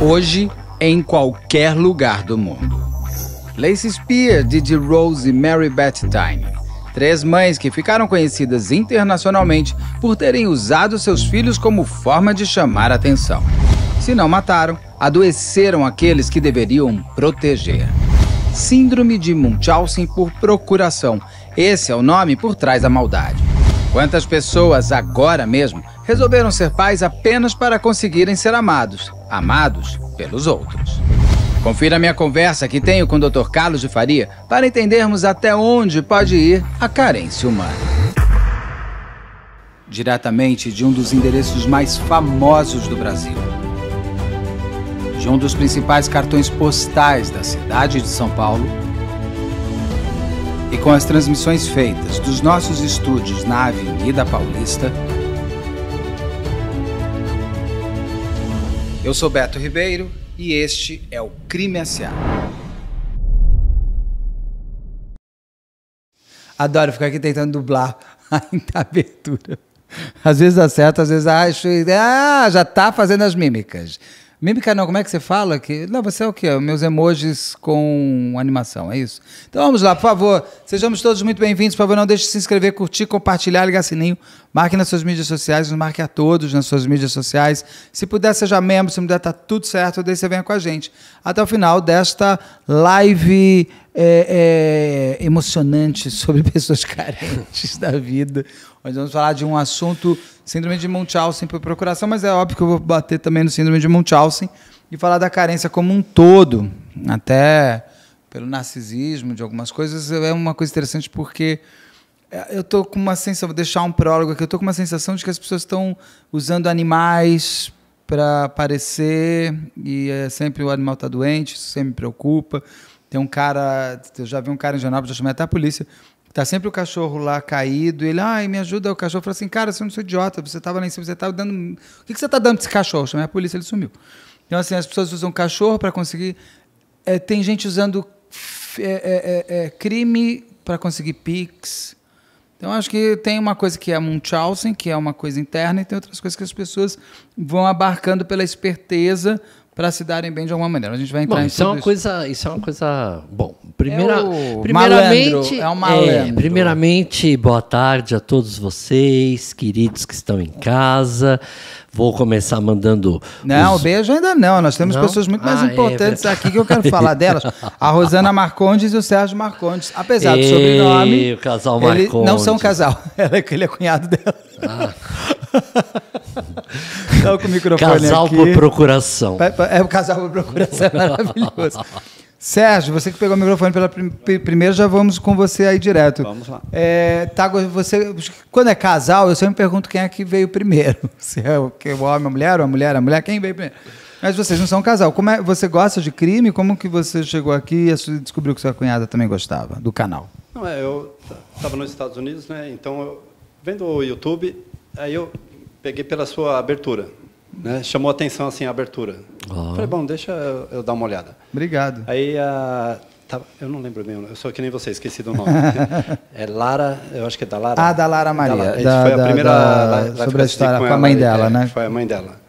Hoje, em qualquer lugar do mundo. Lacey Spear, Didi Rose e Mary Beth Time. Três mães que ficaram conhecidas internacionalmente por terem usado seus filhos como forma de chamar atenção. Se não mataram, adoeceram aqueles que deveriam proteger. Síndrome de Munchausen por procuração. Esse é o nome por trás da maldade. Quantas pessoas agora mesmo resolveram ser pais apenas para conseguirem ser amados amados pelos outros. Confira minha conversa que tenho com o Dr. Carlos de Faria para entendermos até onde pode ir a carência humana diretamente de um dos endereços mais famosos do Brasil. De um dos principais cartões postais da cidade de São Paulo. E com as transmissões feitas dos nossos estúdios na Avenida Paulista, Eu sou Beto Ribeiro e este é o Crime S.A. Adoro ficar aqui tentando dublar a abertura. Às vezes acerta, às vezes acho. Ah, já tá fazendo as mímicas. Mímica não, como é que você fala? Que, não, você é o quê? Meus emojis com animação, é isso? Então vamos lá, por favor, sejamos todos muito bem-vindos. Por favor, não deixe de se inscrever, curtir, compartilhar, ligar sininho. Marque nas suas mídias sociais, nos marque a todos nas suas mídias sociais. Se puder, seja membro, se não puder, tá tudo certo, daí você venha com a gente. Até o final desta live é, é, emocionante sobre pessoas carentes da vida. Mas vamos falar de um assunto, síndrome de Munchausen por procuração, mas é óbvio que eu vou bater também no síndrome de Munchausen e falar da carência como um todo, até pelo narcisismo de algumas coisas, é uma coisa interessante porque é, eu tô com uma sensação, vou deixar um prólogo aqui, eu tô com uma sensação de que as pessoas estão usando animais para aparecer e é sempre o animal está doente, isso sempre me preocupa. Tem um cara, eu já vi um cara em jornal, já chamei até a polícia, Tá sempre o cachorro lá caído, ele, ai, me ajuda. O cachorro fala assim, cara, você não é um idiota, você tava lá em cima, você tava tá dando. O que, que você tá dando pra esse cachorro? Chamei a polícia, ele sumiu. Então, assim, as pessoas usam cachorro para conseguir. É, tem gente usando é é, é, é, crime para conseguir pics. Então, acho que tem uma coisa que é Munchausen, que é uma coisa interna, e tem outras coisas que as pessoas vão abarcando pela esperteza para se darem bem de alguma maneira. A gente vai entrar bom, em isso é uma isso. coisa, isso é uma coisa, bom, primeira, é primeiramente, é um é, primeiramente, boa tarde a todos vocês, queridos que estão em casa vou começar mandando. Não, os... beijo ainda não. Nós temos não? pessoas muito mais ah, é importantes é, aqui que eu quero falar delas. A Rosana Marcondes e o Sérgio Marcondes. Apesar do sobrenome. O casal Marcondes. Ele não são um casal. É ele é cunhado dela. Ah. Então, com o microfone casal aqui. por procuração. É, é o casal por procuração é maravilhoso. Sérgio, você que pegou o microfone pela prim primeira, já vamos com você aí direto. Vamos lá. É, tá, você, quando é casal, eu sempre pergunto quem é que veio primeiro. Se é o, que, o homem, a mulher, ou a mulher, a mulher, quem veio primeiro? Mas vocês não são casal. Como é, você gosta de crime? Como que você chegou aqui e descobriu que sua cunhada também gostava do canal? Não, é, eu estava nos Estados Unidos, né? Então, eu, vendo o YouTube, aí eu peguei pela sua abertura né, chamou atenção assim a abertura. Oh. Falei, bom, deixa eu, eu, dar uma olhada. Obrigado. Aí a ah, tá, eu não lembro bem, eu sou que nem você, esqueci do nome. é Lara, eu acho que é da Lara. Ah, da Lara Maria. Da, da, foi a da, primeira da, sobre a história com, com a mãe é, dela, é, né? Foi a mãe dela.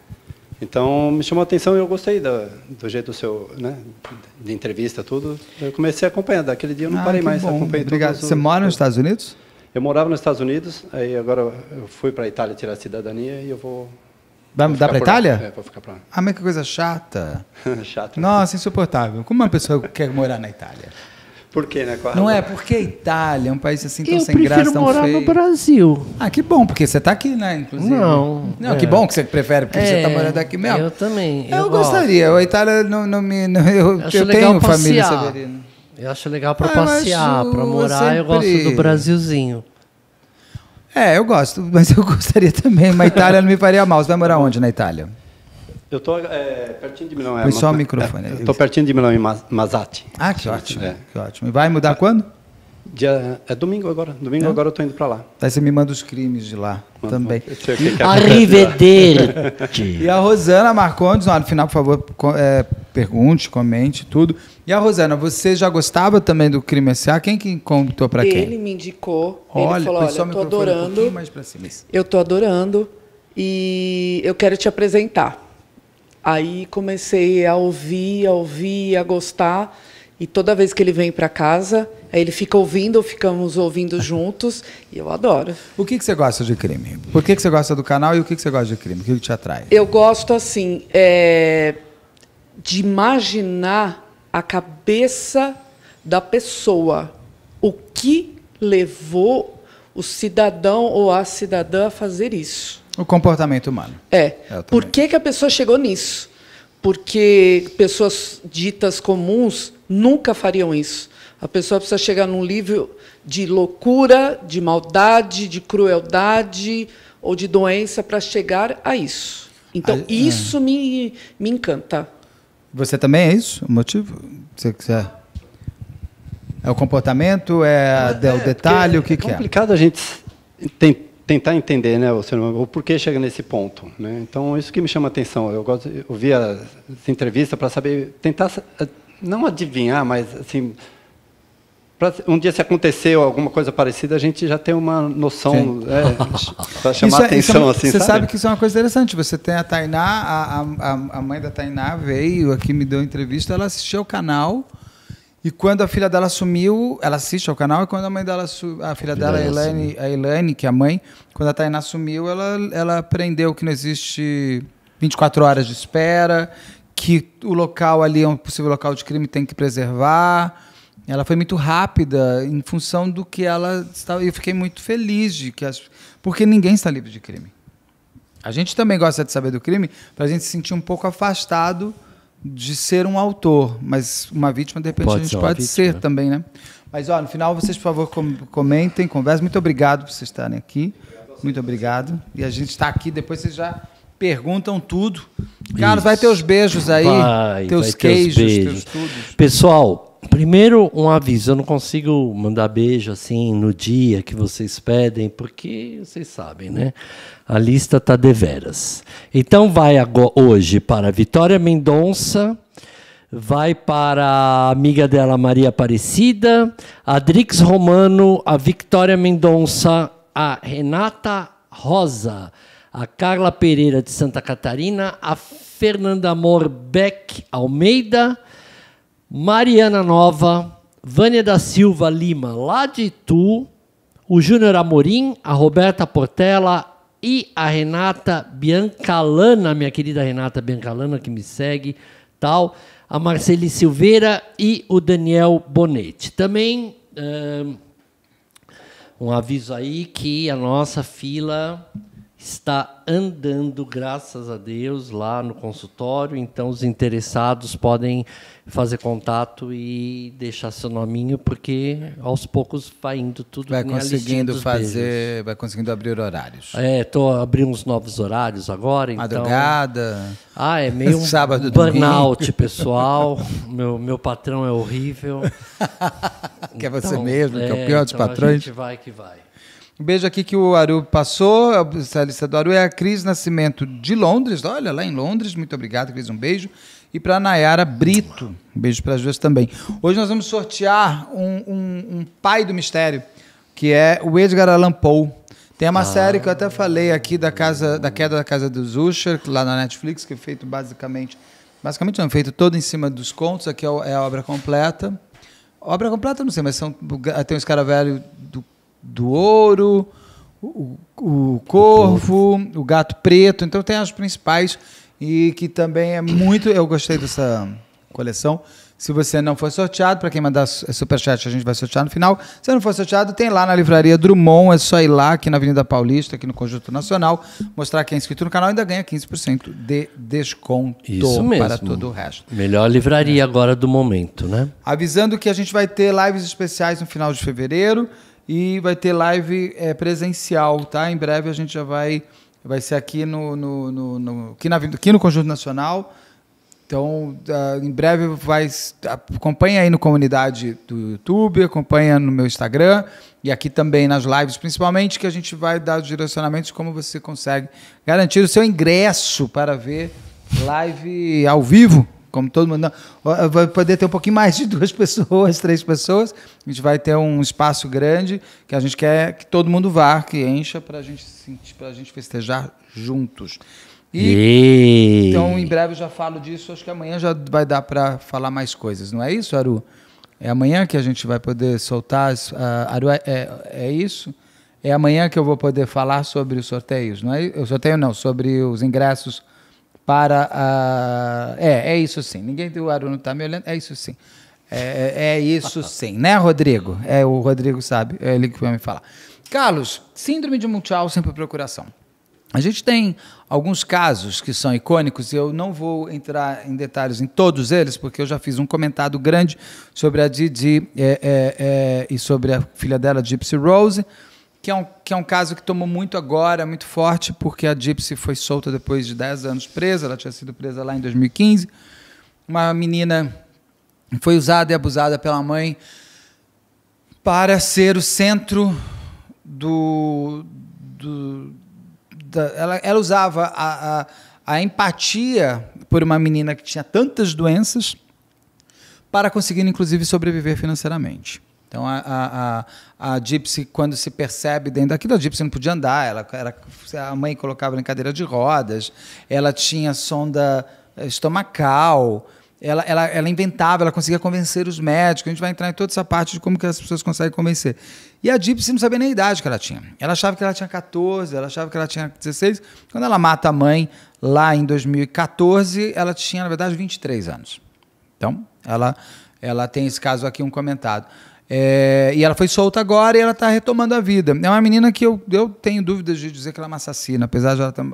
Então me chamou atenção e eu gostei do, do jeito do seu, né, de entrevista tudo. Eu comecei a acompanhar. Daquele dia eu não ah, parei mais, acompanhei Obrigado. Tudo, você tudo, mora nos Estados Unidos? Eu morava nos Estados Unidos, aí agora eu fui para a Itália tirar a cidadania e eu vou Dá, dá pra Itália? Lá. É, pra ficar pra lá. Ah, mas que coisa chata. chata. Nossa, insuportável. Como uma pessoa quer morar na Itália? Por quê, né? Qual não é, porque a Itália é um país assim tão eu sem graça, tão feio. Eu prefiro morar no Brasil. Ah, que bom, porque você está aqui, né, inclusive. Não. Não, é. que bom que você prefere, porque tá é, você está morando aqui mesmo. Eu também. Eu, eu gostaria. A Itália não, não me... Não, eu, eu, eu tenho família severina. Eu acho legal para ah, passear, para morar. Sempre... Eu gosto do Brasilzinho. É, eu gosto, mas eu gostaria também. Uma Itália não me faria mal. Você vai morar onde na Itália? Eu estou é, pertinho de Milão. É, Foi só o microfone. É, estou pertinho de Milão, em Masate. Ah, que ótimo. É. Que ótimo. E vai mudar quando? Dia, é domingo agora. Domingo é. agora eu estou indo para lá. Aí tá, você me manda os crimes de lá Mano, também. É. Arrivederci. e a Rosana Marcondes, no final, por favor, é, pergunte, comente, tudo. E a Rosana, você já gostava também do Crime S.A.? Quem que contou para quem? Ele me indicou. Olha, ele falou, olha, eu tô é adorando. Um cima. Eu tô adorando e eu quero te apresentar. Aí comecei a ouvir, a ouvir, a gostar. E toda vez que ele vem para casa, aí ele fica ouvindo, ou ficamos ouvindo juntos, e eu adoro. O que, que você gosta de crime? Por que, que você gosta do canal e o que, que você gosta de crime? O que, que te atrai? Eu gosto, assim, é, de imaginar a cabeça da pessoa, o que levou o cidadão ou a cidadã a fazer isso. O comportamento humano. É. Por que, que a pessoa chegou nisso? Porque pessoas ditas comuns nunca fariam isso. A pessoa precisa chegar num nível de loucura, de maldade, de crueldade ou de doença para chegar a isso. Então, a, isso é. me, me encanta. Você também é isso? O motivo? Você quiser. É o comportamento? É, é, é o detalhe? O que, é? Que é complicado a gente tentar entender né, o, o porquê chega nesse ponto. Né? Então, isso que me chama a atenção. Eu gosto de ouvir as entrevistas para saber, tentar, eh, não adivinhar, mas assim, Pra, um dia se acontecer alguma coisa parecida, a gente já tem uma noção é, para chamar isso, é, é atenção. É, assim, você sabe? sabe? que isso é uma coisa interessante. Você tem a Tainá, a, a, a mãe da Tainá veio aqui, me deu entrevista, ela assistiu ao canal. E quando a filha dela sumiu, ela assiste ao canal, e quando a mãe dela a filha dela, a Elaine, a Elaine, que é a mãe, quando a Tainá sumiu, ela, ela aprendeu que não existe 24 horas de espera, que o local ali é um possível local de crime tem que preservar. Ela foi muito rápida em função do que ela estava. Eu fiquei muito feliz de que as, porque ninguém está livre de crime. A gente também gosta de saber do crime para a gente se sentir um pouco afastado de ser um autor, mas uma vítima de repente pode a gente ser pode vítima. ser também, né? Mas ó, no final vocês por favor comentem, conversem. Muito obrigado por vocês estarem aqui. Muito obrigado. E a gente está aqui. Depois vocês já perguntam tudo. Cara, vai ter os beijos aí, vai, teus vai queijos, teus tudo. Pessoal, primeiro um aviso, eu não consigo mandar beijo assim no dia que vocês pedem, porque vocês sabem, né? A lista tá deveras. Então vai agora, hoje para Vitória Mendonça, vai para a amiga dela Maria Aparecida, a Drix Romano, a Victoria Mendonça, a Renata Rosa, a Carla Pereira de Santa Catarina, a Fernanda Morbeck Almeida, Mariana Nova, Vânia da Silva Lima, lá de Itu, o Júnior Amorim, a Roberta Portela e a Renata Biancalana, minha querida Renata Biancalana, que me segue, tal, a Marceli Silveira e o Daniel Bonetti. Também um, um aviso aí que a nossa fila está andando, graças a Deus, lá no consultório, então os interessados podem fazer contato e deixar seu nominho, porque aos poucos vai indo tudo. Vai conseguindo fazer, beijos. vai conseguindo abrir horários. É, tô abrindo uns novos horários agora. Então- Madrugada. Então... Ah, é meio um Sábado, burnout, domingo. pessoal. meu, meu patrão é horrível. que é você então, mesmo, que é, o é, pior dos então patrões. A gente vai que vai. Um beijo aqui que o Aru passou, a especialista do Aru é a Cris Nascimento de Londres. Olha, lá em Londres, muito obrigado, Cris, um beijo e para Nayara Brito. Um beijo para as duas também. Hoje nós vamos sortear um, um, um, pai do mistério, que é o Edgar Allan Poe. Tem uma ah. série que eu até falei aqui da casa da queda da casa dos Usher, lá na Netflix, que é feito basicamente, basicamente não é feito todo em cima dos contos, aqui é, é a obra completa. Obra completa não sei, mas são tem o escaravelho do, do ouro, o, o, corvo, o, corvo, o gato preto, então tem as principais e que também é muito. Eu gostei dessa coleção. Se você não for sorteado, para quem mandar superchat, a gente vai sortear no final. Se não for sorteado, tem lá na livraria Drummond. É só ir lá, aqui na Avenida Paulista, aqui no Conjunto Nacional, mostrar quem é inscrito no canal e ainda ganha 15% de desconto Isso mesmo. para todo o resto. Melhor livraria agora do momento, né? Avisando que a gente vai ter lives especiais no final de fevereiro e vai ter live é, presencial, tá? Em breve a gente já vai Vai ser aqui no, no, no, no aqui, na, aqui no Conjunto Nacional. Então, uh, em breve vai. Ah, acompanha aí no comunidade do YouTube, acompanha no meu Instagram e aqui também nas lives, principalmente, que a gente vai dar os direcionamentos de como você consegue garantir o seu ingresso para ver live ao vivo como todo mundo, não, vai poder ter um pouquinho mais de duas pessoas, três pessoas. A gente vai ter um espaço grande que a gente quer que todo mundo vá, que encha para a gente sentir, para a gente festejar juntos. E, então, em breve eu já falo disso. Acho que amanhã já vai dar para falar mais coisas, não é isso, Aru? É amanhã que a gente vai poder soltar. As, uh, Aru, é, é, é isso? É amanhã que eu vou poder falar sobre os sorteios, não é? O sorteio não, sobre os ingressos para a. É, é isso sim. Ninguém do Aruno está me olhando. É isso sim. É, é, é isso sim, né, Rodrigo? É, o Rodrigo sabe, é ele que vai me falar. Carlos, síndrome de Munchausen por procuração. A gente tem alguns casos que são icônicos e eu não vou entrar em detalhes em todos eles, porque eu já fiz um comentado grande sobre a Didi é, é, é, e sobre a filha dela, Gypsy Rose que é, um, que é um caso que tomou muito agora, muito forte, porque a Gypsy foi solta depois de 10 anos presa, ela tinha sido presa lá em 2015. Uma menina foi usada e abusada pela mãe para ser o centro do. do da, ela, ela usava a, a, a empatia por uma menina que tinha tantas doenças para conseguir, inclusive, sobreviver financeiramente. Então a, a, a, Gypsy, quando se percebe dentro daquilo, a Gypsy não podia andar, ela era, a mãe colocava em cadeira de rodas, ela tinha sonda eh, estomacal, ela, ela, ela inventava, ela conseguia convencer os médicos. A gente vai entrar em toda essa parte de como que as pessoas conseguem convencer. E a Gypsy não sabia nem a idade que ela tinha. Ela achava que ela tinha 14, ela achava que ela tinha 16. Quando ela mata a mãe, lá em 2014, ela tinha, na verdade, 23 anos. Então, ela, ela tem esse caso aqui, um comentado. É, e ela foi solta agora e ela está retomando a vida. É uma menina que eu, eu tenho dúvidas de dizer que ela é uma assassina, apesar de ela ter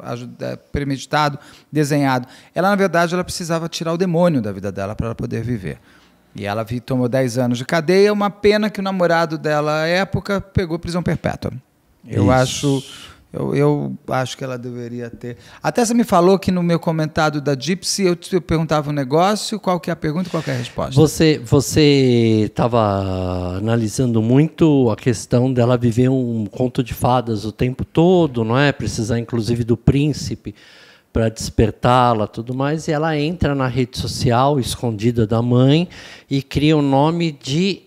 é, premeditado, desenhado. Ela, na verdade, ela precisava tirar o demônio da vida dela para ela poder viver. E ela tomou 10 anos de cadeia, uma pena que o namorado dela, à época, pegou prisão perpétua. Eu Isso. acho eu, eu, acho que ela deveria ter. Até você me falou que no meu comentário da Gypsy eu te perguntava um negócio, qual que é a pergunta e qual é a resposta. Você você estava analisando muito a questão dela viver um conto de fadas o tempo todo, não é? Precisar inclusive do príncipe para despertá-la, tudo mais, e ela entra na rede social escondida da mãe e cria o nome de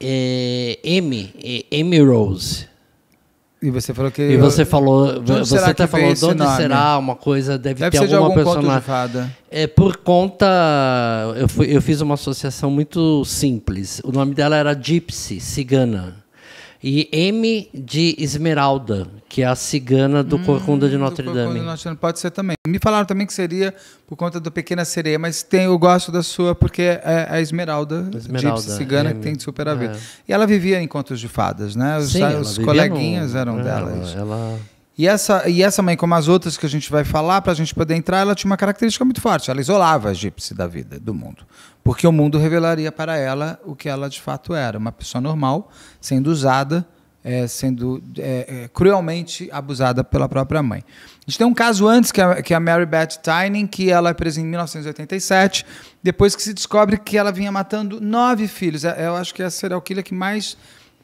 eh, M, eh, M Rose e você falou que. E você falou. Você até falou de onde nome? será uma coisa, deve, deve ter alguma de algum personagem. É por conta. Eu, fui, eu fiz uma associação muito simples. O nome dela era Gypsy, cigana e M de Esmeralda, que é a cigana do hum, Corcunda de Notre Dame. pode ser também. Me falaram também que seria por conta do Pequena Sereia, mas tem, eu gosto da sua porque é a é Esmeralda, Esmeralda Gipsy, cigana, M. que tem super a ver. É. E ela vivia em contos de fadas, né? Os, Sim, os coleguinhas no, eram é, delas. Ela, ela... E essa, e essa mãe, como as outras que a gente vai falar, para a gente poder entrar, ela tinha uma característica muito forte. Ela isolava a egípcia da vida, do mundo. Porque o mundo revelaria para ela o que ela de fato era: uma pessoa normal, sendo usada, é, sendo é, é cruelmente abusada pela própria mãe. A gente tem um caso antes, que é, que é a Mary Beth Tynan, que ela é presa em 1987, depois que se descobre que ela vinha matando nove filhos. É, eu acho que é a serial killer que mais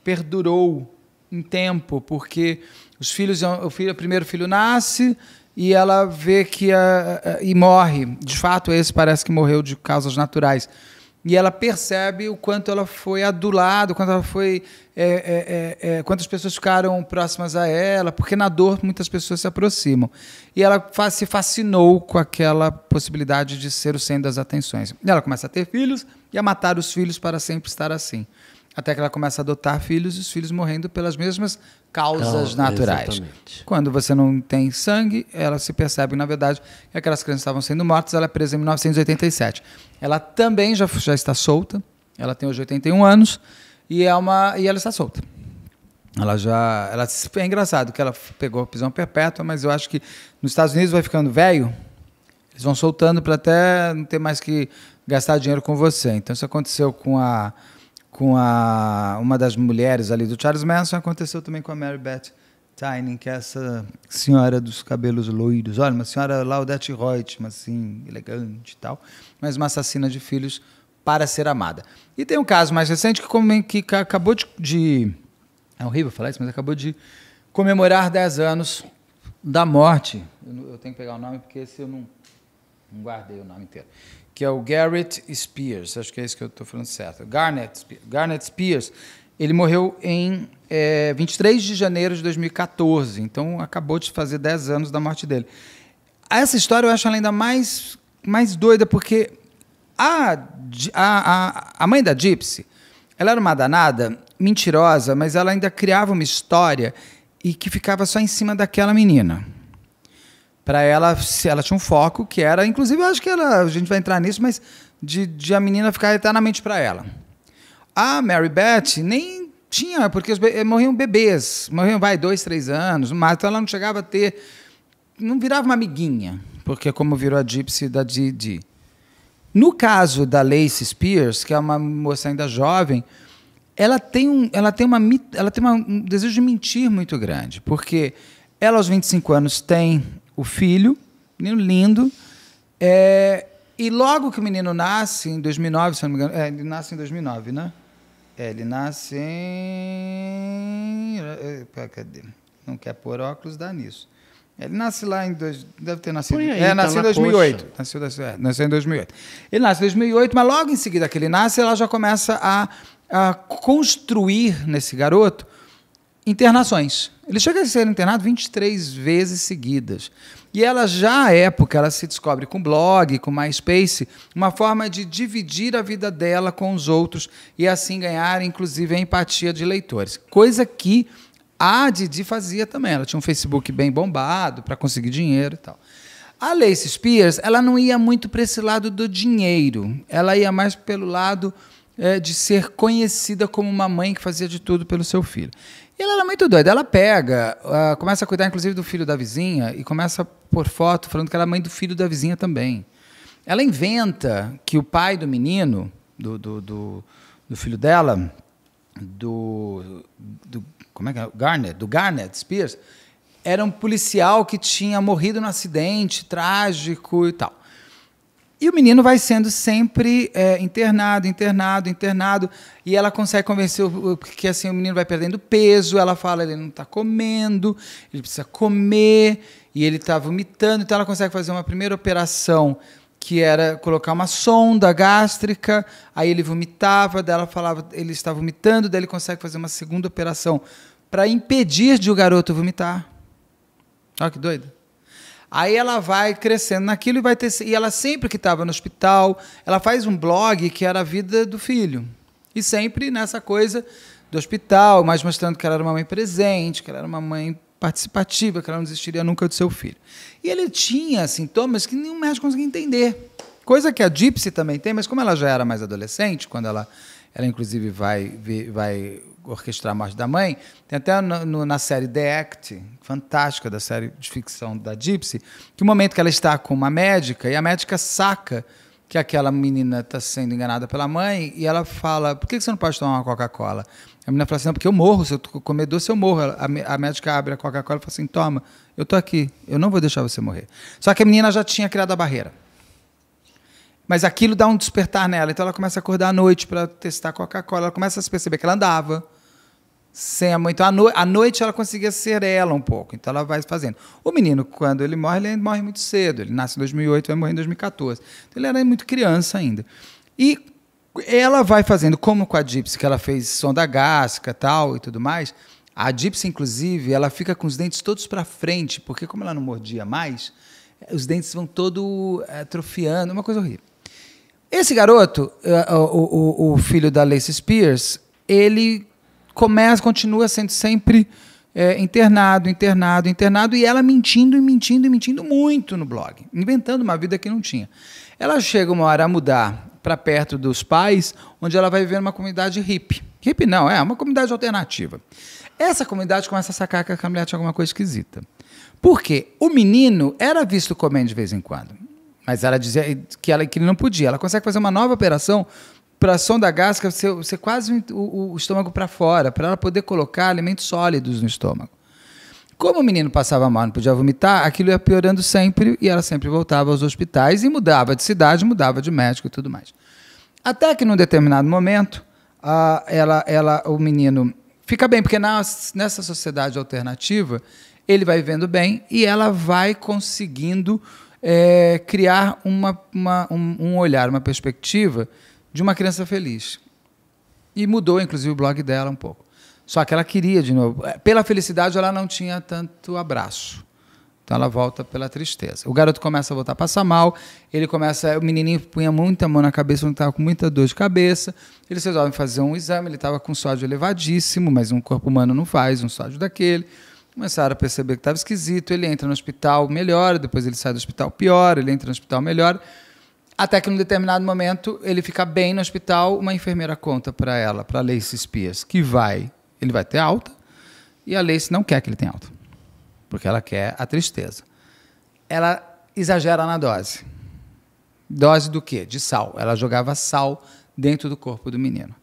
perdurou em tempo, porque os filhos, o, filho, o primeiro filho nasce e ela vê que a, é, a, é, e morre. De fato, esse parece que morreu de causas naturais. E ela percebe o quanto ela foi adulada, quanto ela foi, é, é, é, é, quantas pessoas ficaram próximas a ela, porque na dor muitas pessoas se aproximam. E ela faz, se fascinou com aquela possibilidade de ser o centro das atenções. E ela começa a ter filhos e a matar os filhos para sempre estar assim. Até que ela começa a adotar filhos e os filhos morrendo pelas mesmas causas Cal naturais. Exatamente. Quando você não tem sangue, ela se percebe, na verdade, que aquelas crianças estavam sendo mortas, ela é presa em 1987. Ela também já, já está solta, ela tem hoje 81 anos, e, é uma, e ela está solta. Ela já. Ela, é engraçado que ela pegou prisão perpétua, mas eu acho que nos Estados Unidos vai ficando velho, eles vão soltando para até não ter mais que gastar dinheiro com você. Então isso aconteceu com a com a, uma das mulheres ali do Charles Manson, aconteceu também com a Mary Beth Tyning, que é essa senhora dos cabelos loiros. Olha, uma senhora Laudette Reutemann, assim, elegante e tal, mas uma assassina de filhos para ser amada. E tem um caso mais recente que, como, que acabou de, de. É horrível falar isso, mas acabou de comemorar 10 anos da morte. Eu, eu tenho que pegar o nome porque esse eu não, não guardei o nome inteiro que é o Garrett Spears, acho que é isso que eu estou falando certo. Garnet, Garnet Spears, ele morreu em é, 23 de janeiro de 2014, então acabou de fazer 10 anos da morte dele. Essa história eu acho ela ainda mais, mais doida, porque a, a, a, a mãe da Gypsy, ela era uma danada, mentirosa, mas ela ainda criava uma história e que ficava só em cima daquela menina para ela, ela tinha um foco que era, inclusive, eu acho que ela, a gente vai entrar nisso, mas de, de a menina ficar eternamente para ela. A Mary Beth nem tinha, porque be eh, morriam bebês, morriam, vai, dois, três anos, mas então ela não chegava a ter, não virava uma amiguinha, porque é como virou a Gypsy da Didi. No caso da Lacey Spears, que é uma moça ainda jovem, ela tem um, ela tem uma, ela tem uma, um desejo de mentir muito grande, porque ela aos 25 anos tem o filho, menino lindo. É, e logo que o menino nasce, em 2009, se não me engano, é, ele nasce em 2009, né? É, ele nasce em. É, cadê? Não quer pôr óculos, dá nisso. Ele nasce lá em. Dois, deve ter nascido. Aí, é, tá é, nasceu em 2008. Nasceu, é, nasceu em 2008. Ele nasce em 2008, mas logo em seguida que ele nasce, ela já começa a, a construir nesse garoto internações. Ele chega a ser internado 23 vezes seguidas. E ela já à época, ela se descobre com blog, com MySpace, uma forma de dividir a vida dela com os outros e assim ganhar, inclusive, a empatia de leitores. Coisa que a Didi fazia também. Ela tinha um Facebook bem bombado para conseguir dinheiro e tal. A Lacey Spears, ela não ia muito para esse lado do dinheiro. Ela ia mais pelo lado é, de ser conhecida como uma mãe que fazia de tudo pelo seu filho. E ela era muito doida. Ela pega, uh, começa a cuidar inclusive do filho da vizinha e começa a pôr foto falando que ela é mãe do filho da vizinha também. Ela inventa que o pai do menino, do, do, do, do filho dela, do, do. Como é que é? Garnet, do Garnet Spears, era um policial que tinha morrido num acidente trágico e tal. E o menino vai sendo sempre é, internado, internado, internado. E ela consegue convencer o, que assim o menino vai perdendo peso. Ela fala ele não está comendo, ele precisa comer e ele está vomitando. Então ela consegue fazer uma primeira operação que era colocar uma sonda gástrica. Aí ele vomitava, dela falava ele está vomitando, daí ele consegue fazer uma segunda operação para impedir de o garoto vomitar. Olha que doido. Aí ela vai crescendo naquilo e vai ter. E ela sempre que estava no hospital, ela faz um blog que era a vida do filho. E sempre nessa coisa do hospital, mas mostrando que ela era uma mãe presente, que ela era uma mãe participativa, que ela não desistiria nunca do seu filho. E ele tinha sintomas assim, que nenhum médico conseguia entender. Coisa que a Gypsy também tem, mas como ela já era mais adolescente, quando ela, ela inclusive vai, vai orquestrar a morte da mãe. Tem até no, no, na série The Act, fantástica, da série de ficção da Gypsy, que o momento que ela está com uma médica e a médica saca que aquela menina está sendo enganada pela mãe e ela fala: por que você não pode tomar uma Coca-Cola? A menina fala assim: não, porque eu morro, se eu comer doce, eu morro. A, a médica abre a Coca-Cola e fala assim: toma, eu tô aqui, eu não vou deixar você morrer. Só que a menina já tinha criado a barreira. Mas aquilo dá um despertar nela. Então ela começa a acordar à noite para testar Coca-Cola. Ela começa a se perceber que ela andava sem a mãe. Então à, no à noite ela conseguia ser ela um pouco. Então ela vai fazendo. O menino, quando ele morre, ele morre muito cedo. Ele nasce em 2008, vai morrer em 2014. Então ele era muito criança ainda. E ela vai fazendo, como com a Gypsy, que ela fez sonda gástrica tal e tudo mais. A Gypsy, inclusive, ela fica com os dentes todos para frente, porque como ela não mordia mais, os dentes vão todo eh, atrofiando, uma coisa horrível. Esse garoto, eh, o, o, o filho da Lacey Spears, ele começa, continua sendo sempre é, internado, internado, internado, e ela mentindo e mentindo e mentindo muito no blog, inventando uma vida que não tinha. Ela chega uma hora a mudar para perto dos pais, onde ela vai viver numa comunidade hippie. Hippie não, é uma comunidade alternativa. Essa comunidade começa a sacar que a mulher tinha alguma coisa esquisita. Porque o menino era visto comendo de vez em quando. Mas ela dizia que, ela, que ele não podia. Ela consegue fazer uma nova operação para a sonda gástrica ser, ser quase o, o estômago para fora, para ela poder colocar alimentos sólidos no estômago. Como o menino passava mal, não podia vomitar, aquilo ia piorando sempre e ela sempre voltava aos hospitais e mudava de cidade, mudava de médico e tudo mais. Até que num determinado momento, ela, ela, o menino fica bem, porque na, nessa sociedade alternativa ele vai vivendo bem e ela vai conseguindo é, criar uma, uma, um, um olhar, uma perspectiva de uma criança feliz. E mudou, inclusive, o blog dela um pouco. Só que ela queria de novo. É, pela felicidade, ela não tinha tanto abraço. Então ela volta pela tristeza. O garoto começa a voltar a passar mal, ele começa, o menininho punha muita mão na cabeça, ele estava com muita dor de cabeça. Eles resolvem fazer um exame, ele estava com sódio elevadíssimo, mas um corpo humano não faz um sódio daquele. Começaram a perceber que estava esquisito. Ele entra no hospital, melhora. Depois ele sai do hospital, pior. Ele entra no hospital, melhor. Até que, num determinado momento, ele fica bem no hospital. Uma enfermeira conta para ela, para Lacey Spears, que vai, ele vai ter alta. E a Lacey não quer que ele tenha alta, porque ela quer a tristeza. Ela exagera na dose. Dose do quê? De sal. Ela jogava sal dentro do corpo do menino.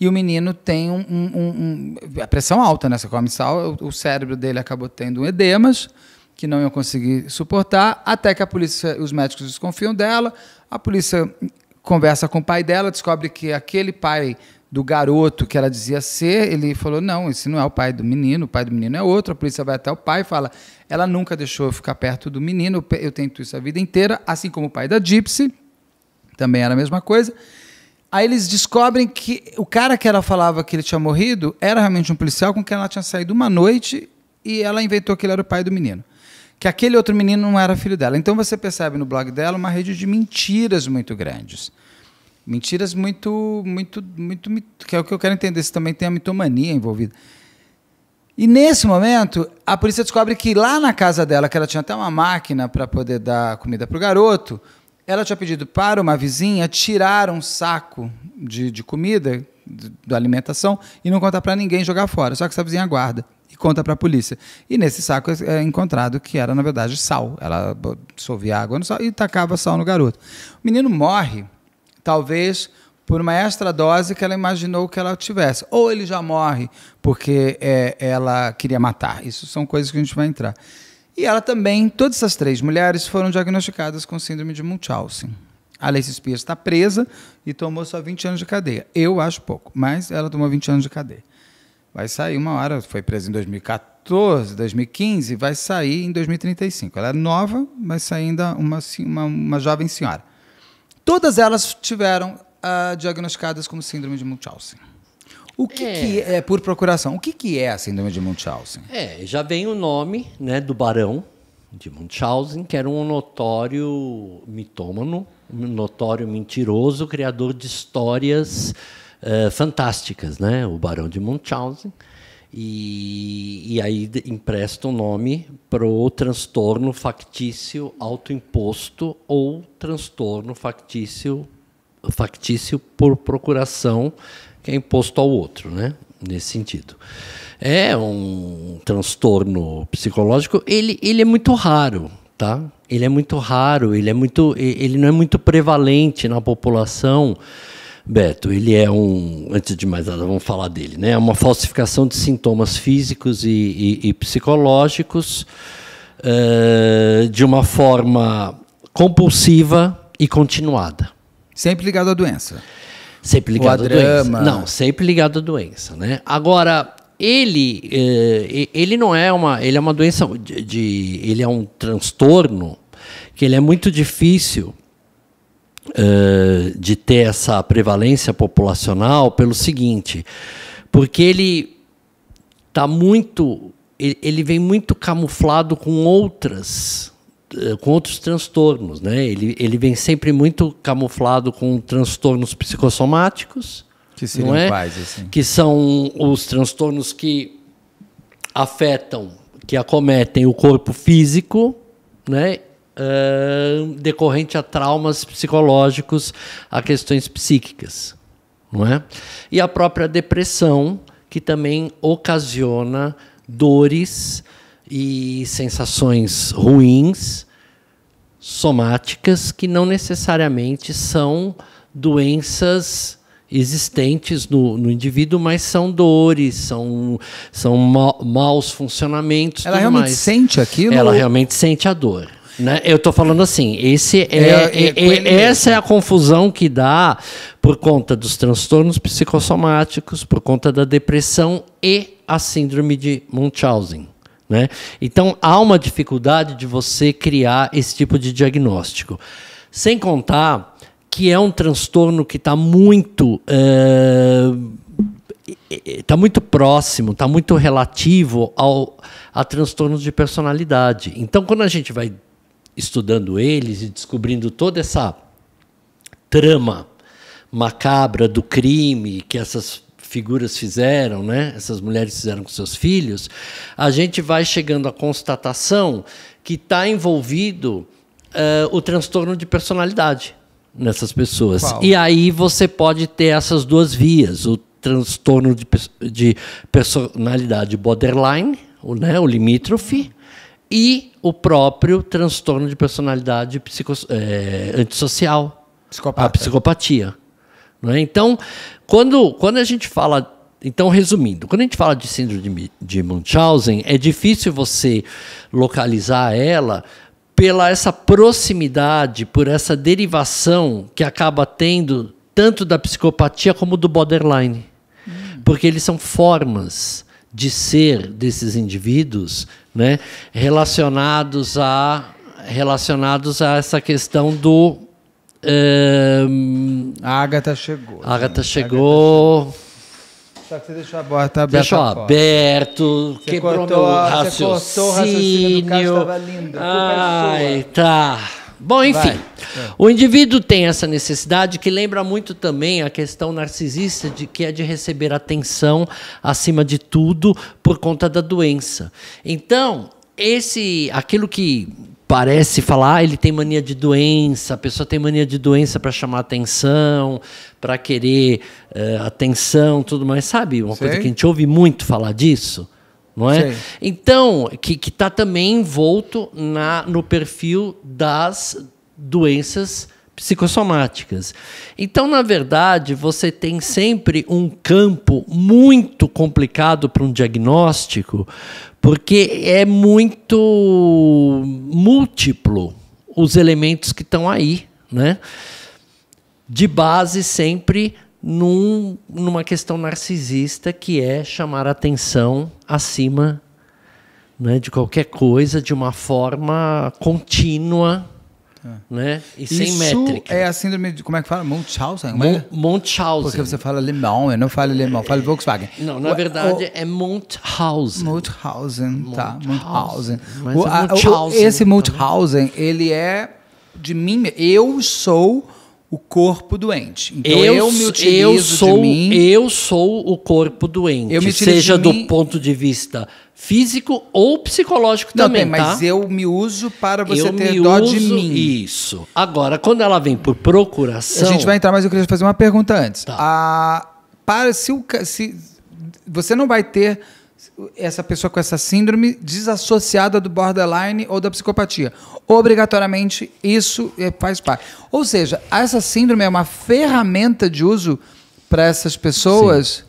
E o menino tem um, um, um, a pressão alta nessa né? come sal, o, o cérebro dele acabou tendo edemas que não ia conseguir suportar, até que a polícia, os médicos desconfiam dela, a polícia conversa com o pai dela, descobre que aquele pai do garoto que ela dizia ser, ele falou: não, esse não é o pai do menino, o pai do menino é outro. A polícia vai até o pai e fala: ela nunca deixou eu ficar perto do menino, eu tento isso a vida inteira, assim como o pai da Gypsy, também era a mesma coisa. Aí eles descobrem que o cara que ela falava que ele tinha morrido era realmente um policial com quem ela tinha saído uma noite e ela inventou que ele era o pai do menino. Que aquele outro menino não era filho dela. Então você percebe no blog dela uma rede de mentiras muito grandes. Mentiras muito, muito, muito, muito que é o que eu quero entender, se também tem a mitomania envolvida. E nesse momento, a polícia descobre que lá na casa dela, que ela tinha até uma máquina para poder dar comida para o garoto, ela tinha pedido para uma vizinha tirar um saco de, de comida, de, da alimentação, e não contar para ninguém jogar fora. Só que essa vizinha guarda e conta para a polícia. E nesse saco é, é encontrado que era, na verdade, sal. Ela dissolvia água no sal e tacava sal no garoto. O menino morre, talvez por uma extra dose que ela imaginou que ela tivesse. Ou ele já morre porque é, ela queria matar. Isso são coisas que a gente vai entrar. E ela também, todas essas três mulheres foram diagnosticadas com síndrome de Munchausen. A Lacey Spears está presa e tomou só 20 anos de cadeia. Eu acho pouco, mas ela tomou 20 anos de cadeia. Vai sair uma hora, foi presa em 2014, 2015, vai sair em 2035. Ela é nova, mas ainda uma, uma, uma jovem senhora. Todas elas tiveram uh, diagnosticadas como síndrome de Munchausen. O que é, que é por procuração? O que, que é a síndrome de Munchausen? É, já vem o nome né, do barão de Munchausen, que era um notório mitômano, um notório mentiroso, criador de histórias uh, fantásticas, né? O barão de Munchausen. E, e aí empresta o um nome para o transtorno factício autoimposto ou transtorno factício factício por procuração que é imposto ao outro, né? Nesse sentido. É um transtorno psicológico, ele, ele é muito raro, tá? Ele é muito raro, ele é muito ele não é muito prevalente na população. Beto, ele é um, antes de mais nada, vamos falar dele, né? É uma falsificação de sintomas físicos e, e, e psicológicos uh, de uma forma compulsiva e continuada. Sempre ligado à doença. Sempre ligado à doença. Não, sempre ligado à doença, né? Agora, ele, eh, ele não é uma. Ele é uma doença de, de Ele é um transtorno que ele é muito difícil. Uh, de ter essa prevalência populacional pelo seguinte, porque ele está muito, ele, ele vem muito camuflado com outras eh, com outros transtornos, né? Ele, ele vem sempre muito camuflado com transtornos psicossomáticos, que seriam é? quais, assim? Que são os transtornos que afetam, que acometem o corpo físico, né? Uh, decorrente a traumas psicológicos, a questões psíquicas, não é? E a própria depressão, que também ocasiona dores e sensações ruins, somáticas, que não necessariamente são doenças existentes no, no indivíduo, mas são dores, são, são maus funcionamentos. Ela realmente mais. sente aquilo? Ela ou... realmente sente a dor. Né? Eu estou falando assim, esse é, é, é, é, é essa é a confusão que dá por conta dos transtornos psicossomáticos, por conta da depressão e a síndrome de Munchausen. Né? Então há uma dificuldade de você criar esse tipo de diagnóstico. Sem contar que é um transtorno que está muito. Está eh, muito próximo, está muito relativo ao, a transtornos de personalidade. Então, quando a gente vai estudando eles e descobrindo toda essa trama macabra do crime que essas figuras fizeram, né? essas mulheres fizeram com seus filhos, a gente vai chegando à constatação que está envolvido uh, o transtorno de personalidade nessas pessoas. Qual? E aí você pode ter essas duas vias: o transtorno de, de personalidade borderline, o, né, o limítrofe, e o próprio transtorno de personalidade psico, é, antissocial. Psicopata. A psicopatia. É? Então, quando, quando a gente fala. Então, resumindo, quando a gente fala de síndrome de Munchausen, é difícil você localizar ela pela essa proximidade, por essa derivação que acaba tendo tanto da psicopatia como do borderline. Hum. Porque eles são formas de ser desses indivíduos né, relacionados a relacionados a essa questão do um, a Agatha chegou. A Agatha né? gente. chegou. Só que você deixou a porta aberta. Deixou aberto, você quebrou cortou, meu raciocínio. Você cortou o raciocínio do caso, lindo. É Ai, tá. Bom, enfim, é. o indivíduo tem essa necessidade que lembra muito também a questão narcisista de que é de receber atenção acima de tudo por conta da doença. Então, esse, aquilo que parece falar, ah, ele tem mania de doença, a pessoa tem mania de doença para chamar atenção, para querer uh, atenção, tudo mais. Sabe uma coisa que a gente ouve muito falar disso? Não é? Então, que está também envolto na, no perfil das doenças psicossomáticas. Então, na verdade, você tem sempre um campo muito complicado para um diagnóstico, porque é muito múltiplo os elementos que estão aí, né? De base sempre num, numa questão narcisista que é chamar atenção acima né, de qualquer coisa de uma forma contínua é. né? E Isso sem métrica. é a síndrome de, como é que fala? Munchausen? É? Mon, Munchausen. Porque você fala alemão, eu não falo alemão, falo Volkswagen. Não, na o, verdade o, é Munchausen. Munchausen, tá, Munchausen. Mas o, é Munchausen esse Munchausen, ele é de mim, eu sou o corpo doente. Então eu, eu me utilizo eu sou, de mim. Eu sou o corpo doente, seja do mim, ponto de vista físico ou psicológico não, também, tem, mas tá? eu me uso para você eu ter dó de mim. Isso. Agora, quando ela vem por procuração. A gente vai entrar, mas eu queria fazer uma pergunta antes. Tá. Ah, para se, o, se você não vai ter essa pessoa com essa síndrome desassociada do borderline ou da psicopatia. Obrigatoriamente isso é, faz parte. Ou seja, essa síndrome é uma ferramenta de uso para essas pessoas. Sim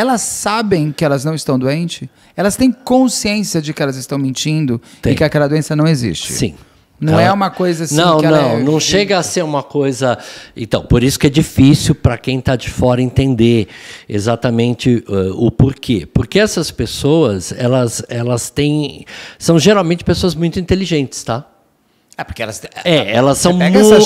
elas sabem que elas não estão doentes? Elas têm consciência de que elas estão mentindo Tem. e que aquela doença não existe? Sim. Não ela... é uma coisa assim. Não, não, é... não chega a ser uma coisa. Então, por isso que é difícil para quem está de fora entender exatamente uh, o porquê. Porque essas pessoas, elas, elas têm, são geralmente pessoas muito inteligentes, tá? É, porque elas. É, elas são, mu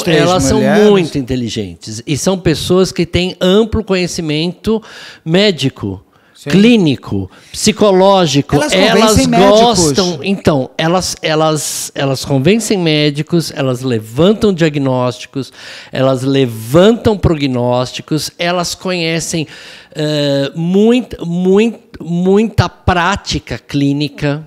elas são muito inteligentes. E são pessoas que têm amplo conhecimento médico. Sim. clínico, psicológico. Elas, elas gostam. Médicos. Então, elas, elas, elas convencem médicos, elas levantam diagnósticos, elas levantam prognósticos, elas conhecem uh, eh, muito, muito, muita prática clínica.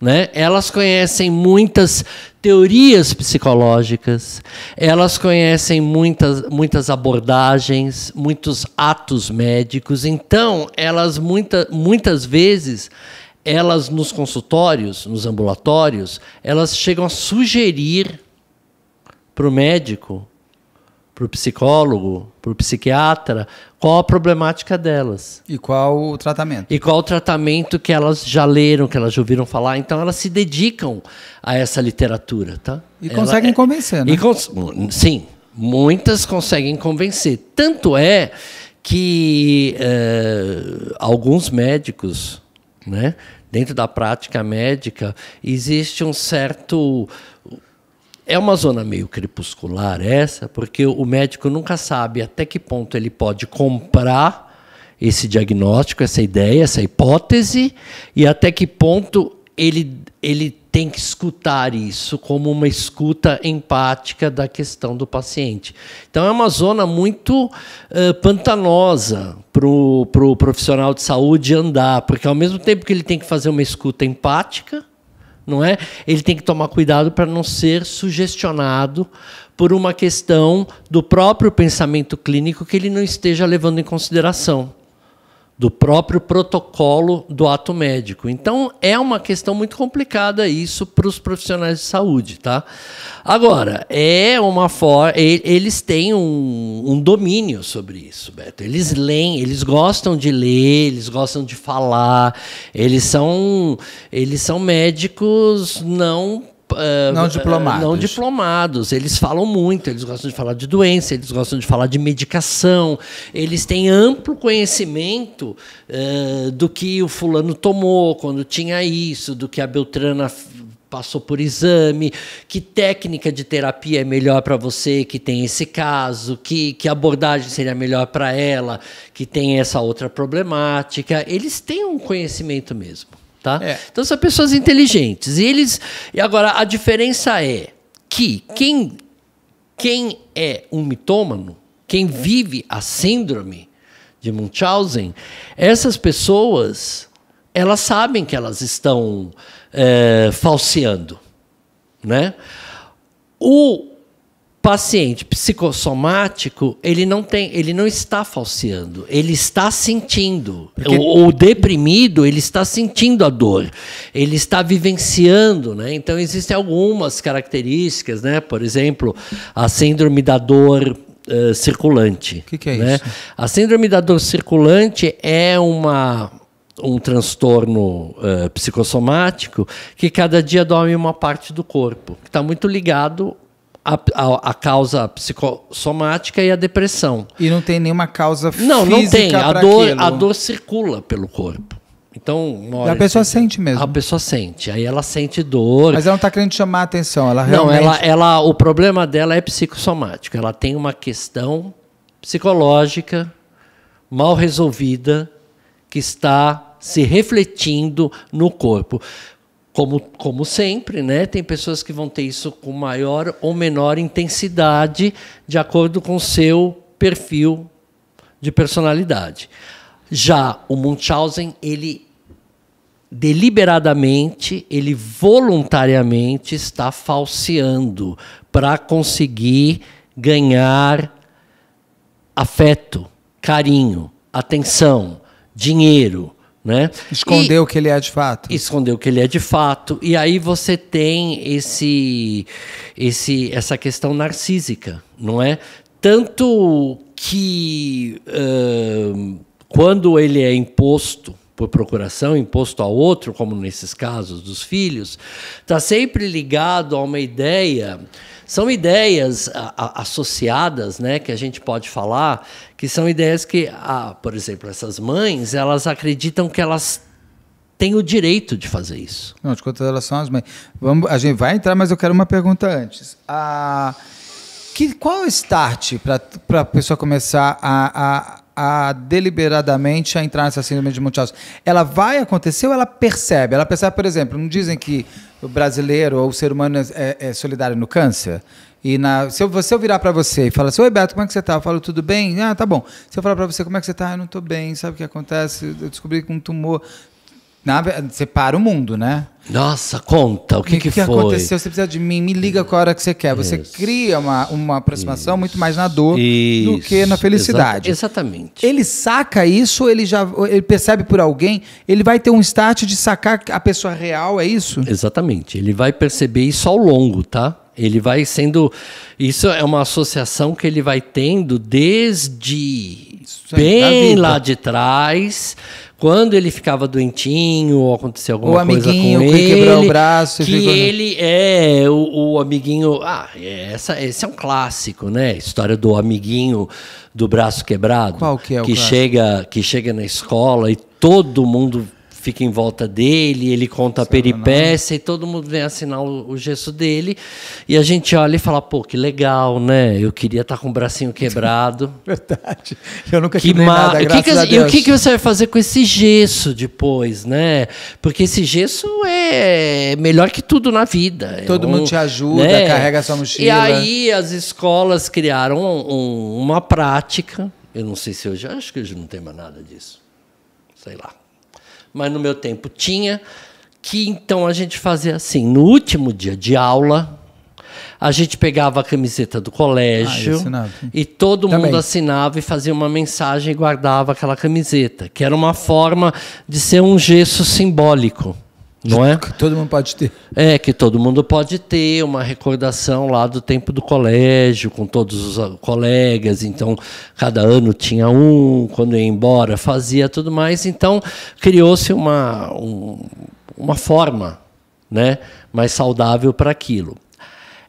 Né? Elas conhecem muitas teorias psicológicas, elas conhecem muitas, muitas abordagens, muitos atos médicos. Então, elas muita, muitas vezes, elas nos consultórios, nos ambulatórios, elas chegam a sugerir para o médico para o psicólogo, para o psiquiatra, qual a problemática delas. E qual o tratamento. E qual o tratamento que elas já leram, que elas já ouviram falar. Então elas se dedicam a essa literatura. Tá? E Ela conseguem é... convencer, né? Cons... Sim, muitas conseguem convencer. Tanto é que eh, alguns médicos, né, dentro da prática médica, existe um certo é uma zona meio crepuscular essa, porque o médico nunca sabe até que ponto ele pode comprar esse diagnóstico, essa ideia, essa hipótese, e até que ponto ele, ele tem que escutar isso como uma escuta empática da questão do paciente. Então, é uma zona muito uh, pantanosa para o pro profissional de saúde andar, porque ao mesmo tempo que ele tem que fazer uma escuta empática, não é? Ele tem que tomar cuidado para não ser sugestionado por uma questão do próprio pensamento clínico que ele não esteja levando em consideração do próprio protocolo do ato médico. Então é uma questão muito complicada isso para os profissionais de saúde, tá? Agora é uma forma, eles têm um, um, domínio sobre isso, Beto. Eles leem, eles gostam de ler, eles gostam de falar. Eles são, eles são médicos não Uh, não ah, diplomados. Não diplomados. Eles falam muito, eles gostam de falar de doença, eles gostam de falar de medicação, eles têm amplo conhecimento uh, do que o fulano tomou quando tinha isso, do que a Beltrana passou por exame, que técnica de terapia é melhor para você que tem esse caso, que, que abordagem seria melhor para ela que tem essa outra problemática. Eles têm um conhecimento mesmo. Tá? É. Então são pessoas inteligentes. E eles. E agora, a diferença é que quem, quem é um mitômano, quem vive a síndrome de Munchausen, essas pessoas elas sabem que elas estão é, falseando. Né? O paciente psicossomático, ele não tem, ele não está falseando, ele está sentindo. Porque... O, o, deprimido, ele está sentindo a dor, ele está vivenciando, né? Então existem algumas características, né? Por exemplo, a síndrome da dor uh, circulante. O que, que, é né? isso? A síndrome da dor circulante é uma um transtorno uh, psicossomático que cada dia dorme uma parte do corpo, que está muito ligado a, a, a, causa psicossomática e a depressão. E não tem nenhuma causa física. Não, não tem. A dor, a dor circula pelo corpo. Então, a pessoa assim, sente mesmo. A pessoa sente, aí ela sente dor. Mas ela não está querendo chamar a atenção, ela realmente... Não, ela, ela, o problema dela é psicossomático. Ela tem uma questão psicológica mal resolvida que está se refletindo no corpo como, como sempre, né? Tem pessoas que vão ter isso com maior ou menor intensidade, de acordo com o seu perfil de personalidade. Já o Munchausen, ele deliberadamente, ele voluntariamente está falseando para conseguir ganhar afeto, carinho, atenção, dinheiro né? Esconder o que ele é de fato. Esconder o que ele é de fato. E aí você tem esse, esse, essa questão narcísica, não é? Tanto que uh, quando ele é imposto por procuração, imposto a outro, como nesses casos dos filhos, está sempre ligado a uma ideia são ideias a, a, associadas, né, que a gente pode falar, que são ideias que, por exemplo, essas mães, elas acreditam que elas têm o direito de fazer isso. Não, de quanto elas são as mães. Vamos, a gente vai entrar, mas eu quero uma pergunta antes. Ah, que, qual é o start para a pessoa começar a, a a deliberadamente a entrar nessa síndrome de Munchausen. Ela vai acontecer ou ela percebe? Ela percebe, por exemplo, não dizem que o brasileiro ou o ser humano é, é, é solidário no câncer. E na, se, eu, se eu virar para você e falar assim, oi Beto, como é que você tá? Eu falo, tudo bem? Ah, tá bom. Se eu falar para você, como é que você tá? Eu não tô bem, sabe o que acontece? Eu descobri que um tumor na, você para o mundo, né? Nossa, conta, o que, o que, que aconteceu? Você precisa de mim, me liga com a hora que você quer. Você Isso. cria uma, uma aproximação Isso. muito mais na dor Isso. do que na felicidade. Exa exatamente. Ele saca isso, ele já ele percebe por alguém, ele vai ter um start de sacar a pessoa real, é isso? Exatamente. Ele vai perceber isso ao longo, tá? Ele vai sendo. Isso é uma associação que ele vai tendo desde bem lá de trás quando ele ficava doentinho ou acontecia alguma coisa com ele, que quebrou o braço, que ficou... ele é o, o, amiguinho, ah, é essa, esse é um clássico, né? História do amiguinho do braço quebrado, Qual que é o que chega que chega na escola e todo mundo fica em volta dele, ele conta a peripécia e todo mundo vem assinar o, o, gesso dele. E a gente olha e fala, pô, que legal, né? Eu queria estar tá com o bracinho quebrado. Verdade. Eu nunca que nada, graças que que, a Deus. Assim, e o que, que você vai fazer com esse gesso depois, né? Porque esse gesso é melhor que tudo na vida. É todo é um, mundo te ajuda, né? carrega sua mochila. E aí as escolas criaram um, um, uma prática. Eu não sei se hoje, acho que hoje não tem mais nada disso. Sei lá mas no meu tempo tinha, que então a gente fazia assim, no último dia de aula, a gente pegava a camiseta do colégio ah, e todo Também. mundo assinava e fazia uma mensagem e guardava aquela camiseta, que era uma forma de ser um gesto simbólico não é? Que todo mundo pode ter. É, que todo mundo pode ter uma recordação lá do tempo do colégio, com todos os ah, colegas. Então, cada ano tinha um, quando ia embora fazia tudo mais. Então, criou-se uma, um, uma forma né, mais saudável para aquilo.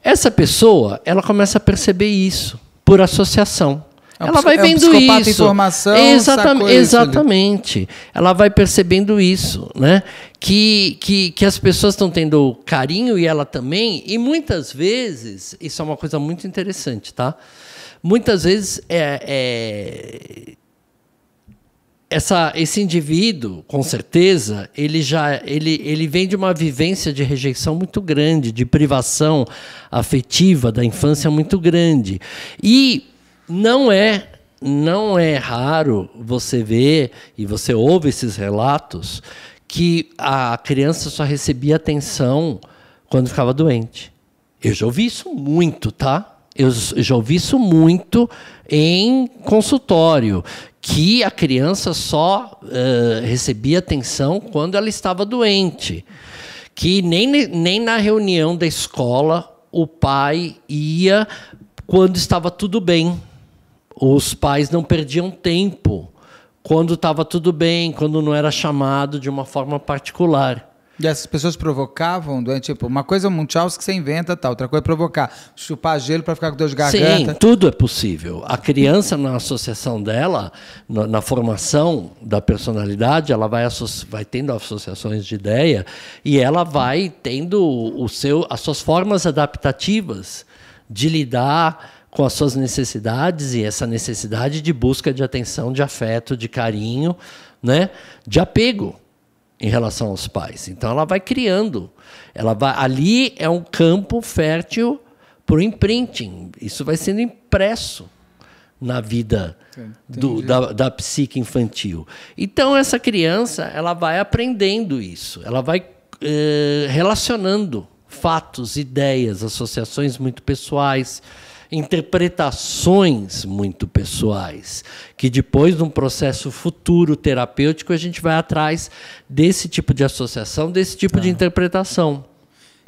Essa pessoa, ela começa a perceber isso por associação. É um ela vai vendo é um isso. Informação, exatamente, assim, exatamente. Ela vai percebendo isso, né? Que, que, que as pessoas estão tendo carinho e ela também. E muitas vezes, isso é uma coisa muito interessante, tá? Muitas vezes é, é essa, esse indivíduo, com certeza, ele já ele, ele vem de uma vivência de rejeição muito grande, de privação afetiva da infância muito grande. E não é, não é raro você ver e você ouve esses relatos que a criança só recebia atenção quando ficava doente. Eu já ouvi isso muito, tá? Eu já ouvi isso muito em consultório, que a criança só uh, recebia atenção quando ela estava doente. Que nem, nem na reunião da escola o pai ia quando estava tudo bem os pais não perdiam tempo quando estava tudo bem, quando não era chamado de uma forma particular. E essas pessoas provocavam, doente, tipo, uma coisa é um Munchaus que você inventa, tal, tá, outra coisa é provocar, chupar gelo para ficar com dor de garganta. Sim, tudo é possível. A criança na associação dela, na, na formação da personalidade, ela vai, vai tendo associações de ideia e ela vai tendo o seu, as suas formas adaptativas de lidar com as suas necessidades e essa necessidade de busca de atenção, de afeto, de carinho, né? de apego em relação aos pais. Então ela vai criando. Ela vai ali é um campo fértil para o imprinting. Isso vai sendo impresso na vida do, da, da psique infantil. Então essa criança ela vai aprendendo isso. Ela vai eh, relacionando fatos, ideias, associações muito pessoais interpretações muito pessoais, que depois, num processo futuro terapêutico, a gente vai atrás desse tipo de associação, desse tipo tá. de interpretação.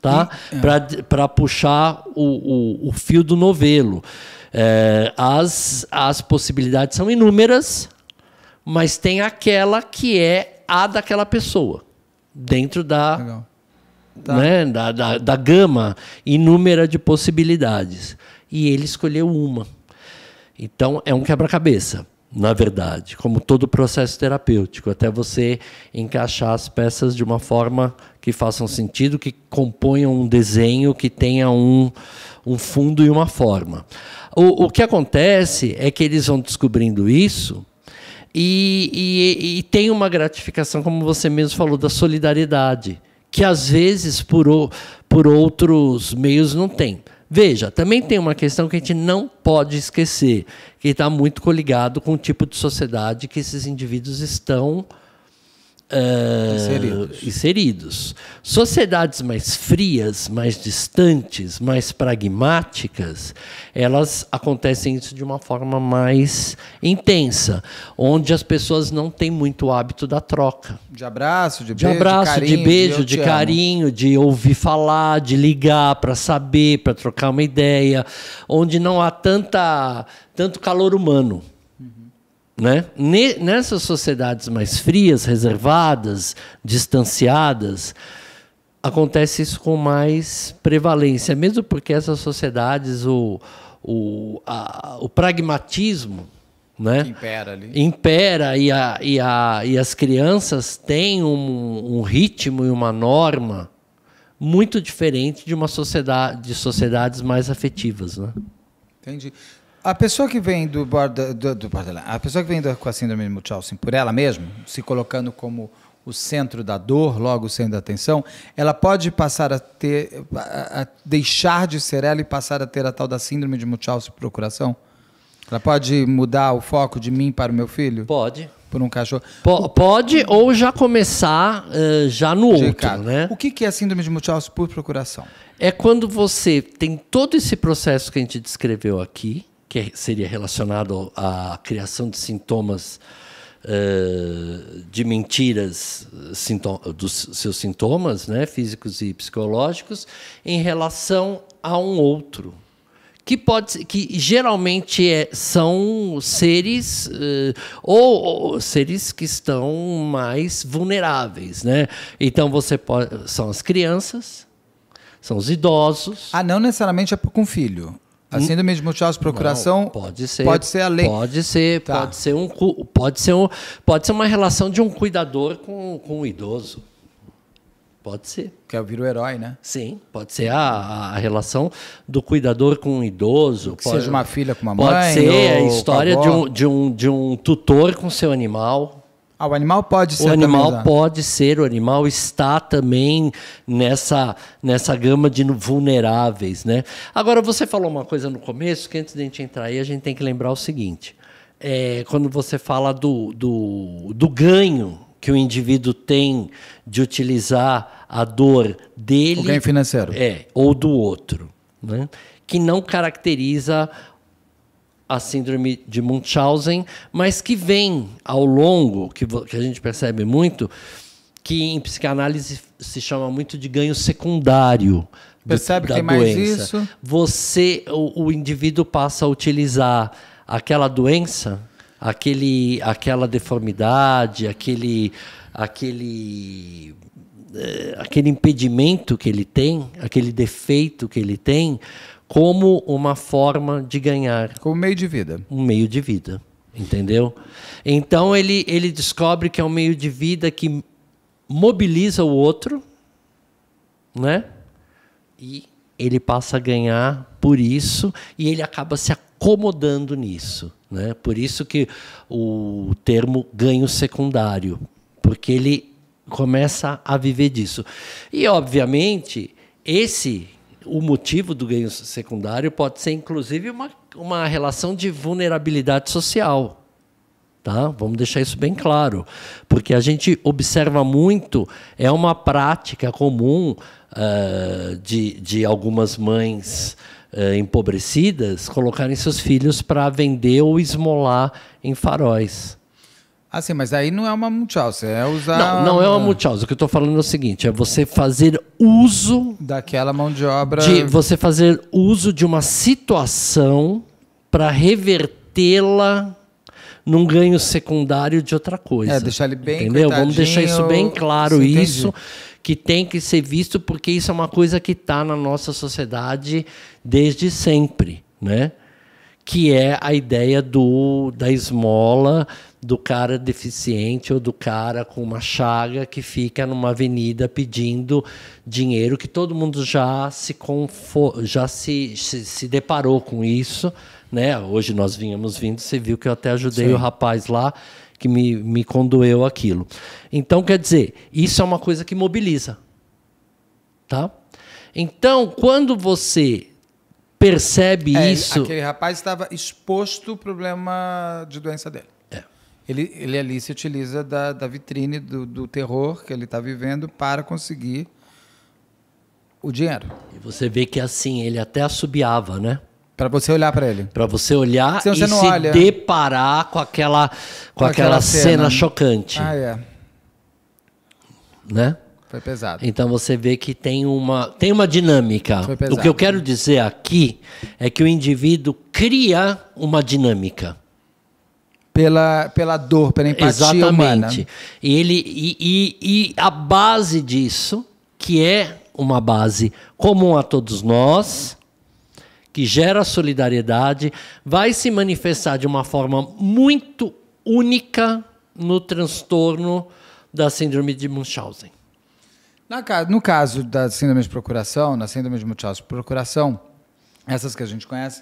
Tá? É. Para puxar o, o, o, fio do novelo. É, as, as possibilidades são inúmeras, mas tem aquela que é a daquela pessoa, dentro da. Legal. Tá. Né? Da, da, da, gama inúmera de possibilidades e ele escolheu uma. Então é um quebra-cabeça, na verdade, como todo processo terapêutico, até você encaixar as peças de uma forma que façam sentido, que componham um desenho, que tenha um, um fundo e uma forma. O, o que acontece é que eles vão descobrindo isso e, e, e tem uma gratificação, como você mesmo falou, da solidariedade, que às vezes por, o, por outros meios não tem. Veja, também tem uma questão que a gente não pode esquecer, que está muito coligado com o tipo de sociedade que esses indivíduos estão ah, inseridos. inseridos. Sociedades mais frias, mais distantes, mais pragmáticas, elas acontecem isso de uma forma mais intensa, onde as pessoas não têm muito hábito da troca. De abraço, de, de beijo, abraço, de carinho, de, beijo, de, de carinho, amo. de ouvir falar, de ligar para saber, para trocar uma ideia, onde não há tanta tanto calor humano. Né? Nessas sociedades mais frias, reservadas, distanciadas, acontece isso com mais prevalência, mesmo porque essas sociedades, o, o, a, o pragmatismo né? impera ali. Impera e, a, e, a, e as crianças têm um, um ritmo e uma norma muito diferente de uma sociedade de sociedades mais afetivas, né? Entendi. A pessoa que vem do, borda, do, do borderline, a pessoa que vem do, com a síndrome de Munchausen por ela mesma, se colocando como o centro da dor, logo o centro da atenção, ela pode passar a ter, a, a deixar de ser ela e passar a ter a tal da síndrome de Munchausen por procuração? Ela pode mudar o foco de mim para o meu filho? Pode. Por um cachorro? pode ou já começar uh, já no outro, Ricardo, né? O que, que é a síndrome de Munchausen por procuração? É quando você tem todo esse processo que a gente descreveu aqui, que seria relacionado à criação de sintomas uh, de mentiras dos seus sintomas né, físicos e psicológicos em relação a um outro que pode que geralmente é, são seres uh, ou, ou, seres que estão mais vulneráveis, né? Então você pode são as crianças, são os idosos. Ah, não necessariamente é com filho. A assim síndrome de multiócio de procuração não, pode ser pode ser a lei. Pode ser, tá. pode ser um pode ser um, pode ser uma relação de um cuidador com, com um idoso. Pode ser. Que é vira o herói, né? Sim, pode ser a, a relação do cuidador com um idoso. Que pode, seja uma filha com uma mãe. Pode ser a história de um, de, um, de um tutor com seu animal. Ah, o animal pode ser. O animal pode ser, o animal está também nessa, nessa gama de vulneráveis, né? Agora você falou uma coisa no começo que antes de a gente entrar aí a gente tem que lembrar o seguinte: é, quando você fala do, do, do ganho que o indivíduo tem de utilizar a dor dele, o ganho financeiro, é ou do outro, né? Que não caracteriza a síndrome de Munchausen, mas que vem ao longo, que, que a gente percebe muito, que em psicanálise se chama muito de ganho secundário. Percebe que tem doença. mais isso? Você, o, o indivíduo passa a utilizar aquela doença, aquele, aquela deformidade, aquele, aquele eh, aquele impedimento que ele tem, aquele defeito que ele tem, como uma forma de ganhar. Como meio de vida. Um meio de vida, entendeu? Então ele, ele descobre que é um meio de vida que mobiliza o outro, né? E ele passa a ganhar por isso e ele acaba se acomodando nisso, né? Por isso que o termo ganho secundário, porque ele começa a viver disso. E obviamente esse o motivo do ganho secundário pode ser, inclusive, uma, uma relação de vulnerabilidade social. Tá? Vamos deixar isso bem claro, porque a gente observa muito, é uma prática comum uh, de, de algumas mães uh, empobrecidas colocarem seus filhos para vender ou esmolar em faróis. Ah, sim, mas aí não é uma multihouse, é usar. Não, não é uma multihouse. O que eu estou falando é o seguinte: é você fazer uso. Daquela mão de obra. De você fazer uso de uma situação para revertê-la num ganho secundário de outra coisa. É, deixar ele bem Entendeu? Vamos deixar isso bem claro, isso que tem que ser visto, porque isso é uma coisa que está na nossa sociedade desde sempre, né? Que é a ideia do, da esmola, do cara deficiente ou do cara com uma chaga que fica numa avenida pedindo dinheiro, que todo mundo já se já se, se, se, deparou com isso. Né? Hoje nós vínhamos vindo, você viu que eu até ajudei Sim. o rapaz lá que me, me condoeu aquilo. Então, quer dizer, isso é uma coisa que mobiliza. Tá? Então, quando você percebe é, isso. Aquele rapaz estava exposto ao problema de doença dele ele, ele ali se utiliza da, da vitrine do, do terror que ele está vivendo para conseguir o dinheiro. E você vê que assim, ele até assobiava, né? Para você olhar para ele. Para você olhar Senão e você se olha. deparar com aquela, com, com aquela, aquela cena. cena. chocante. Ah, é. Né? Foi pesado. Então você vê que tem uma, tem uma dinâmica. Foi pesado. O que eu quero dizer aqui é que o indivíduo cria uma dinâmica pela, pela dor, pela empatia Exatamente. humana. E, ele, e, e, e a base disso, que é uma base comum a todos nós, que gera solidariedade, vai se manifestar de uma forma muito única no transtorno da síndrome de Munchausen. no caso da síndrome de procuração, na síndrome de Munchausen procuração, essas que a gente conhece,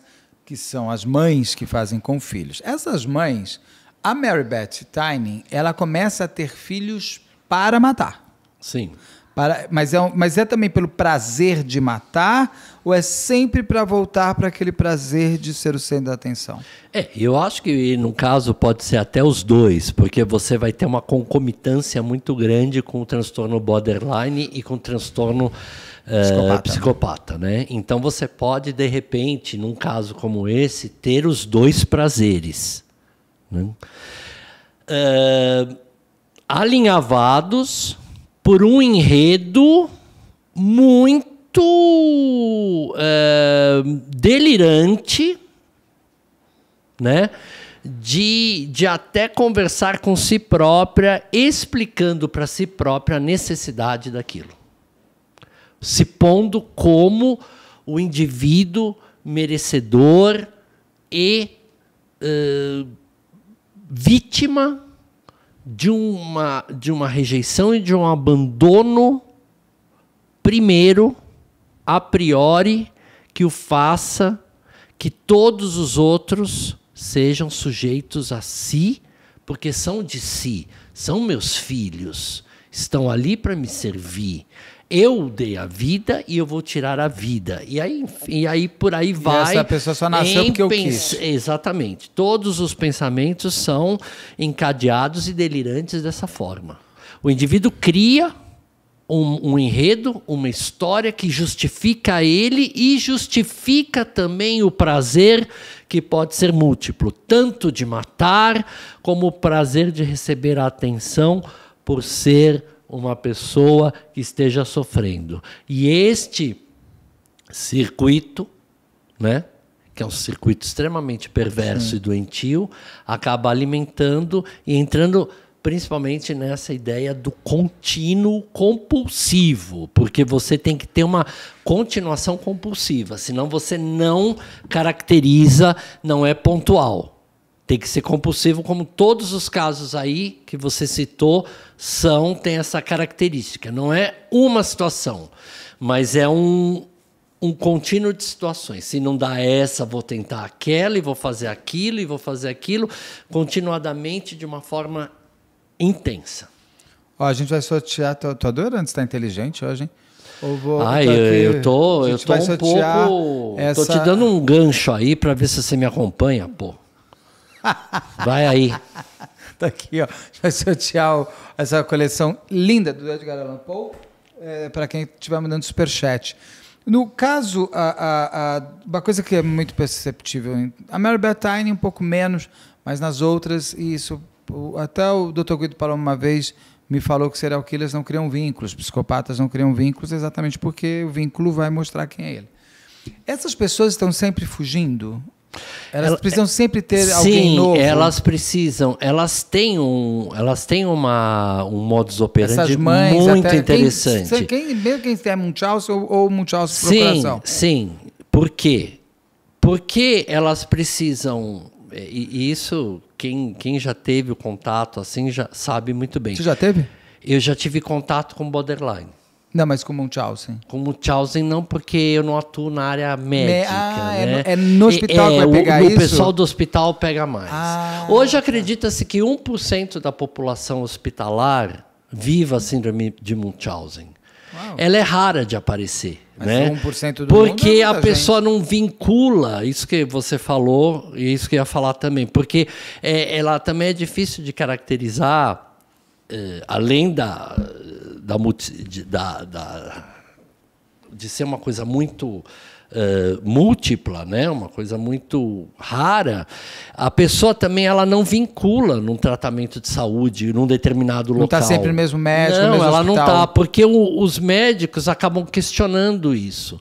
que são as mães que fazem com filhos. Essas mães, a Mary Beth Tiny, ela começa a ter filhos para matar. Sim. Para, mas, é, mas é também pelo prazer de matar ou é sempre para voltar para aquele prazer de ser o centro da atenção? É, eu acho que no caso pode ser até os dois, porque você vai ter uma concomitância muito grande com o transtorno borderline e com o transtorno psicopata. Ah, psicopata, né? Então você pode, de repente, num caso como esse, ter os dois prazeres. Né? Uh, alinhavados por um enredo muito uh, delirante, né? De, de até conversar com si própria, explicando para si própria a necessidade daquilo se pondo como o indivíduo merecedor e uh, vítima de uma, de uma rejeição e de um abandono, primeiro, a priori, que o faça que todos os outros sejam sujeitos a si, porque são de si, são meus filhos, estão ali para me servir eu dei a vida e eu vou tirar a vida. E aí, e aí por aí vai. E essa pessoa só nasceu porque eu quis. Exatamente. Todos os pensamentos são encadeados e delirantes dessa forma. O indivíduo cria um, um enredo, uma história que justifica ele e justifica também o prazer que pode ser múltiplo, tanto de matar como o prazer de receber a atenção por ser uma pessoa que esteja sofrendo. E este circuito, né, que é um circuito extremamente perverso Sim. e doentio, acaba alimentando e entrando principalmente nessa ideia do contínuo compulsivo, porque você tem que ter uma continuação compulsiva, senão você não caracteriza, não é pontual. Tem que ser compulsivo, como todos os casos aí que você citou são, tem essa característica. Não é uma situação, mas é um, um contínuo de situações. Se não dá essa, vou tentar aquela, e vou fazer aquilo, e vou fazer aquilo, continuadamente de uma forma intensa. Ó, a gente vai sortear. Tô, tô adorando, você tá inteligente hoje, hein? Ou vou, ah, eu, eu tô, eu tô um pouco. Essa... Tô te dando um gancho aí para ver se você me acompanha, pô. Vai aí. tá aqui, ó. Já sortear essa coleção linda do Edgar Allan Poe é, para quem estiver mandando superchat. No caso, a, a, a, uma coisa que é muito perceptível, a Mary Beth Tiny um pouco menos, mas nas outras, isso até o Dr. Guido Paloma uma vez me falou que serial killers não criam vínculos, psicopatas não criam vínculos, exatamente porque o vínculo vai mostrar quem é ele. Essas pessoas estão sempre fugindo elas Ela, precisam sempre ter sim, alguém novo. Sim, elas precisam. Elas têm um, elas têm uma, um modus operandi mães, muito até, interessante. Quem, quem, mesmo quem tem Munchausen ou, ou Munchausen sim, procuração. Sim, por quê? Porque elas precisam... E, isso, quem, quem já teve o contato assim já sabe muito bem. Você já teve? Eu já tive contato com borderline. Não, mas com Munchausen. Com Munchausen não, porque eu não atuo na área médica. Ah, né? é, no, é, no, hospital é, que vai pegar o, isso? O pessoal do hospital pega mais. Ah, Hoje acredita-se que 1% da população hospitalar viva a síndrome de Munchausen. Uau. Ela é rara de aparecer. Mas né? 1% do porque é a pessoa gente. não vincula isso que você falou e isso que eu ia falar também. Porque é, ela também é difícil de caracterizar, eh, além da da, de, da, da, de ser uma coisa muito uh, múltipla, né? uma coisa muito rara, a pessoa também ela não vincula num tratamento de saúde, num determinado não tá local. Não está sempre no mesmo médico, não, mesmo ela tá, hospital. não está, porque o, os médicos acabam questionando isso.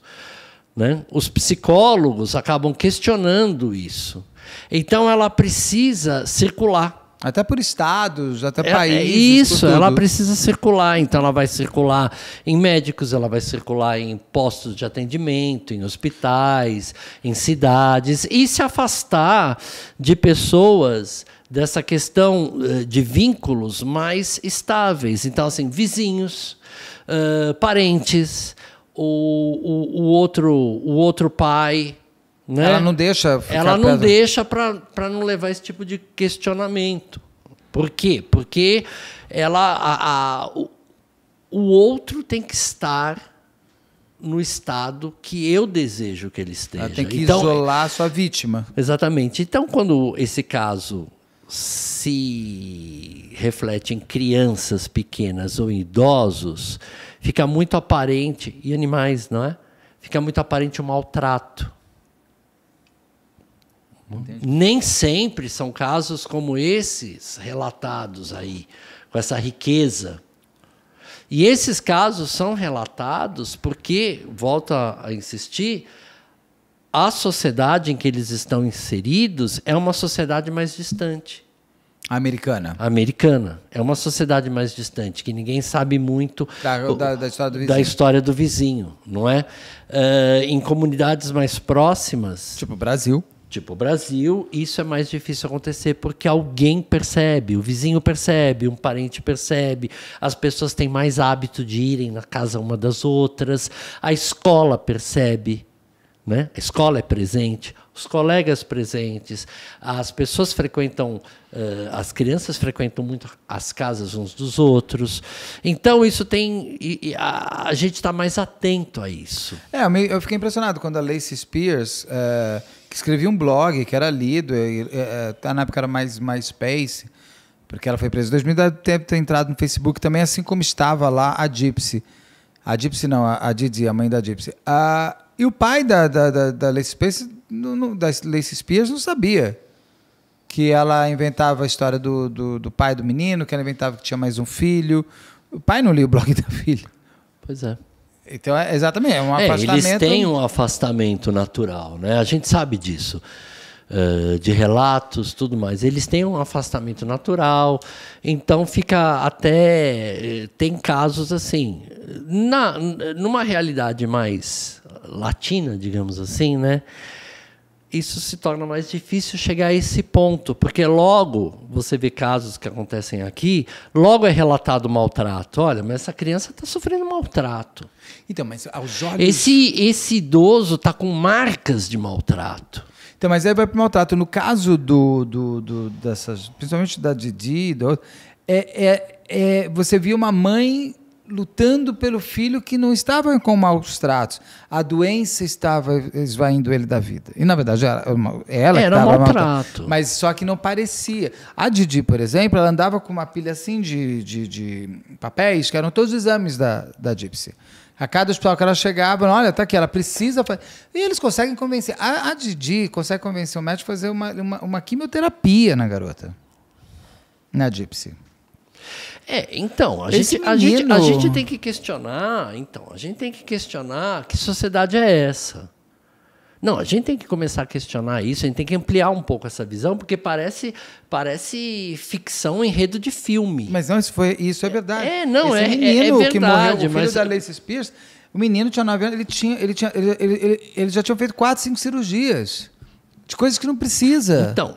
Né? Os psicólogos acabam questionando isso. Então ela precisa circular. Até por estados, até é, é países. É isso, ela precisa circular. Então, ela vai circular em médicos, ela vai circular em postos de atendimento, em hospitais, em cidades. E se afastar de pessoas dessa questão eh, de vínculos mais estáveis. Então, assim, vizinhos, eh, parentes, o, o, o, outro, o outro pai né? Ela não deixa. ela não pedra. deixa para não levar esse tipo de questionamento. Por quê? Porque ela, a, a, o, o outro tem que estar no estado que eu desejo que ele esteja. Ela tem que então, isolar a sua vítima. Exatamente. Então, quando esse caso se reflete em crianças pequenas ou em idosos, fica muito aparente, e animais, não é? Fica muito aparente o maltrato. Nem sempre são casos como esses relatados aí, com essa riqueza. E esses casos são relatados porque, volto a insistir, a sociedade em que eles estão inseridos é uma sociedade mais distante. Americana. Americana. É uma sociedade mais distante, que ninguém sabe muito da, da, da, história, do da história, do vizinho, não é? Uh, em comunidades mais próximas. Tipo Brasil. Tipo, Brasil, isso é mais difícil acontecer porque alguém percebe, o vizinho percebe, um parente percebe, as pessoas têm mais hábito de irem na casa uma das outras, a escola percebe, né? A escola é presente, os colegas presentes, as pessoas frequentam, uh, as crianças frequentam muito as casas uns dos outros. Então isso tem, e, e a, a, gente está mais atento a isso. É, eu fiquei impressionado quando a Lacey Spears uh que escrevia um blog, que era lido, é, tá na época era mais MySpace, porque ela foi presa em 2000, deve ter entrado no Facebook também, assim como estava lá a Gypsy. A Gypsy não, a, a Didi, a mãe da Gypsy. Ah, e o pai da, da, da, da Lacey Spears não, não, da Lacey Spears não sabia que ela inventava a história do, do, do pai do menino, que ela inventava que tinha mais um filho. O pai não lia o blog da filha. Pois é. Então, é, exatamente, é um é, afastamento. Eles têm um afastamento natural, né? A gente sabe disso. Uh, de relatos, tudo mais. Eles têm um afastamento natural, então fica até. Eh, tem casos assim. Na, numa realidade mais latina, digamos assim, né? isso se torna mais difícil chegar a esse ponto, porque logo você vê casos que acontecem aqui, logo é relatado maltrato. Olha, mas essa criança está sofrendo maltrato. Então, mas aos olhos. Esse, esse idoso está com marcas de maltrato. Então, mas aí vai para o maltrato. No caso do, do, do, dessas, principalmente da Didi, do, é, é, é, você viu uma mãe lutando pelo filho que não estava com maus tratos. A doença estava esvaindo ele da vida. E, na verdade, era ela era que estava maltrato. Mas só que não parecia. A Didi, por exemplo, ela andava com uma pilha assim de, de, de papéis, que eram todos os exames da, da Gypsy. A cada hospital que ela chegava, olha, tá aqui, ela precisa fazer. E eles conseguem convencer. A, a Didi consegue convencer o médico a fazer uma, uma, uma quimioterapia na garota. Na Gypsy. É, então, a gente, a, gente, a gente tem que questionar, então, a gente tem que questionar que sociedade é essa. Não, a gente tem que começar a questionar isso, a gente tem que ampliar um pouco essa visão, porque parece parece ficção, enredo de filme. Mas não, isso, foi, isso é verdade. É, não, Esse é, menino é, é verdade. que morreu, o filho mas... da Lacey Spears, o menino tinha 9 anos, ele, tinha, ele, tinha, ele, ele, ele, já tinha feito 4, 5 cirurgias de coisas que não precisa. Então,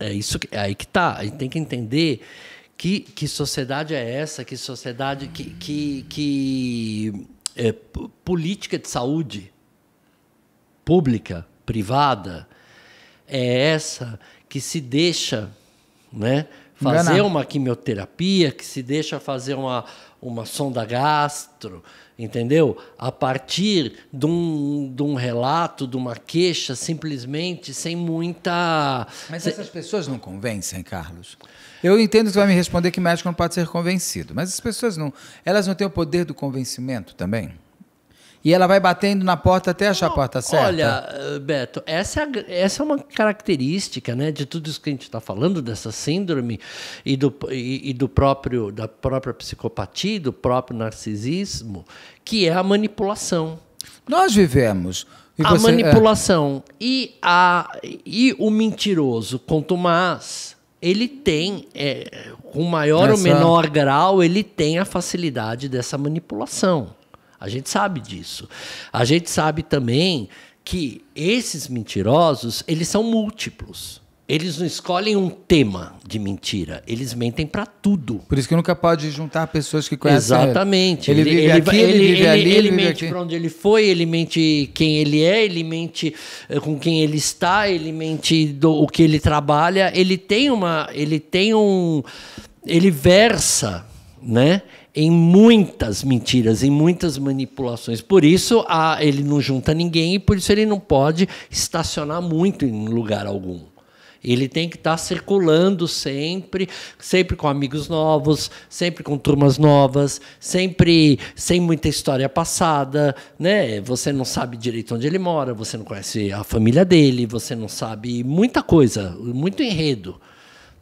é isso que, é aí que tá. A gente tem que entender que, que sociedade é essa? Que sociedade. Que, que, que é, política de saúde pública, privada, é essa que se deixa né, fazer Enganado. uma quimioterapia, que se deixa fazer uma, uma sonda gastro, entendeu? A partir de um, de um relato, de uma queixa, simplesmente sem muita. Mas essas pessoas não convencem, Carlos? Eu entendo que você vai me responder que médico não pode ser convencido, mas as pessoas não. Elas não têm o poder do convencimento também? E ela vai batendo na porta até achar a porta certa? Olha, Beto, essa, é essa é uma característica né, de tudo isso que a gente está falando, dessa síndrome e do, e, e, do próprio, da própria psicopatia, do próprio narcisismo, que é a manipulação. Nós vivemos. a você, é. manipulação é... e, a, e o mentiroso, quanto mais ele tem, é, com maior Essa... ou menor grau, ele tem a facilidade dessa manipulação. A gente sabe disso. A gente sabe também que esses mentirosos, eles são múltiplos. Eles não escolhem um tema de mentira, eles mentem para tudo. Por isso que nunca pode juntar pessoas que conhecem Exatamente. Ele, ele vive aqui, ele, ele vive ali, ele, ele vive mente para onde ele foi, ele mente quem ele é, ele mente eh, com quem ele está, ele mente do, o que ele trabalha, ele tem uma, ele tem um ele versa, né? em muitas mentiras, em muitas manipulações. Por isso, a, ele não junta ninguém e por isso ele não pode estacionar muito em lugar algum. Ele tem que estar tá circulando sempre, sempre com amigos novos, sempre com turmas novas, sempre sem muita história passada, né? Você não sabe direito onde ele mora, você não conhece a família dele, você não sabe muita coisa, muito enredo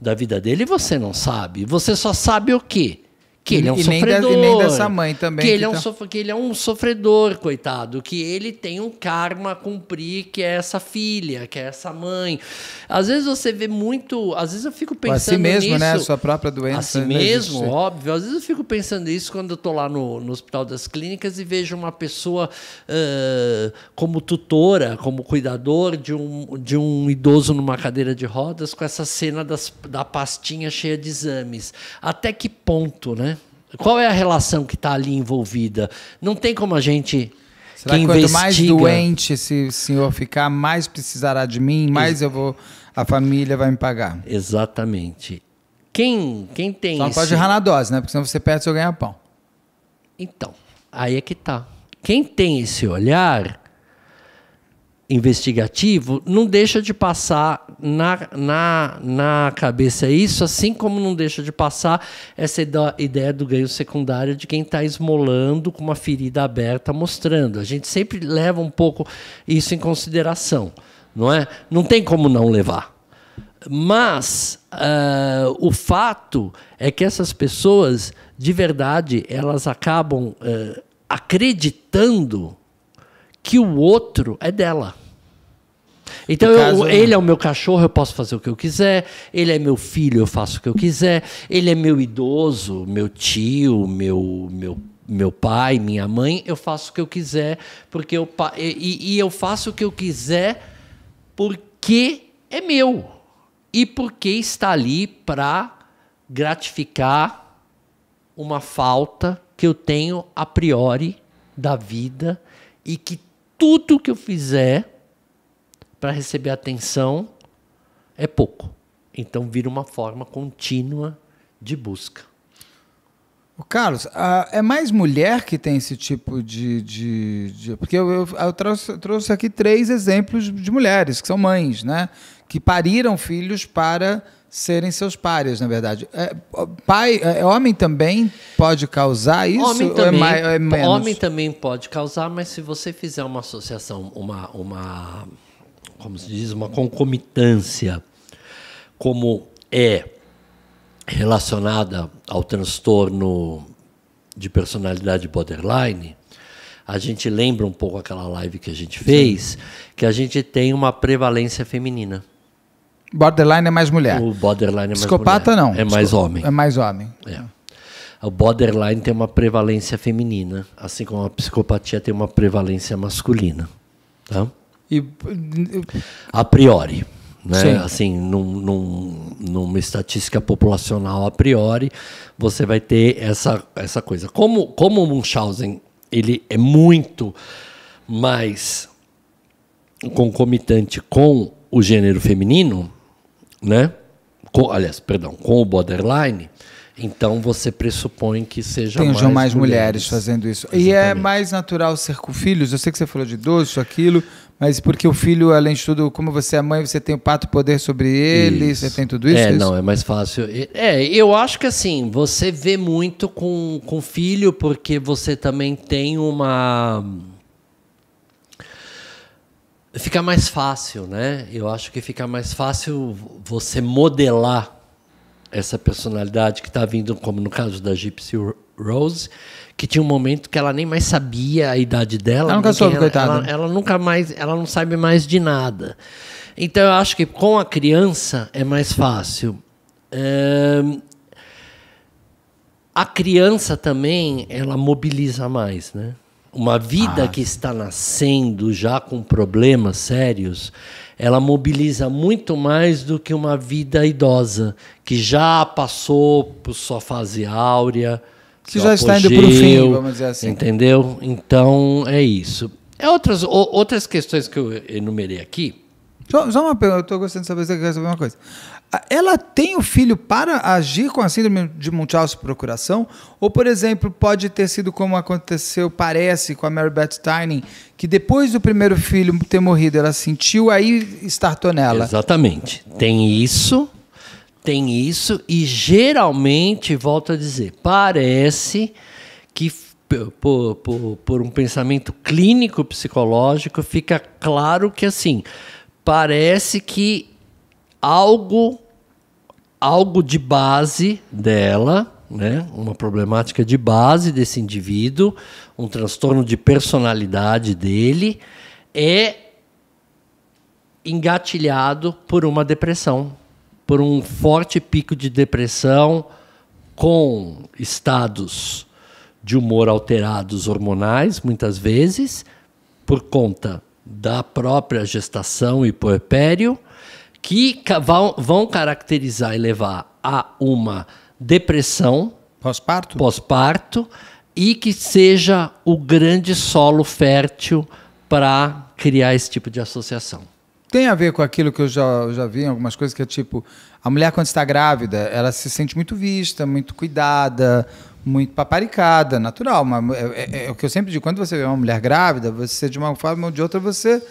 da vida dele, você não sabe. Você só sabe o quê? Que ele é um e sofredor. Nem da, e nem dessa mãe também. Que, que ele, é um tá... sof... que ele é um sofredor, coitado. Que ele tem um karma a cumprir, que é essa filha, que é essa mãe. Às vezes você vê muito. Às vezes eu fico pensando. A si mesmo, nisso, né? A sua própria doença. A si né? mesmo, existe. óbvio. Às vezes eu fico pensando isso quando eu tô lá no, no Hospital das Clínicas e vejo uma pessoa uh, como tutora, como cuidador de um, de um idoso numa cadeira de rodas com essa cena das, da pastinha cheia de exames. Até que ponto, né? Qual é a relação que está ali envolvida? Não tem como a gente. Será que, que quanto mais doente esse senhor ficar, mais precisará de mim, mais eu vou. A família vai me pagar. Exatamente. Quem, quem tem. Só esse... pode errar na dose, né? Porque senão você perde seu ganha-pão. Então, aí é que tá. Quem tem esse olhar investigativo, não deixa de passar na, na, na cabeça isso, assim como não deixa de passar essa ideia do ganho secundário de quem está esmolando com uma ferida aberta mostrando. A gente sempre leva um pouco isso em consideração, não é? Não tem como não levar. Mas uh, o fato é que essas pessoas, de verdade, elas acabam uh, acreditando que o outro é dela. Então, caso, eu, ele é. é o meu cachorro, eu posso fazer o que eu quiser. Ele é meu filho, eu faço o que eu quiser. Ele é meu idoso, meu tio, meu, meu, meu pai, minha mãe, eu faço o que eu quiser. porque eu, e, e eu faço o que eu quiser porque é meu. E porque está ali para gratificar uma falta que eu tenho a priori da vida e que tudo que eu fizer para receber atenção é pouco. Então vira uma forma contínua de busca. O Carlos, a, é mais mulher que tem esse tipo de. de, de porque eu, eu, eu trouxe, trouxe, aqui três exemplos de mulheres, que são mães, né? Que pariram filhos para serem seus pares, na verdade. É, pai, é, homem também pode causar isso? Homem é também, é, é menos? homem também pode causar, mas se você fizer uma associação, uma. uma como se diz, uma concomitância, como é relacionada ao transtorno de personalidade borderline, a gente lembra um pouco aquela live que a gente fez, que a gente tem uma prevalência feminina. Borderline é mais mulher. O borderline é Psicopata mais mulher. não. É mais homem. É mais homem. É. O borderline tem uma prevalência feminina, assim como a psicopatia tem uma prevalência masculina. Tá? E... A priori. Né? Sim. Assim, num, num, numa estatística populacional a priori, você vai ter essa, essa coisa. Como, como o Munchausen ele é muito mais concomitante com o gênero feminino, né? Com, aliás, perdão, com o borderline, então você pressupõe que seja Tenham mais, mais mulheres. mulheres fazendo isso. Exatamente. E é mais natural ser com filhos? Eu sei que você falou de idoso, aquilo, mas porque o filho, além de tudo, como você é mãe, você tem o pato poder sobre ele, isso. você tem tudo isso? É, é isso? não, é mais fácil. É, eu acho que assim, você vê muito com o filho, porque você também tem uma. Fica mais fácil, né? Eu acho que fica mais fácil você modelar essa personalidade que está vindo, como no caso da Gypsy Rose, que tinha um momento que ela nem mais sabia a idade dela. Ela nunca soube, ela, coitada. Ela, ela, nunca mais, ela não sabe mais de nada. Então eu acho que com a criança é mais fácil. É... A criança também, ela mobiliza mais, né? Uma vida ah. que está nascendo já com problemas sérios, ela mobiliza muito mais do que uma vida idosa, que já passou por sua fase áurea, que já está indo para o fim, vamos dizer assim. Entendeu? Então é isso. É outras, outras questões que eu enumerei aqui. Só, só uma pergunta, eu estou gostando de saber, quero saber uma coisa. Ela tem o filho para agir com a síndrome de Munchausen procuração? Ou, por exemplo, pode ter sido como aconteceu, parece, com a Mary Beth Tining, que depois do primeiro filho ter morrido, ela sentiu, aí startou nela? Exatamente. Tem isso tem isso e geralmente, volto a dizer, parece que por, por, por, um pensamento clínico psicológico fica claro que assim parece que algo algo de base dela né uma problemática de base desse indivíduo um transtorno de personalidade dele é engatilhado por uma depressão por um forte pico de depressão com estados de humor alterados hormonais, muitas vezes, por conta da própria gestação e puerpério, que vão caracterizar e levar a uma depressão pós-parto pós-parto e que seja o grande solo fértil para criar esse tipo de associação tem a ver com aquilo que eu já, já vi, algumas coisas que é tipo, a mulher quando está grávida, ela se sente muito vista, muito cuidada, muito paparicada, natural. mas é, é, é, é, o que eu sempre digo, quando você vê uma mulher grávida, você de uma forma ou de outra você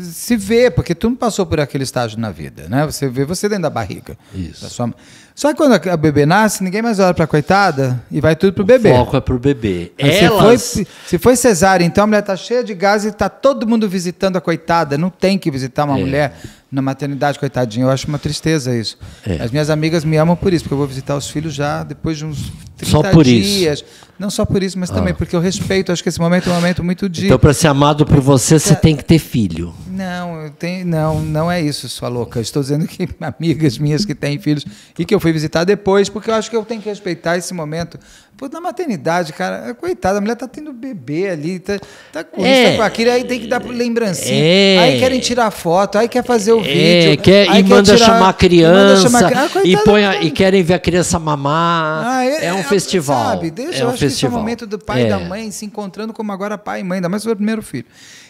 se vê, porque tu não passou por aquele estágio na vida, né? Você vê você dentro da barriga. Isso. Da sua... Só que quando a bebê nasce, ninguém mais olha pra coitada e vai tudo pro o bebê. O foco é pro bebê. Elas... Se foi, se foi cesárea, então a mulher tá cheia de gás e tá todo mundo visitando a coitada. Não tem que visitar uma é. mulher na maternidade, coitadinha. Eu acho uma tristeza isso. É. As minhas amigas me amam por isso, porque eu vou visitar os filhos já depois de uns 30 só por dias. Isso. Não só por isso, mas ah. também porque eu respeito. Acho que esse momento é um momento muito de... Então, para ser amado por você, é. você tem que ter filho. Não, tenho, não, não é isso, sua louca. estou dizendo que amigas minhas que têm filhos e que eu fui visitar depois, porque eu acho que eu tenho que respeitar esse momento. Pô, na maternidade, cara, coitada, a mulher tá tendo bebê ali, tá, tá com é, isso, tá é. com aquilo, aí tem que dar lembrancinha. É, aí querem tirar foto, aí quer fazer o é, vídeo. Quer, aí e quer manda, tirar, chamar criança, manda chamar a criança. Ah, e, põe a, e tá- querem ver a criança mamar. Ah, é, é um é, festival. Sabe, deixa, é um eu acho festival. que esse é o momento do pai e da mãe se encontrando como agora pai e mãe, ainda mais o primeiro filho.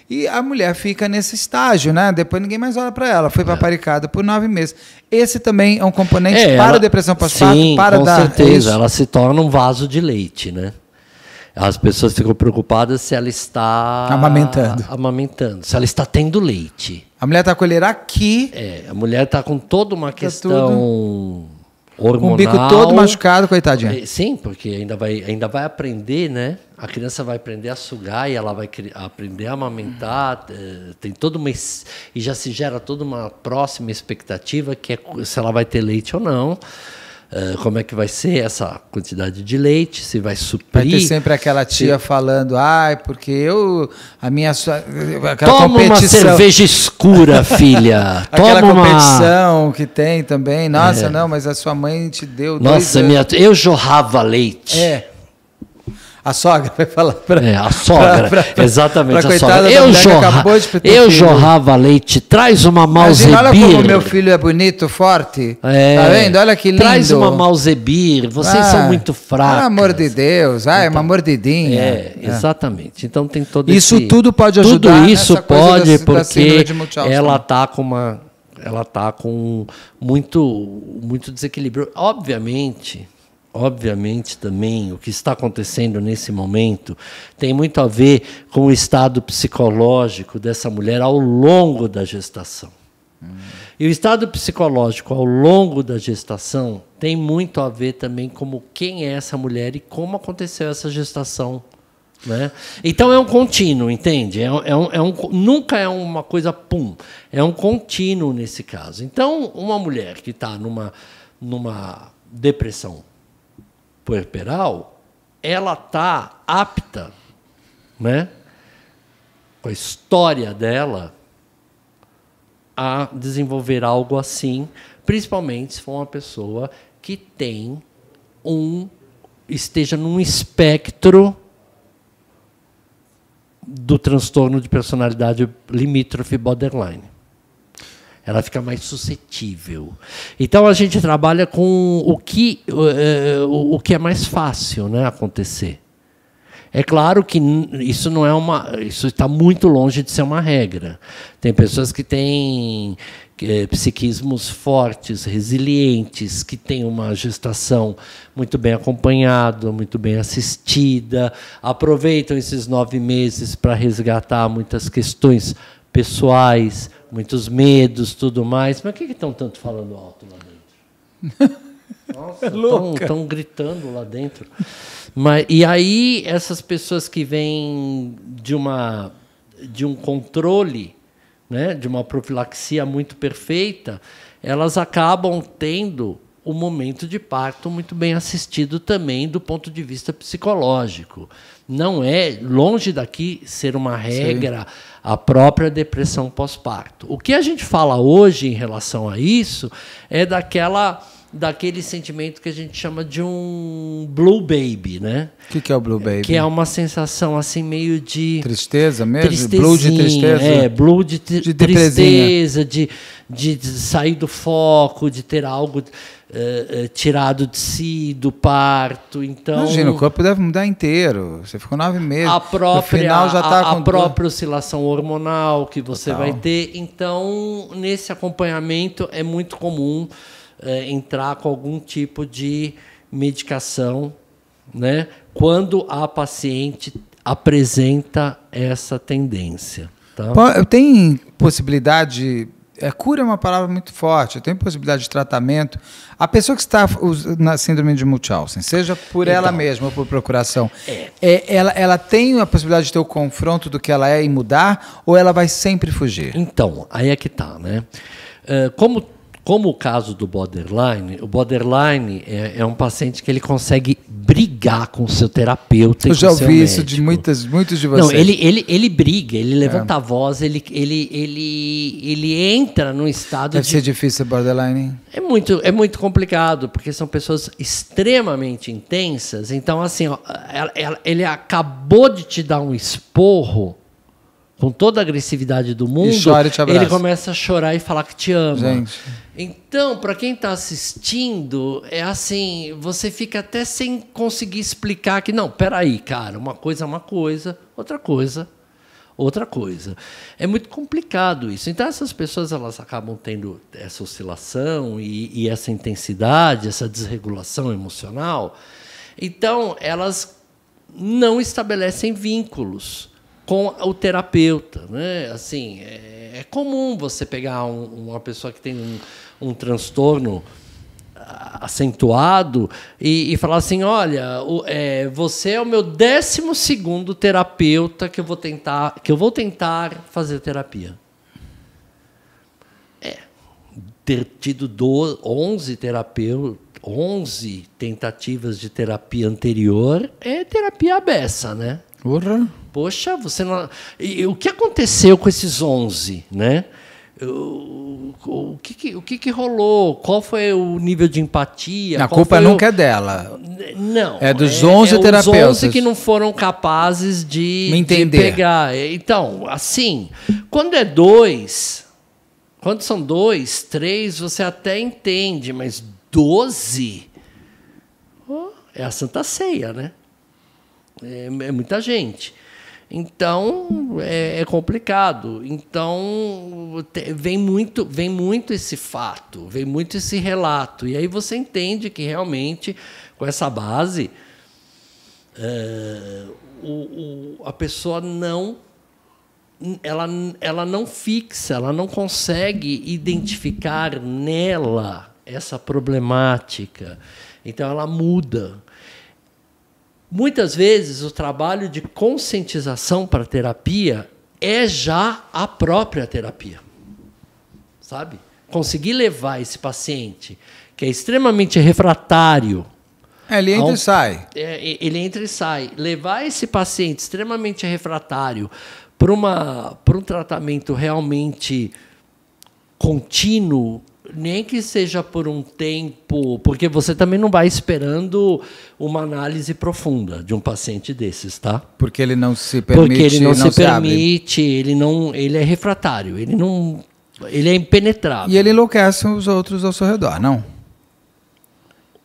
E a mulher fica nesse estágio, né? Depois ninguém mais olha para ela. Foi paparicada é. por nove meses. Esse também é um componente é, para ela, a depressão pós-parto, para com dar certeza. Isso. Ela se torna um vaso de leite, né? As pessoas ficam preocupadas se ela está amamentando, amamentando se ela está tendo leite. A mulher está a colher aqui. É, a mulher está com toda uma tá questão tudo hormonal. Com o bico todo machucado, coitadinha. Sim, porque ainda vai, ainda vai aprender, né? A criança vai aprender a sugar e ela vai aprender a amamentar. Eh, tem toda uma. E já se gera toda uma próxima expectativa que é se ela vai ter leite ou não. Ah, como é que vai ser essa quantidade de leite, se vai suprir. Vai ter sempre aquela tia se... falando, ai, porque eu. A minha. Sua, Toma uma cerveja escura, filha. aquela Toma competição uma... que tem também. Nossa, é. não, mas a sua mãe te deu. Nossa, minha, eu jorrava leite. É. A sogra vai falar para É, a sogra. Pra, pra, exatamente, pra a sogra. Eu, jorra, eu jorrava leite, traz uma malzebir. Mas olha como meu filho é bonito, forte. Tá é, tá vendo? Olha que lindo. Traz uma malzebir, vocês ah, são muito fracos. Pelo amor de Deus, ah, então, é uma mordidinha. É, ah. exatamente. Então tem todo Isso esse, tudo pode ajudar. Tudo isso pode, da, porque da ela tá com uma ela está com muito muito desequilíbrio. Obviamente, obviamente também o que está acontecendo nesse momento tem muito a ver com o estado psicológico dessa mulher ao longo da gestação. Hum. E o estado psicológico ao longo da gestação tem muito a ver também como quem é essa mulher e como aconteceu essa gestação. Né? Então é um contínuo, entende? É, é, um, é um, nunca é uma coisa pum, é um contínuo nesse caso. Então, uma mulher que está numa, numa depressão puerperal, ela está apta, né, com a história dela, a desenvolver algo assim, principalmente se for uma pessoa que tem um esteja num espectro do transtorno de personalidade limítrofe borderline ela fica mais suscetível. Então a gente trabalha com o que, eh, o, o que é mais fácil né, acontecer. É claro que isso não é uma, isso está muito longe de ser uma regra. Tem pessoas que têm é, psiquismos fortes, resilientes, que têm uma gestação muito bem acompanhada, muito bem assistida, aproveitam esses nove meses para resgatar muitas questões pessoais, muitos medos, tudo mais. Mas o que estão tanto falando alto lá dentro? Nossa, estão é gritando lá dentro. Mas, e aí, essas pessoas que vêm de, uma, de um controle, né, de uma profilaxia muito perfeita, elas acabam tendo o um momento de parto muito bem assistido também do ponto de vista psicológico. Não é longe daqui ser uma regra. Sim a própria depressão pós-parto. O que a gente fala hoje em relação a isso é daquela daquele sentimento que a gente chama de um blue baby, né? O que, que, é o blue baby? Que é uma sensação assim meio de tristeza mesmo, blue de tristeza, é blue de, de tristeza, de, de sair do foco, de ter algo eh, eh, tirado de si, do parto. Então, Imagina, o corpo deve mudar inteiro. Você ficou nove meses. A própria, no final já tá a, a própria oscilação hormonal que você Total. vai ter. Então, nesse acompanhamento é muito comum eh, entrar com algum tipo de medicação, né? Quando a paciente apresenta essa tendência. Tá? Tem possibilidade é, cura é uma palavra muito forte, tem possibilidade de tratamento. A pessoa que está na síndrome de Munchausen, seja por então, ela mesma ou por procuração, é. É, ela, ela tem a possibilidade de ter o confronto do que ela é e mudar, ou ela vai sempre fugir? Então, aí é que está, né? como como o caso do borderline, o borderline é, é um paciente que ele consegue brigar com o seu terapeuta. Eu já ouvi isso de muitas, muitos de vocês. Não, ele, ele, ele briga, ele levanta é. a voz, ele, ele, ele, ele entra num estado. Deve de... ser difícil borderline. É muito, é muito complicado, porque são pessoas extremamente intensas. Então, assim, ó, ele acabou de te dar um esporro com toda a agressividade do mundo, ele começa a chorar e falar que te ama. Gente. Então, para quem está assistindo, é assim, você fica até sem conseguir explicar que não, peraí, cara, uma coisa é uma coisa, outra coisa, outra coisa. É muito complicado isso. Então essas pessoas elas acabam tendo essa oscilação e, e essa intensidade, essa desregulação emocional. Então elas não estabelecem vínculos com o terapeuta, né? Assim, é, é comum você pegar um, uma pessoa que tem um, um transtorno ah, acentuado e, e, falar assim, olha, o, é, você é o meu décimo segundo terapeuta que eu vou tentar, que eu vou tentar fazer terapia. É, ter tido do, 11 terapeutas 11 tentativas de terapia anterior é terapia abessa, né? Porra. Poxa, você não... E, o que aconteceu com esses 11, né? o que, que, o que, que, rolou? Qual foi o nível de empatia? A culpa nunca o... é dela. Não. É dos é, 11 é terapeutas. Os 11 que não foram capazes de, Me entender. De pegar. É, então, assim, quando é dois, quando são dois, três, você até entende, mas 12 oh, é a Santa Ceia, né? é, é muita gente. Então é, é, complicado. Então te, vem muito, vem muito esse fato, vem muito esse relato. E aí você entende que realmente com essa base é, o, o, a pessoa não ela, ela não fixa, ela não consegue identificar nela essa problemática. Então ela muda Muitas vezes o trabalho de conscientização para a terapia é já a própria terapia. Sabe? Conseguir levar esse paciente que é extremamente refratário. É, ele entra um, e sai. É, ele entra e sai. Levar esse paciente extremamente refratário para um tratamento realmente contínuo, nem que seja por um tempo, porque você também não vai esperando uma análise profunda de um paciente desses, tá? Porque ele não se permite. Porque ele não, não se, se, permite, abre. ele não, ele é refratário, ele não, ele é impenetrável. E ele enlouquece os outros ao seu redor, não?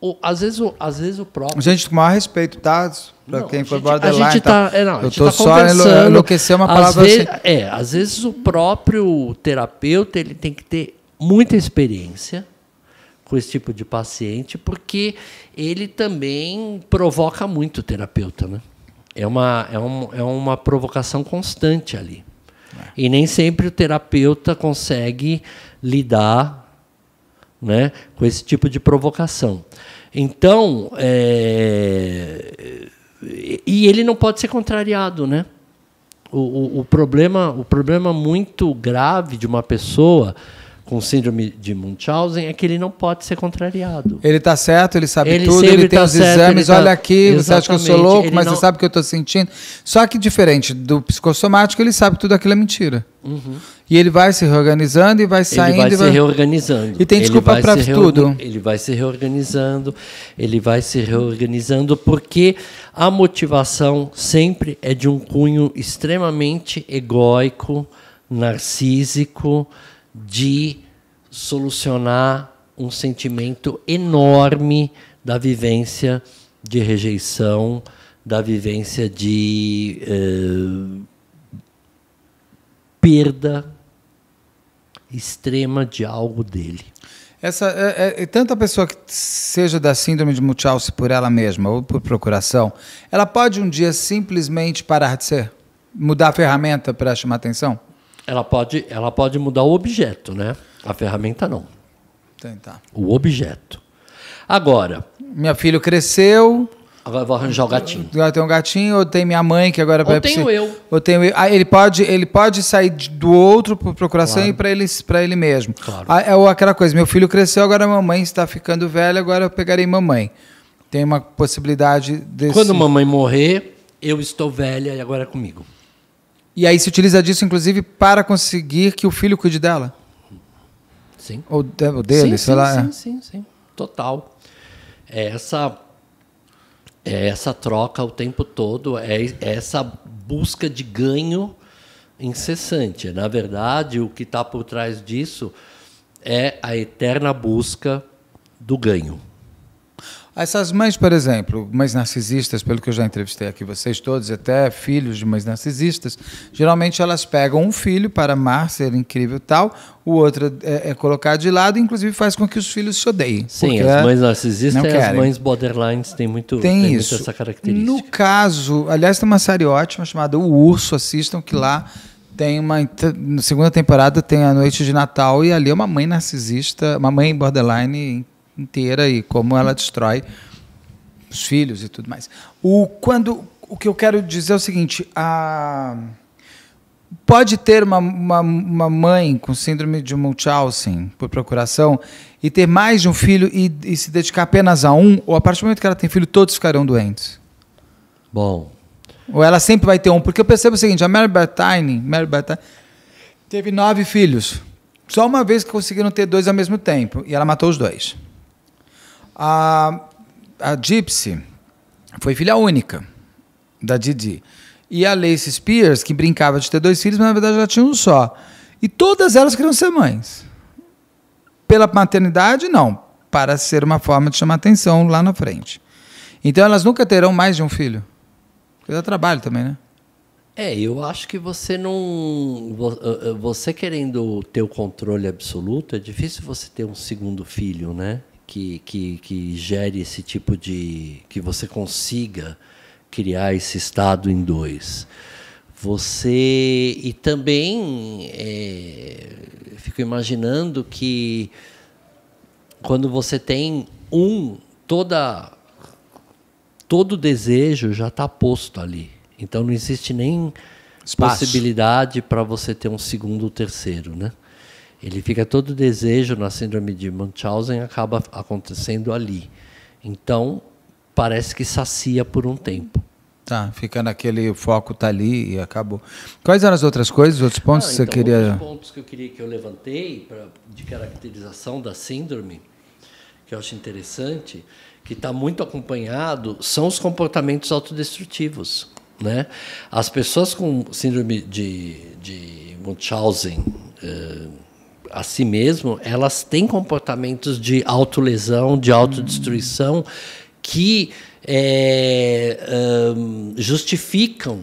O, às, vezes o, às vezes o próprio. Gente, com maior respeito, tá? Para quem foi borderline. A gente tá, tá? é, eu estou tá só enlouquecendo uma palavra às vezes, assim. É, às vezes o próprio terapeuta ele tem que ter muita experiência com esse tipo de paciente, porque ele também provoca muito o terapeuta. Né? É, uma, é, um, é uma provocação constante ali. É. E nem sempre o terapeuta consegue lidar né, com esse tipo de provocação. Então, é... e ele não pode ser contrariado, né? O, o, o, problema, o problema muito grave de uma pessoa com síndrome de Munchausen é que ele não pode ser contrariado. Ele está certo, ele sabe ele tudo, ele tem tá os certo, exames, tá- olha aqui, Exatamente. você acha que eu sou louco, ele mas não... você sabe o que eu estou sentindo. Só que diferente do psicossomático, ele sabe que tudo aquilo é mentira. Uhum. E ele vai se reorganizando e vai saindo. Ele vai, e vai... se reorganizando. E tem desculpa para reor... tudo. Ele vai se reorganizando, ele vai se reorganizando, porque a motivação sempre é de um cunho extremamente egóico, narcísico, de solucionar um sentimento enorme da vivência de rejeição, da vivência de eh, perda extrema de algo dele. Essa, é, é, tanto a pessoa que seja da síndrome de Munchausen por ela mesma ou por procuração, ela pode um dia simplesmente parar de ser? Mudar a ferramenta para chamar atenção? Ela pode, ela pode mudar o objeto, né? A ferramenta não. Tentar. Tá. O objeto. Agora. Minha filha cresceu. Agora vou arranjar o gatinho. Agora tem um gatinho, ou tem minha mãe, que agora vai Ou tenho eu. Ou tenho eu. Ah, ele pode, ele pode sair do outro por procuração claro. e para ele, ele mesmo. Claro. Ah, é aquela coisa, meu filho cresceu, agora a mamãe está ficando velha, agora eu pegarei mamãe. Tem uma possibilidade desse. Quando mamãe morrer, eu estou velha e agora é comigo. E aí se utiliza disso, inclusive, para conseguir que o filho cuide dela? Sim. Ou, dele, sim, sei sim, lá. É. Sim, sim, sim. Total. É essa, é essa troca o tempo todo, é, é essa busca de ganho incessante. Na verdade, o que está por trás disso é a eterna busca do ganho. Essas mães, por exemplo, mães narcisistas, pelo que eu já entrevistei aqui vocês todos, até filhos de mães narcisistas, geralmente elas pegam um filho para amar, ser incrível tal, o outro é, é colocado de lado, inclusive faz com que os filhos se odeiem. Sim, as mães narcisistas e as mães borderlines têm muito, tem tem isso. essa característica. No caso, aliás, tem uma série ótima chamada O Urso, assistam que lá tem uma na segunda temporada tem a noite de Natal e ali é uma mãe narcisista, uma mãe borderline inteira e como ela destrói os filhos e tudo mais. O quando o que eu quero dizer é o seguinte, a pode ter uma, uma, uma mãe com síndrome de Munchausen por procuração e ter mais de um filho e, e, se dedicar apenas a um, ou a partir do momento que ela tem filho, todos ficarão doentes? Bom. Ou ela sempre vai ter um? Porque eu percebo o seguinte: a Mary Bertine, Mary Bertine teve nove filhos. Só uma vez que conseguiram ter dois ao mesmo tempo. E ela matou os dois. A, a Gypsy foi filha única da Didi. E a Lacey Spears, que brincava de ter dois filhos, mas na verdade ela tinha um só. E todas elas queriam ser mães. Pela maternidade, não. Para ser uma forma de chamar atenção lá na frente. Então elas nunca terão mais de um filho. Porque dá trabalho também, né? É, eu acho que você não. Você querendo ter o controle absoluto, é difícil você ter um segundo filho, né? que, que, que gere esse tipo de. que você consiga criar esse estado em dois. Você. E também é, fico imaginando que quando você tem um, toda, todo desejo já está posto ali. Então não existe nem Espaço. possibilidade para você ter um segundo ou terceiro, né? Ele fica todo desejo na síndrome de Munchausen acaba acontecendo ali. Então, parece que sacia por um tempo. Tá, fica naquele foco tá ali e acabou. Quais eram as outras coisas, outros pontos ah, que você então, queria? Outros pontos que eu queria que eu levantei pra, de caracterização da síndrome, que eu acho interessante, que está muito acompanhado, são os comportamentos autodestrutivos. Né? As pessoas com síndrome de, de Munchausen, eh, a si mesmo, elas têm comportamentos de autolesão, de autodestruição, que é, um, justificam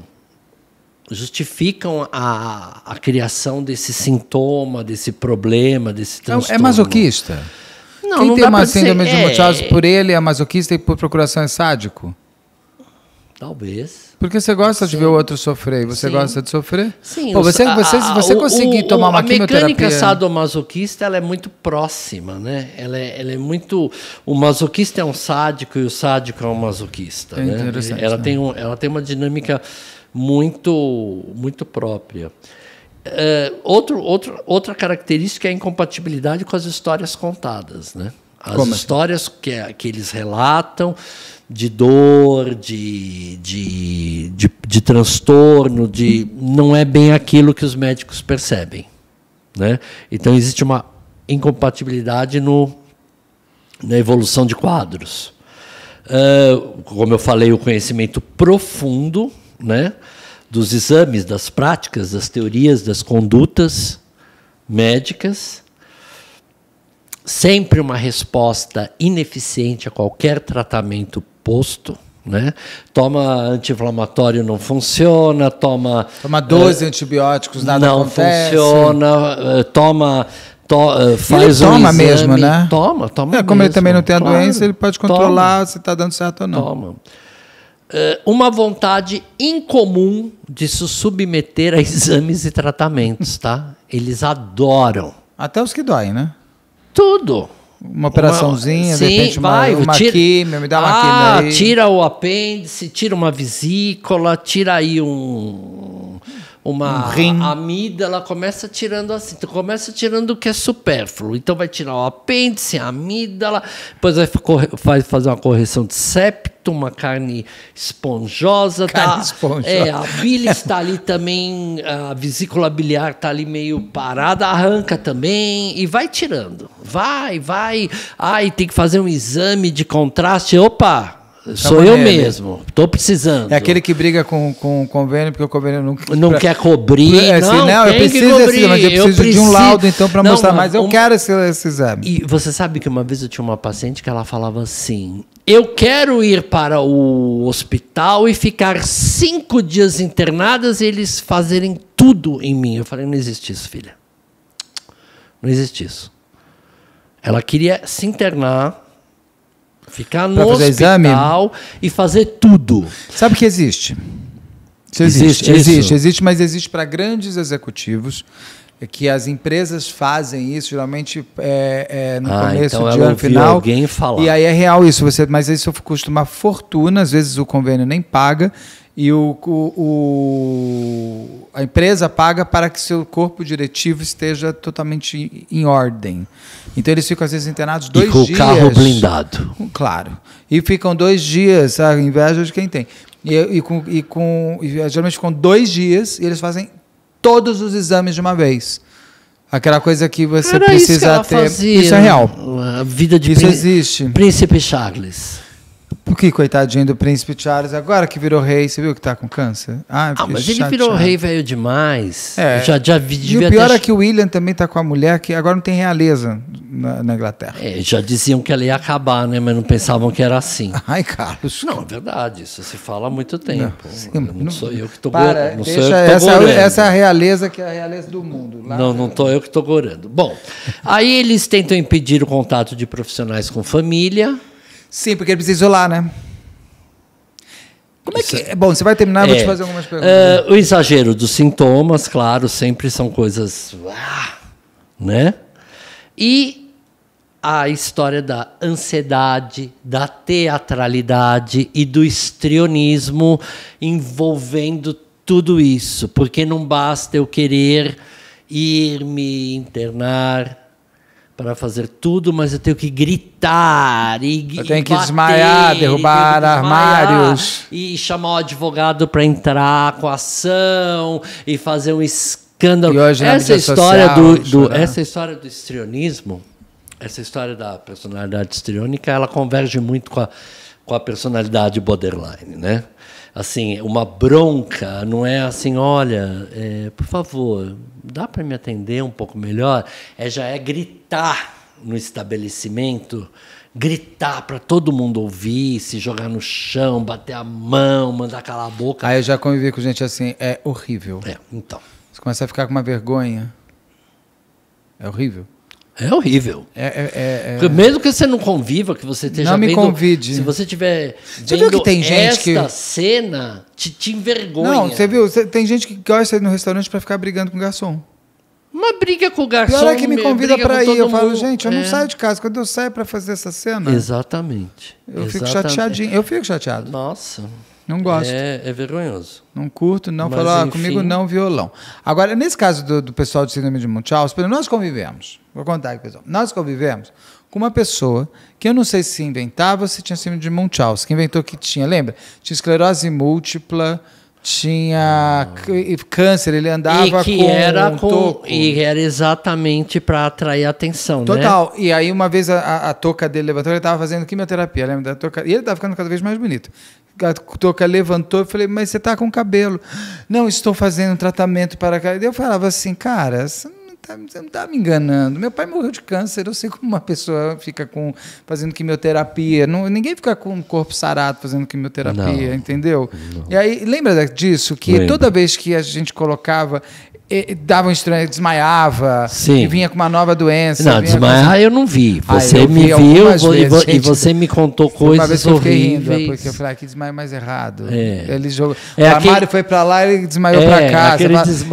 justificam a, a criação desse sintoma, desse problema, desse é é transtorno. É masoquista? Não, Quem não tem uma síndrome dizer, de é... por ele é masoquista e por procuração é sádico? Talvez. Porque você gosta Sim. de ver o outro sofrer, e você Sim. gosta de sofrer? Sim. Pô, você, você, a, a, você conseguir o, tomar uma a quimioterapia... A mecânica sadomasoquista ela é muito próxima, né? Ela é, ela é, muito... O masoquista é um sádico e o sádico é um masoquista. É né? interessante. Ela, né? Tem um, ela tem uma dinâmica muito, muito própria. É, outro, outro, outra característica é a incompatibilidade com as histórias contadas, né? As Como? Assim? histórias que, que eles relatam de dor, de, de, de, de, transtorno, de não é bem aquilo que os médicos percebem. Né? Então existe uma incompatibilidade no, na evolução de quadros. Uh, como eu falei, o conhecimento profundo né, dos exames, das práticas, das teorias, das condutas médicas sempre uma resposta ineficiente a qualquer tratamento oposto. Né? Toma anti-inflamatório, não funciona, toma. Toma 12 eh, antibióticos, nada não acontece. funciona, eh, toma. To, eh, faz ele toma exame, mesmo, né? Toma, toma. É, como mesmo, ele também não tem a claro, doença, ele pode controlar toma, se está dando certo ou não. Toma. uma vontade incomum de se submeter a exames e tratamentos, tá? Eles adoram. Até os que doem, né? Tudo uma operaçãozinha, uma, sim, de repente vai, uma, uma tira, me dá uma ah, Tira o apêndice, tira uma vesícula, tira aí um uma um rim. amida, ela começa tirando assim, tu então começa tirando o que é supérfluo. Então vai tirar o apêndice, a amígdala, depois vai, fazer uma correção de septo, uma carne esponjosa, tá? carne tá? Esponjosa. É, a bile está ali também, a vesícula biliar está ali meio parada, arranca também e vai tirando. Vai, vai. Ai, tem que fazer um exame de contraste. Opa, Sou eu é mesmo. Estou precisando. É aquele que briga com, com o convênio, porque o convênio não, não pra, quer cobrir. É, assim, não, não eu preciso, mas eu, eu preciso, de um laudo, então, para mostrar. Mas eu um, quero esse, esse exame. E você sabe que uma vez eu tinha uma paciente que ela falava assim: eu quero ir para o hospital e ficar cinco dias internadas e eles fazerem tudo em mim. Eu falei: não existe isso, filha. Não existe isso. Ela queria se internar Ficar no fazer hospital exame? e fazer tudo. Sabe que existe? Isso existe, existe, existe, existe, mas existe para grandes executivos é que as empresas fazem isso geralmente é, é, no ah, começo então de ano final alguém falar. e aí é real isso você mas isso custa uma fortuna às vezes o convênio nem paga e o, o, a empresa paga para que seu corpo diretivo esteja totalmente em ordem. Então eles ficam às vezes internados dois e com dias. Com o carro blindado. Claro. E ficam dois dias, a inveja de quem tem. E, e com, e com e, geralmente com dois dias e eles fazem todos os exames de uma vez. Aquela coisa que você Era precisa isso que ter. Fazia, isso é real. A vida de isso existe. Príncipe Charles. Porque, coitadinho do príncipe Charles, agora que virou rei, você viu que tá com câncer? ah, ah mas chateado. ele virou rei velho demais. É. Já, já vi, e o pior até... é que o William também tá com a mulher que agora não tem realeza na, na, Inglaterra. É, já diziam que ela ia acabar, né? Mas não pensavam que era assim. Ai, Carlos. Não, é verdade. Isso se fala há muito tempo. Não, sim, não, não sou eu que tô gorando. Essa, essa é a realeza que é a realeza do mundo. Lá não, não tô eu que tô gorando. Bom, aí eles tentam impedir o contato de profissionais com família Sim, porque ele precisa isolar, né? Como é que. É- é? Bom, você vai terminar, eu vou te é, fazer algumas perguntas. Eh, né? o exagero dos sintomas, claro, sempre são coisas. Ah, né? E a história da ansiedade, da teatralidade e do estrionismo envolvendo tudo isso. Porque não basta eu querer ir me internar para fazer tudo, mas eu tenho que gritar e Eu tenho que bater, desmaiar, derrubar que desmaiar, armários. E chamar o advogado para entrar com a ação e fazer um escândalo. E hoje, essa, história social, do, do né? essa história do estrionismo, essa história da personalidade estriônica, ela converge muito com a, com a personalidade borderline, né? assim, uma bronca, não é assim, olha, é, por favor, dá para me atender um pouco melhor? É, já é gritar no estabelecimento, gritar para todo mundo ouvir, se jogar no chão, bater a mão, mandar calar a boca. Aí eu já convivi com gente assim, é horrível. É, então. Você começa a ficar com uma vergonha. É horrível. É horrível. É, é, é, é. mesmo que você não conviva, que você esteja não me vendo, convide. Se você tiver você viu que tem gente esta que... cena, te, te envergonha. Não, você viu? Tem gente que gosta de ir no restaurante para ficar brigando com o garçom. Uma briga com o garçom. Pior é que me convida para ir. Eu mundo. falo, gente, eu não é. saio de casa. Quando eu saio para fazer essa cena... Exatamente. Eu Exatamente. fico chateadinho. Eu fico chateado. Nossa... Não gosto. É, é vergonhoso. Não curto, não. falo ah, comigo não violão. Agora, nesse caso do, do pessoal de síndrome de Munchausen, nós convivemos. Vou contar aqui, pessoal. Nós convivemos com uma pessoa que eu não sei se inventava ou se tinha síndrome de Munchausen, que inventou que tinha, lembra? Tinha esclerose múltipla, tinha câncer, ele andava e que com era um com, toco. E era exatamente para atrair atenção, né? Total. Né? E aí uma vez a, a toca dele levantou, ele estava fazendo quimioterapia, lembra da toca? E ele estava ficando cada vez mais bonito. A toca levantou e falei, mas você está com cabelo. Não, estou fazendo um tratamento para... Eu falava assim, cara, você tá, você não está me enganando. Meu pai morreu de câncer, eu sei como uma pessoa fica com fazendo quimioterapia. Não, ninguém fica com o corpo sarado fazendo quimioterapia, não. entendeu? Não. E aí, lembra disso? Que lembra. toda vez que a gente colocava dava um estranho, desmaiava, Sim. e vinha com uma nova doença. Não, desmaiar com... eu não vi. Ah, você ah, me viu vezes, e, vo gente, e, você me contou coisas uma vez que horríveis. Eu fiquei rindo, é porque eu falei, ah, que desmaio mais errado. É. Ele jogou. É, o aquele... Mário foi para lá e desmaiou é, para casa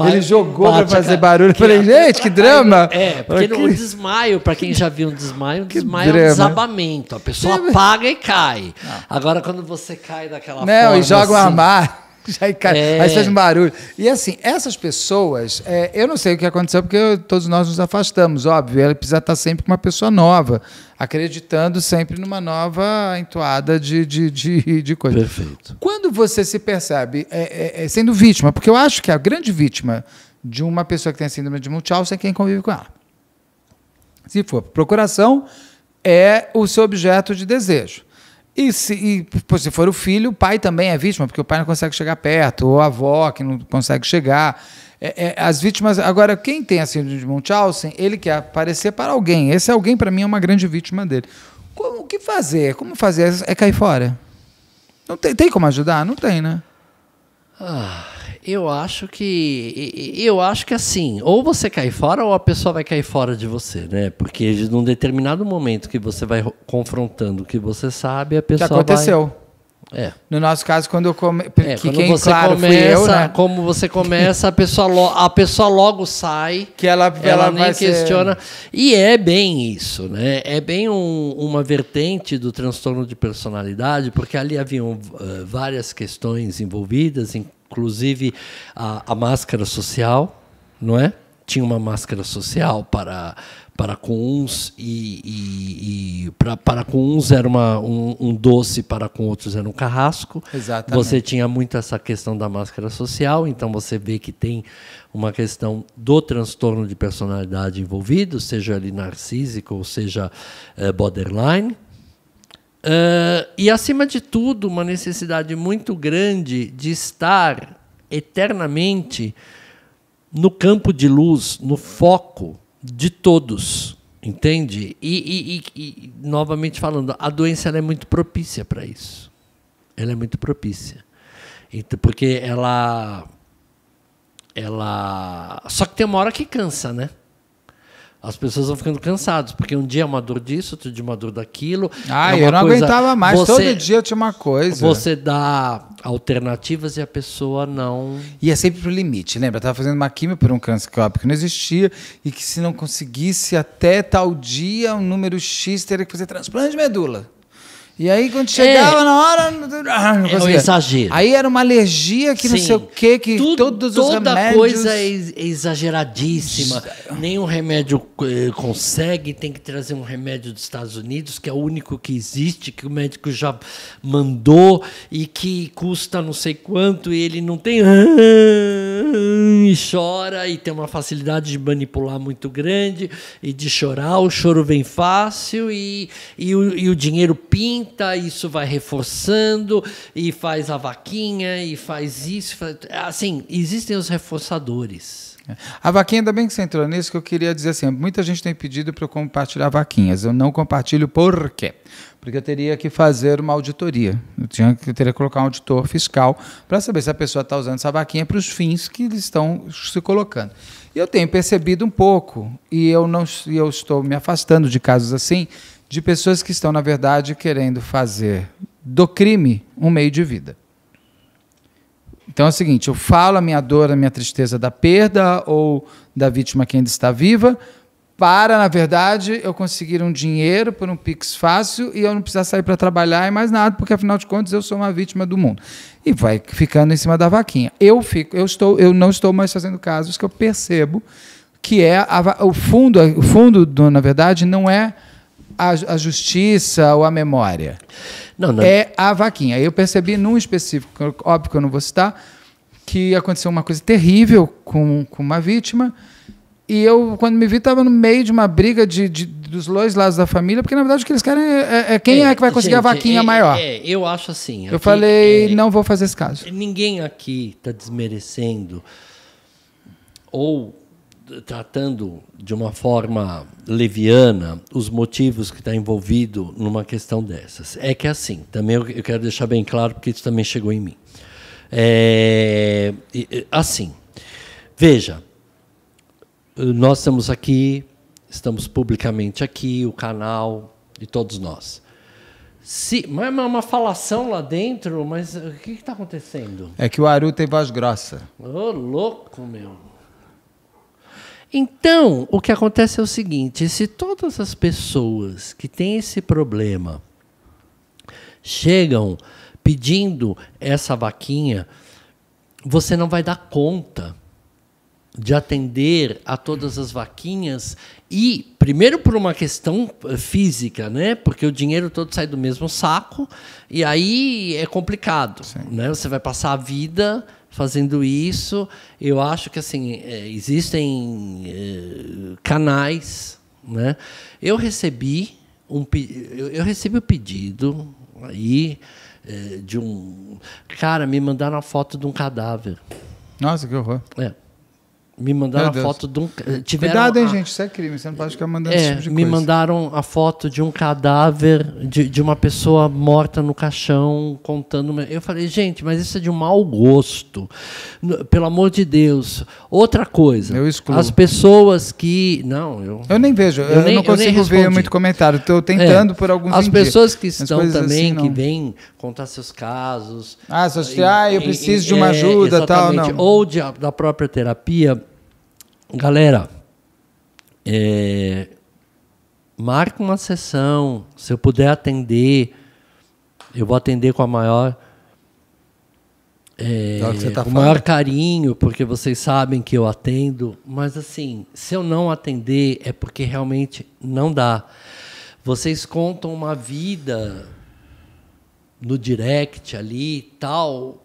Ele jogou para fazer barulho. Eu falei, gente, que drama. É, porque um desmaio, para quem já viu um desmaio, um desmaio é um desabamento. A pessoa apaga e cai. Agora, quando você cai daquela não, forma. Não, e joga assim, uma já cai, é. aí faz um barulho. E assim, essas pessoas, é, eu não sei o que aconteceu, porque eu, todos nós nos afastamos, óbvio. Ela precisa estar sempre com uma pessoa nova, acreditando sempre numa nova entoada de, de, de, de coisa. Perfeito. Quando você se percebe é, é, é sendo vítima, porque eu acho que a grande vítima de uma pessoa que tem síndrome de Munchausen é quem convive com ela. Se for procuração, é o seu objeto de desejo. E se, e, se for o filho, o pai também é vítima, porque o pai não consegue chegar perto, ou a avó que não consegue chegar. É, é, as vítimas. Agora, quem tem a síndrome de Munchausen, ele quer aparecer para alguém. Esse alguém, para mim, é uma grande vítima dele. Como, o que fazer? Como fazer? É cair fora. Não tem, tem como ajudar? Não tem, né? Ah. Eu acho que. Eu acho que assim, ou você cai fora ou a pessoa vai cair fora de você, né? Porque num determinado momento que você vai confrontando o que você sabe, a pessoa. Já aconteceu. Vai... É. No nosso caso, quando eu come... é, que quem, você claro, começa, eu, né? como você começa, a pessoa, lo... a pessoa logo sai, que ela, ela, ela nem questiona. Ser... E é bem isso, né? É bem um, uma vertente do transtorno de personalidade, porque ali haviam uh, várias questões envolvidas, inclusive a, a máscara social, não é? Tinha uma máscara social para para com uns e, e, e para com uns era uma, um, um, doce, para com outros era um carrasco. Exatamente. Você tinha muito essa questão da máscara social, então você vê que tem uma questão do transtorno de personalidade envolvido, seja ele narcísico ou seja eh, borderline. Uh, e, acima de tudo, uma necessidade muito grande de estar eternamente no campo de luz, no foco de todos, entende? E, e, e, e novamente falando, a doença é muito propícia para isso. Ela é muito propícia. Então, porque ela. Ela. Só que tem uma hora que cansa, né? as pessoas vão ficando cansadas, porque um dia é uma dor disso, outro dia é uma dor daquilo. Ah, é eu não coisa... aguentava mais, você, todo dia tinha uma coisa. Você dá alternativas e a pessoa não. E é sempre pro limite, lembra? Eu tava fazendo uma química por um câncer crópico que não existia e que se não conseguisse até tal dia um número X teria que fazer transplante de medula. E aí, quando chegava é. na hora, não ah, É um exagero. Aí era uma alergia que Sim. não sei o quê, que tu, todos os remédios... Toda coisa é, é exageradíssima. Nenhum remédio eh, consegue, tem que trazer um remédio dos Estados Unidos, que é o único que existe, que o médico já mandou e que custa não sei quanto, e ele não tem... Ah", e chora, e tem uma facilidade de manipular muito grande, e de chorar, o choro vem fácil, e, e, o, e o dinheiro pinta, aumenta, isso vai reforçando, e faz a vaquinha, e faz isso. Faz... Assim, existem os reforçadores. A vaquinha, ainda bem que você entrou nisso, que eu queria dizer assim: muita gente tem pedido para eu compartilhar vaquinhas. Eu não compartilho por quê? Porque eu teria que fazer uma auditoria. Eu, tinha, eu teria que colocar um auditor fiscal para saber se a pessoa está usando essa vaquinha para os fins que eles estão se colocando. E eu tenho percebido um pouco, e eu, não, eu estou me afastando de casos assim, de pessoas que estão, na verdade, querendo fazer do crime um meio de vida. Então é o seguinte: eu falo a minha dor, a minha tristeza da perda ou da vítima que ainda está viva, para, na verdade, eu conseguir um dinheiro por um pix fácil e eu não precisar sair para trabalhar e mais nada, porque afinal de contas eu sou uma vítima do mundo. E vai ficando em cima da vaquinha. Eu fico, eu estou, eu não estou mais fazendo casos que eu percebo que é a, o fundo, o fundo do, na verdade, não é a, a justiça ou a memória. Não, não. É a vaquinha. Eu percebi num específico, óbvio que eu não vou citar, que aconteceu uma coisa terrível com, com uma vítima. E eu, quando me vi, estava no meio de uma briga de, de, dos dois lados da família, porque na verdade o que eles querem é, é, é quem é, é, que vai conseguir gente, a vaquinha é, maior. É, eu acho assim. Eu aqui, falei, não vou fazer esse caso. Ninguém aqui está desmerecendo ou tratando de uma forma leviana os motivos que está envolvido numa questão dessas. É que é assim, também eu quero deixar bem claro porque isso também chegou em mim. É, assim, veja, nós estamos aqui, estamos publicamente aqui, o canal e todos nós. Se, mas é uma falação lá dentro, mas o que está acontecendo? É que o Aru tem voz grossa. Ô, oh, louco, meu. Então, o que acontece é o seguinte: se todas as pessoas que têm esse problema chegam pedindo essa vaquinha, você não vai dar conta de atender a todas as vaquinhas e primeiro por uma questão eh, física, né? Porque o dinheiro todo sai do mesmo saco e aí é complicado, Sim. né? Você vai passar a vida fazendo isso. Eu acho que assim é, existem é, canais, né? Eu recebi um eu recebi o um pedido aí é, de um cara me mandaram a foto de um cadáver. Nossa, que horror. É. Me mandaram a foto de um. Eh, tiveram Cuidado, hein, a, gente? Isso é crime. Você não pode ficar mandando é, esse tipo de me coisa. Me mandaram a foto de um cadáver de, de uma pessoa morta no caixão, contando. Eu falei, gente, mas isso é de um mau gosto. Pelo amor de Deus. Outra coisa, eu excluo. as pessoas que. Não, eu. Eu nem vejo, eu, eu nem, não consigo eu ver muito comentário. Estou é, tentando é, por alguns As pessoas que estão também, assim, que vêm contar seus casos. Ah, se ah eu preciso de uma é, ajuda, é, tal, não. Ou de, da própria terapia. Galera, é, marca uma sessão. Se eu puder atender, eu vou atender com a maior é, é tá o maior carinho, porque vocês sabem que eu atendo, mas assim, se eu não atender é porque realmente não dá. Vocês contam uma vida no direct ali tal.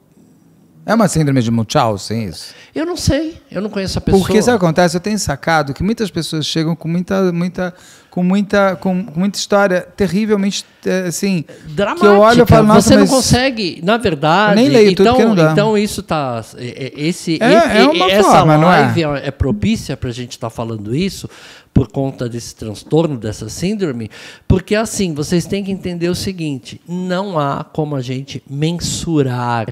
É uma síndrome de Munchausen isso? Eu não sei, eu não conheço a pessoa. Porque isso acontece, eu tenho sacado que muitas pessoas chegam com muita, muita com muita, com, com muita história terrivelmente eh, assim. Dramática. Que eu olho Você não consegue, na verdade. nem leio então, tudo que não dá. Então isso tá. É, é, esse, é, e, é essa forma, é? live não é? é propícia para a gente estar tá falando isso por conta desse transtorno, dessa síndrome, porque assim, vocês têm que entender o seguinte: não há como a gente mensurar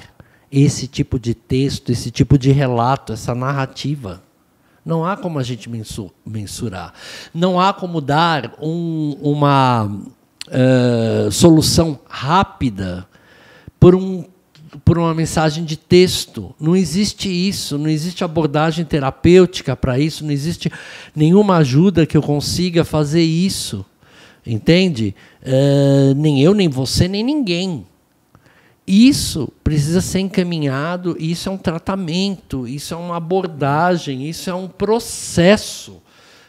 esse tipo de texto, esse tipo de relato, essa narrativa. Não há como a gente mensurar. Não há como dar um, uma uh, solução rápida por, um, por uma mensagem de texto. Não existe isso, não existe abordagem terapêutica para isso, não existe nenhuma ajuda que eu consiga fazer isso. Entende? Uh, nem eu, nem você, nem ninguém. Isso precisa ser encaminhado, isso é um tratamento, isso é uma abordagem, isso é um processo,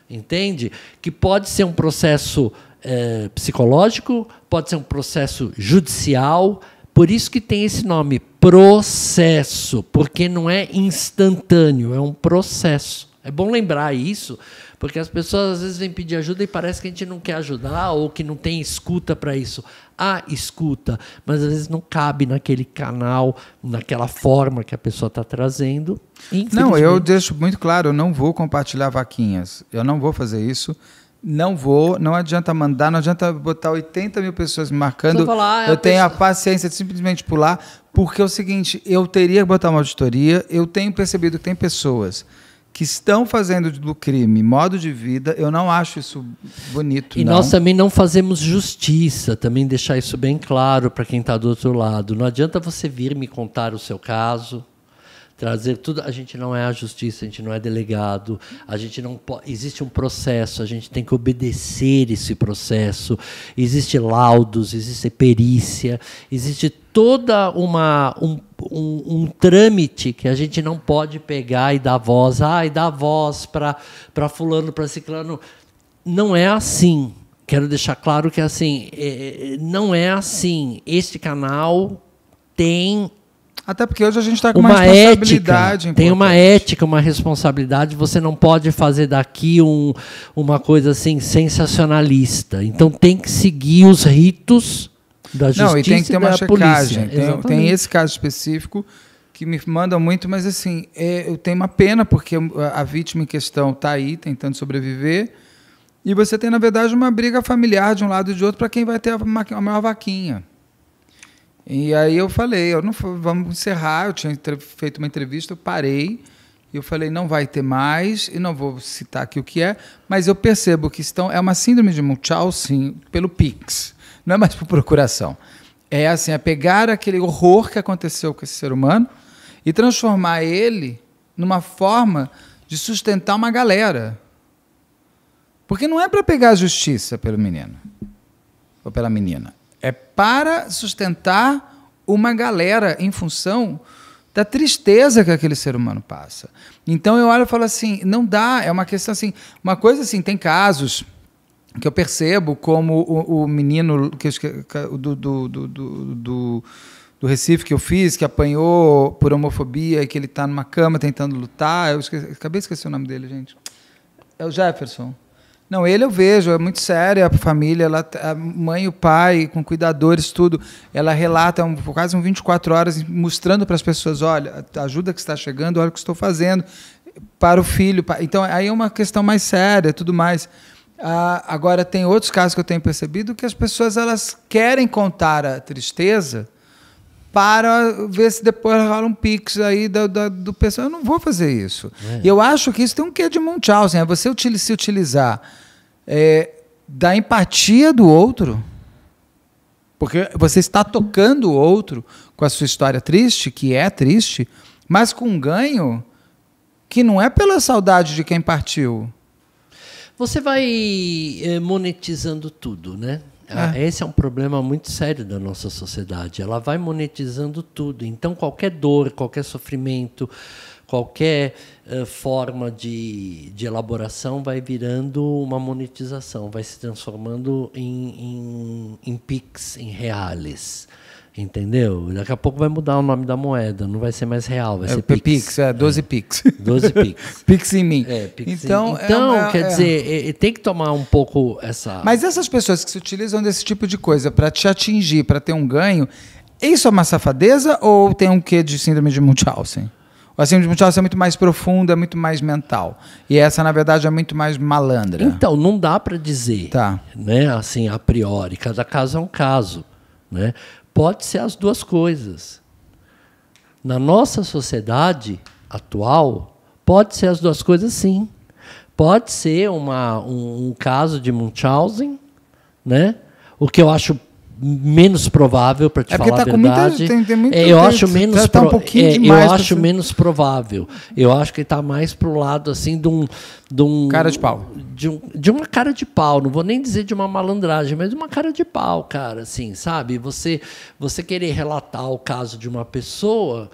entende? Que pode ser um processo é, psicológico, pode ser um processo judicial, por isso que tem esse nome, processo, porque não é instantâneo, é um processo. É bom lembrar isso, porque as pessoas às vezes vêm pedir ajuda e parece que a gente não quer ajudar ou que não tem escuta para isso. Há escuta, mas às vezes não cabe naquele canal, naquela forma que a pessoa está trazendo. Não, eu deixo muito claro, eu não vou compartilhar vaquinhas. Eu não vou fazer isso. Não vou, não adianta mandar, não adianta botar 80 mil pessoas me marcando. Falar, ah, eu, eu tenho a paciência de simplesmente pular, porque é o seguinte: eu teria que botar uma auditoria, eu tenho percebido que tem pessoas que estão fazendo do crime modo de vida, eu não acho isso bonito. E não. nós também não fazemos justiça, também deixar isso bem claro para quem está do outro lado. Não adianta você vir me contar o seu caso, trazer tudo. A gente não é a justiça, a gente não é delegado, a gente não Existe um processo, a gente tem que obedecer esse processo. Existe laudos, existe perícia, existe toda uma um, um, um, trâmite que a gente não pode pegar e dar voz, ah, e dar voz para para fulano, para ciclano. Não é assim. Quero deixar claro que é assim, é, é, não é assim. Este canal tem até porque hoje a gente está com uma, uma responsabilidade. Ética, tem uma ética, uma responsabilidade. Você não pode fazer daqui um, uma coisa assim sensacionalista. Então tem que seguir os ritos da justiça. Não, e tem que ter uma checagem. Tem, tem, esse caso específico que me manda muito, mas assim, é, eu tenho uma pena, porque a vítima em questão está aí tentando sobreviver. E você tem, na verdade, uma briga familiar de um lado e de outro para quem vai ter a maior vaquinha. E aí eu falei, eu não vamos encerrar, eu tinha feito uma entrevista, eu parei e eu falei, não vai ter mais, e não vou citar aqui o que é, mas eu percebo que estão é uma síndrome de Munchausen pelo Pix, não é mais por procuração. É assim, é pegar aquele horror que aconteceu com esse ser humano e transformar ele numa forma de sustentar uma galera. Porque não é para pegar a justiça pelo menino ou pela menina. É para sustentar uma galera em função da tristeza que aquele ser humano passa. Então eu olho e falo assim, não dá, é uma questão assim, uma coisa assim, tem casos que eu percebo como o, o menino que do, do, do, do, do Recife que eu fiz, que apanhou por homofobia e que ele está numa cama tentando lutar, eu esqueci, acabei de esquecer o nome dele, gente. É o Jefferson. Não, ele eu vejo, é muito sério a família, ela, a mãe e o pai, com cuidadores, tudo. Ela relata um, quase um 24 horas, mostrando para as pessoas: olha, a ajuda que está chegando, olha o que estou fazendo, para o filho. Para... Então, aí é uma questão mais séria, tudo mais. Ah, agora, tem outros casos que eu tenho percebido que as pessoas elas querem contar a tristeza para ver se depois rola um pix aí do, do, do pessoal. Eu não vou fazer isso. É. Eu acho que isso tem um quê de Munchausen. Assim, é você se utilizar é, da empatia do outro, porque você está tocando o outro com a sua história triste, que é triste, mas com um ganho que não é pela saudade de quem partiu. Você vai eh, monetizando tudo, né? É. Ah, esse é um problema muito sério da nossa sociedade. Ela vai monetizando tudo. Então, qualquer dor, qualquer sofrimento, qualquer uh, forma de, de elaboração vai virando uma monetização, vai se transformando em, em, em PIX, em reales. Entendeu? Daqui a pouco vai mudar o nome da moeda, não vai ser mais real, vai é, ser Pix. Pix, é, 12 é. Pix. 12 Pix. pix em mim. É, Pix então, em mim. Então, é então, uma, quer é. dizer, é, é, tem que tomar um pouco essa. Mas essas pessoas que se utilizam desse tipo de coisa para te atingir, para ter um ganho, isso é uma safadeza ou tem um quê de síndrome de Munchausen? O síndrome de Munchausen é muito mais profunda, é muito mais mental. E essa, na verdade, é muito mais malandra. Então, não dá para dizer, tá. né, assim, a priori. Cada caso é um caso, né? Pode ser as duas coisas. Na nossa sociedade atual, pode ser as duas coisas, sim. Pode ser uma, um, um caso de Munchausen, né? o que eu acho menos provável para te é falar tá a verdade. Muita, tem, tem muito, eu acho menos tá pro, um é, eu acho menos provável. Eu acho que está mais pro lado assim de um de um cara de pau. De, um, de uma cara de pau, não vou nem dizer de uma malandragem, mas uma cara de pau, cara, assim, sabe? Você você querer relatar o caso de uma pessoa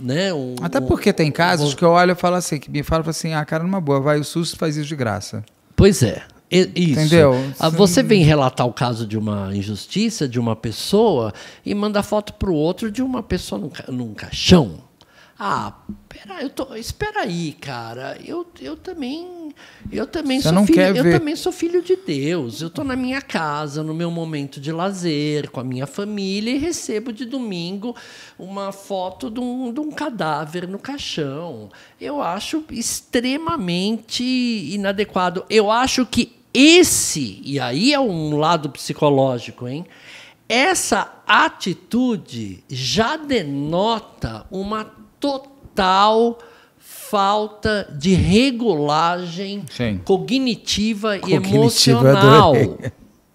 né? Um, Até porque tem casos um, que eu olho e falo assim, que me falam assim, ah, cara, numa boa, vai, o SUS faz isso de graça. Pois é. Isso. Entendeu? Ah, você vem relatar o caso de uma injustiça de uma pessoa e manda foto para o outro de uma pessoa num, num caixão. Ah, pera, eu tô, espera aí, cara. Eu, eu também, eu também Você sou filho, eu também sou filho de Deus. Eu estou na minha casa, no meu momento de lazer, com a minha família e recebo de domingo uma foto de um, de um cadáver no caixão. Eu acho extremamente inadequado. Eu acho que esse, e aí é um lado psicológico, hein? Essa atitude já denota uma total falta de regulagem Sim. cognitiva, cognitiva e emocional.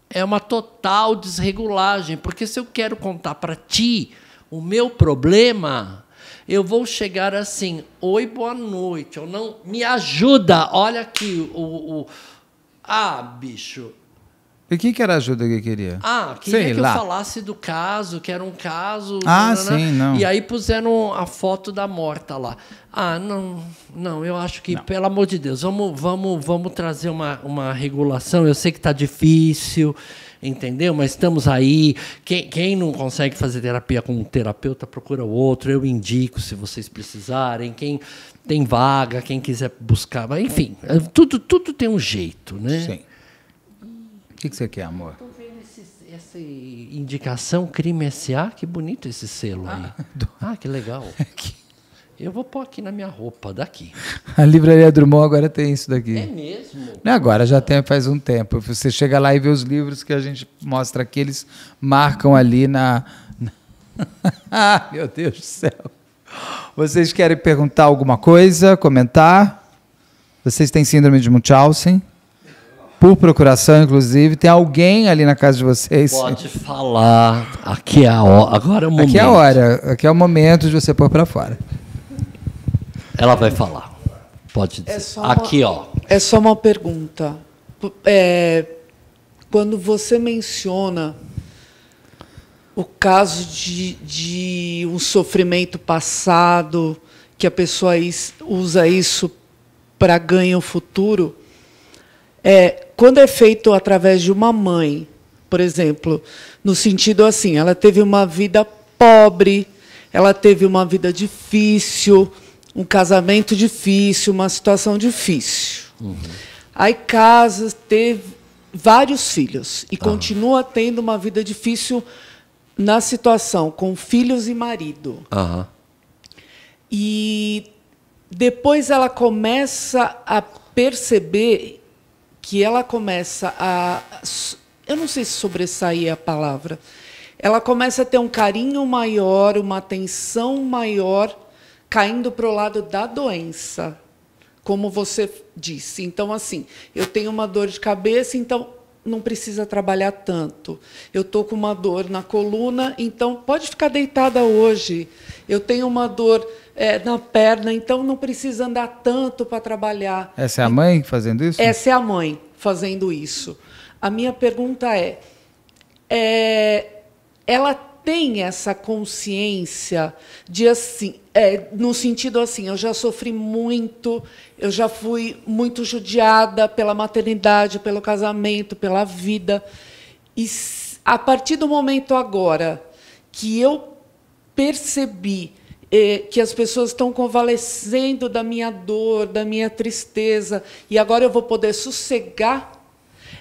É uma total desregulagem, porque se eu quero contar para ti o meu problema, eu vou chegar assim: "Oi, boa noite". Eu não me ajuda. Olha aqui o, o ah, bicho. E quem que, era a ajuda que queria? Ah, queria Sei que lá. eu falasse do caso, que era um caso. Ah, sim, não. E aí puseram a foto da morta lá. Ah, não, não, eu acho que, não. pelo amor de Deus, vamos, vamos, vamos trazer uma, uma regulação. Eu sei que está difícil, entendeu? Mas estamos aí. Quem, quem não consegue fazer terapia com um terapeuta, procura o outro. Eu indico se vocês precisarem. Quem tem vaga, quem quiser buscar. Enfim, é, tudo, tudo tem um jeito, né? Sim. O que, que você quer, amor? Estou vendo esse, essa indicação Crime S.A. Que bonito esse selo aí. Ah, ah que legal. Eu vou pôr aqui na minha roupa, daqui. A Livraria Drummond agora tem isso daqui. É mesmo? Agora já tem faz um tempo. Você chega lá e vê os livros que a gente mostra aqui, eles marcam ali na. na... ah, meu Deus do céu! Vocês querem perguntar alguma coisa, comentar? Vocês têm síndrome de Munchausen? Por procuração, inclusive. Tem alguém ali na casa de vocês? Pode falar. Aqui é a hora. Agora é o momento. Aqui é a hora. Aqui é o momento de você pôr para fora. Ela vai falar. Pode é dizer. É Aqui, ó. É só uma pergunta. É, quando você menciona o caso de, de um sofrimento passado, que a pessoa usa isso para ganhar o futuro, é quando é feito através de uma mãe, por exemplo, no sentido assim, ela teve uma vida pobre, ela teve uma vida difícil, um casamento difícil, uma situação difícil. Uhum. Aí casa, teve vários filhos e tá. continua tendo uma vida difícil na situação com filhos e marido. Uhum. E depois ela começa a perceber que ela começa a. Eu não sei se sobressair a palavra. Ela começa a ter um carinho maior, uma atenção maior, caindo para o lado da doença, como você disse. Então, assim, eu tenho uma dor de cabeça, então não precisa trabalhar tanto. Eu estou com uma dor na coluna, então pode ficar deitada hoje. Eu tenho uma dor é, na perna, então não precisa andar tanto para trabalhar. Essa é a mãe fazendo isso? Essa é a mãe fazendo isso. A minha pergunta é, é ela tem essa consciência de assim, é, no sentido assim, eu já sofri muito, eu já fui muito judiada pela maternidade, pelo casamento, pela vida. E a partir do momento agora que eu percebi é, que as pessoas estão convalescendo da minha dor, da minha tristeza, e agora eu vou poder sossegar,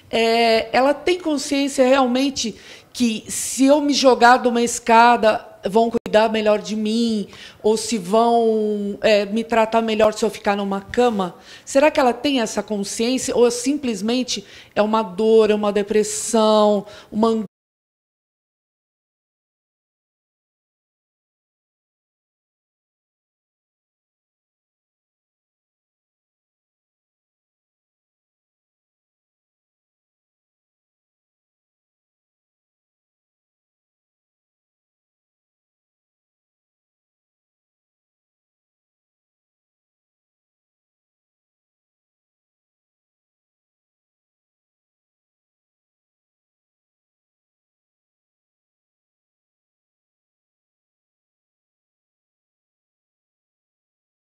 é, ela tem consciência realmente que se eu me jogar de uma escada vão cuidar melhor de mim ou se vão é, me tratar melhor se eu ficar numa cama? Será que ela tem essa consciência ou simplesmente é uma dor, é uma depressão, uma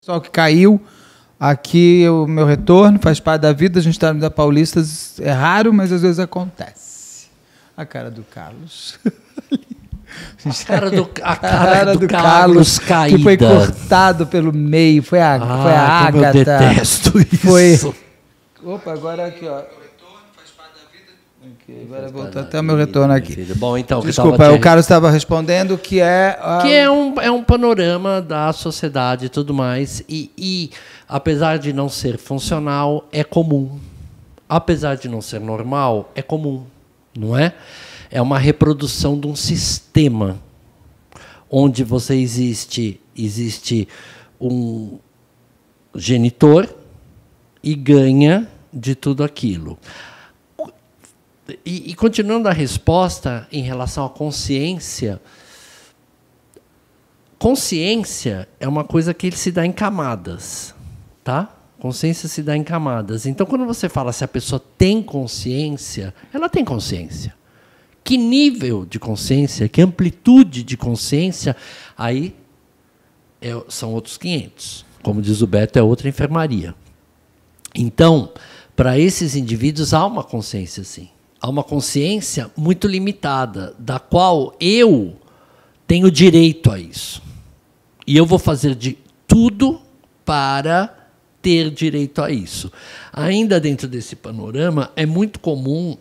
Só que caiu. Aqui o meu retorno faz parte da vida. A gente está no da Paulista. É raro, mas às vezes acontece. A cara do Carlos. A cara do, a cara, a cara do, do Carlos, Carlos Que foi cortado pelo meio. Foi a, ah, foi a ah, Agatha. Eu detesto isso. Foi... Opa, agora aqui, ó que agora voltou até o meu retorno aqui. Bom, então, Desculpa, o, o Carlos estava respondendo que é. A... Ah, que é um, é um panorama da sociedade e tudo mais. E, e, apesar de não ser funcional, é comum. Apesar de não ser normal, é comum, não é? É uma reprodução de um sistema onde você existe, existe um genitor e ganha de tudo aquilo. E, e continuando a resposta em relação à consciência, consciência é uma coisa que ele se dá em camadas, tá? Consciência se dá em camadas. Então, quando você fala se a pessoa tem consciência, ela tem consciência. Que nível de consciência, que amplitude de consciência, aí é, são outros 500. Como diz o Beto, é outra enfermaria. Então, para esses indivíduos há uma consciência sim a uma consciência muito limitada, da qual eu tenho direito a isso. E eu vou fazer de tudo para ter direito a isso. Ainda dentro desse panorama, é muito comum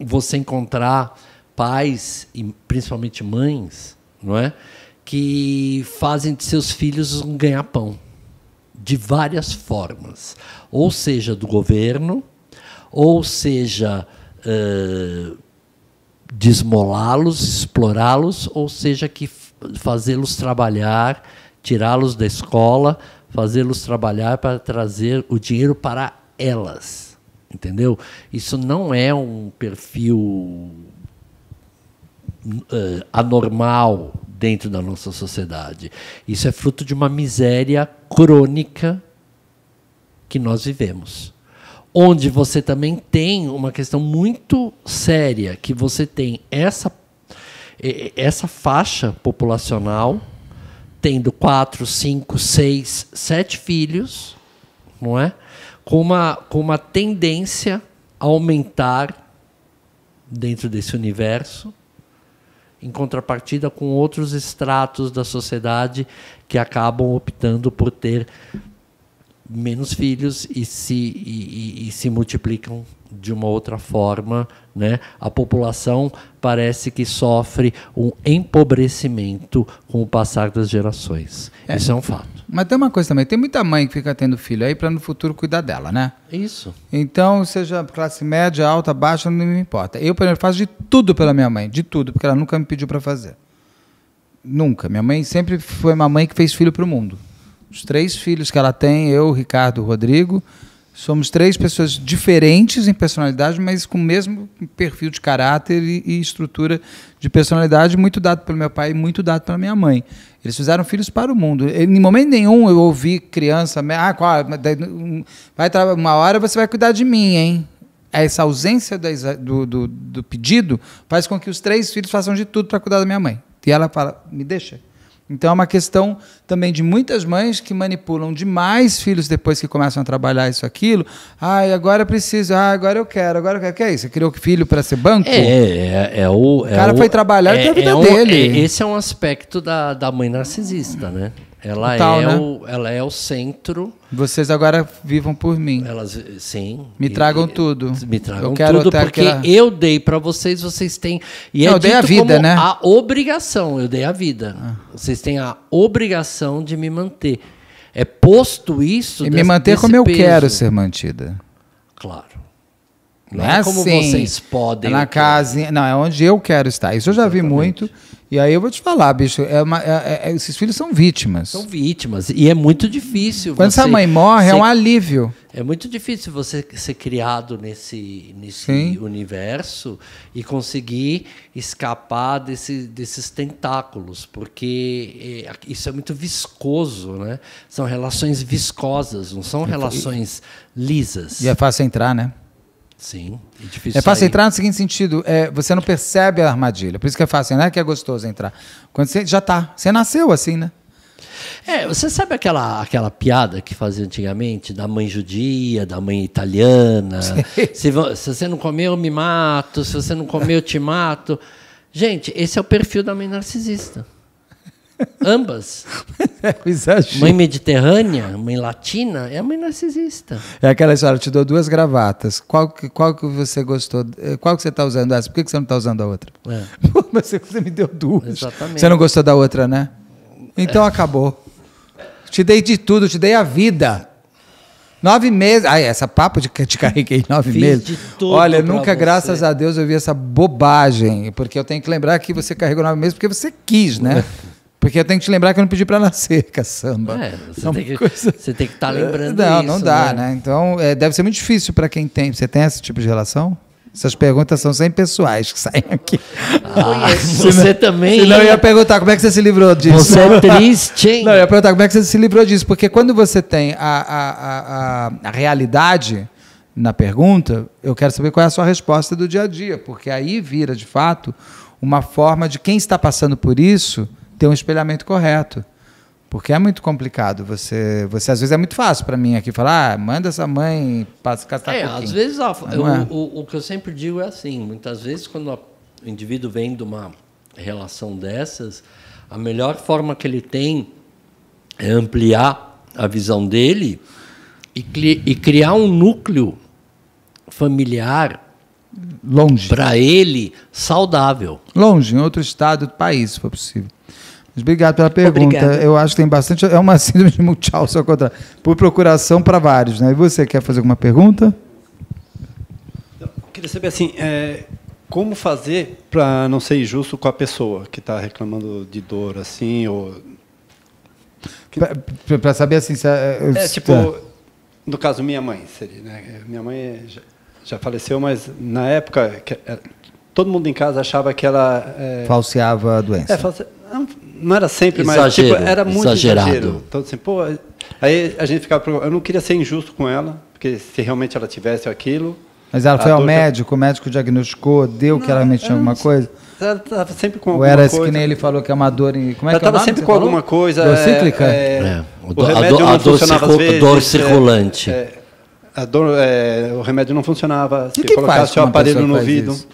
você encontrar pais e principalmente mães, não é, que fazem de seus filhos um ganha-pão de várias formas, ou seja, do governo, ou seja, eh, desmolá-los, explorá-los, ou seja, que fazê-los trabalhar, tirá-los da escola, fazê-los trabalhar para trazer o dinheiro para elas. Entendeu? Isso não é um perfil uh, anormal dentro da nossa sociedade. Isso é fruto de uma miséria crônica que nós vivemos onde você também tem uma questão muito séria, que você tem essa, essa faixa populacional tendo quatro, cinco, seis, sete filhos, não é? Com uma, com uma tendência a aumentar dentro desse universo, em contrapartida com outros estratos da sociedade que acabam optando por ter menos filhos e se, e, e, e se multiplicam de uma outra forma. Né? A população parece que sofre um empobrecimento com o passar das gerações. É. Isso é um fato. Mas tem uma coisa também, tem muita mãe que fica tendo filho aí para no futuro cuidar dela, né? Isso. Então, seja classe média, alta, baixa, não me importa. Eu, por exemplo, faço de tudo pela minha mãe, de tudo, porque ela nunca me pediu para fazer. Nunca. Minha mãe sempre foi uma mãe que fez filho para o mundo. Os três filhos que ela tem, eu, Ricardo, Rodrigo, somos três pessoas diferentes em personalidade, mas com o mesmo perfil de caráter e, e estrutura de personalidade, muito dado pelo meu pai e muito dado pela minha mãe. Eles fizeram filhos para o mundo. Em momento nenhum eu ouvi criança, ah, qual, vai uma hora você vai cuidar de mim, hein? Essa ausência do, do, do pedido faz com que os três filhos façam de tudo para cuidar da minha mãe. E ela fala, me deixa, então é uma questão também de muitas mães que manipulam demais filhos depois que começam a trabalhar isso aquilo. Ai, agora eu preciso, ah, agora eu quero, agora eu quero. O que é isso? Você criou filho para ser banco? É, é, é, é o. É o cara o, foi trabalhar é, e é a vida é dele. esse é um aspecto da, da mãe narcisista, né? Ela, é né? o, ela é o centro. Vocês agora vivam por mim. Elas, sim. Me tragam e, tudo. Me tragam eu quero tudo, porque aquela... eu dei para vocês, vocês têm. E é eu dei a vida, né? A obrigação, eu dei a vida. Ah. Vocês têm a obrigação de me manter. É posto isso. E desse, me manter como peso. eu quero ser mantida. Claro. Não, é não é, é como assim, vocês podem. É na casa, não, é onde eu quero estar. Isso eu já Exatamente. vi muito. E aí eu vou te falar, bicho, é uma, é, é, é, esses filhos são vítimas. São vítimas. E é muito difícil. Quando você, essa mãe morre, é ser, é um alívio. É muito difícil você ser criado nesse, nesse universo e conseguir escapar desse, desses tentáculos, porque é, isso é muito viscoso, né? São relações viscosas, não são relações lisas. E é fácil entrar, né? Sim, é difícil. É fácil sair. entrar no seguinte sentido: é, você não percebe a armadilha. Por isso que é fácil, não é que é gostoso entrar. Quando você já tá. Você nasceu assim, né? É, você sabe aquela, aquela piada que fazia antigamente da mãe judia, da mãe italiana? Se, se, você não comer eu me mato. Se você não comer eu te mato. Gente, esse é o perfil da mãe narcisista. Ambas. é mãe mediterrânea, mãe latina, é a mãe narcisista. É aquela história, te dou duas gravatas. Qual que, qual que você gostou? Eh, qual que você está usando essa? Ah, por que, que você não está usando a outra? É. mas você me deu duas. Exatamente. Você não gostou da outra, né? Então é. acabou. Te dei de tudo, te dei a vida. Nove meses. Ai, essa papo de que te carreguei nove Fiz meses. De tudo Olha, nunca, você. graças a Deus, eu vi essa bobagem. Porque eu tenho que lembrar que você carregou nove meses porque você quis, né? Porque eu tenho que te lembrar que eu não pedi para nascer, caçamba. É, você, é tem que, coisa... você tem que estar tá é, lembrando Não, isso, não dá, né? né? Então, é, deve ser muito difícil para quem tem. Você tem esse tipo de relação? Essas perguntas são sempre pessoais que saem aqui. Ah, senão, você também. Senão eu né? ia perguntar como é que você se livrou disso. Você é triste, hein? Não, eu ia perguntar como é que você se livrou disso. Porque quando você tem a, a, a, a realidade na pergunta, eu quero saber qual é a sua resposta do dia a dia. Porque aí vira, de fato, uma forma de quem está passando por isso ter um espelhamento correto. Porque é muito complicado. Você, você às vezes é muito fácil para mim aqui falar, ah, manda essa mãe passa caçar É, às vezes ó, eu, é? o, o que eu sempre digo é assim, muitas vezes quando o indivíduo vem de uma relação dessas, a melhor forma que ele tem é ampliar a visão dele e, cri, e criar um núcleo familiar longe para ele saudável. Longe, em outro estado do país, se for possível. Obrigado pela pergunta. Obrigada. Eu acho que tem bastante. É uma síndrome de multial, só contra. Por procuração para vários. Né? E você quer fazer alguma pergunta? Eu queria saber assim. É, como fazer para não ser injusto com a pessoa que está reclamando de dor, assim, ou Para saber assim. Se É, é tipo, tá. no caso, minha mãe seria, né? Minha mãe já, já faleceu, mas na época, que, é, todo mundo em casa achava que ela. É... Falseava a doença. É, false... Não, era sempre, exagero, mas tipo, era muito exagerado. exagero. Então, assim, pô, aí a gente ficava. Eu não queria ser injusto com ela, porque se realmente ela tivesse aquilo. Mas ela foi ao médico, o médico diagnosticou, deu não, que ela realmente tinha alguma coisa? Ela estava sempre com alguma coisa. Ou era coisa. que nem ele falou que é uma dor. Em... Como é ela estava é sempre com falou? alguma coisa. Dor cíclica? É, é. Do, a, do, é, é, a dor, circu... vezes, dor, circulante. a dor, o remédio não funcionava. Se e que colocasse o aparelho no ouvido. Isso?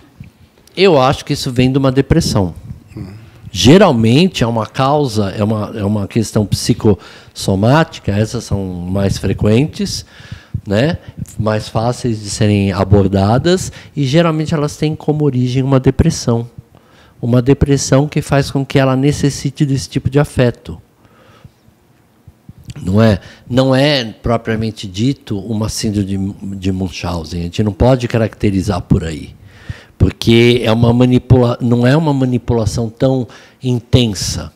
Eu acho que isso vem de uma depressão. Geralmente é uma causa, é uma, é uma questão psicossomática, essas são mais frequentes, né? mais fáceis de serem abordadas, e geralmente elas têm como origem uma depressão. Uma depressão que faz com que ela necessite desse tipo de afeto. Não é, não é propriamente dito uma síndrome de, de Munchausen. A gente não pode caracterizar por aí porque é uma manipula não é uma manipulação tão intensa,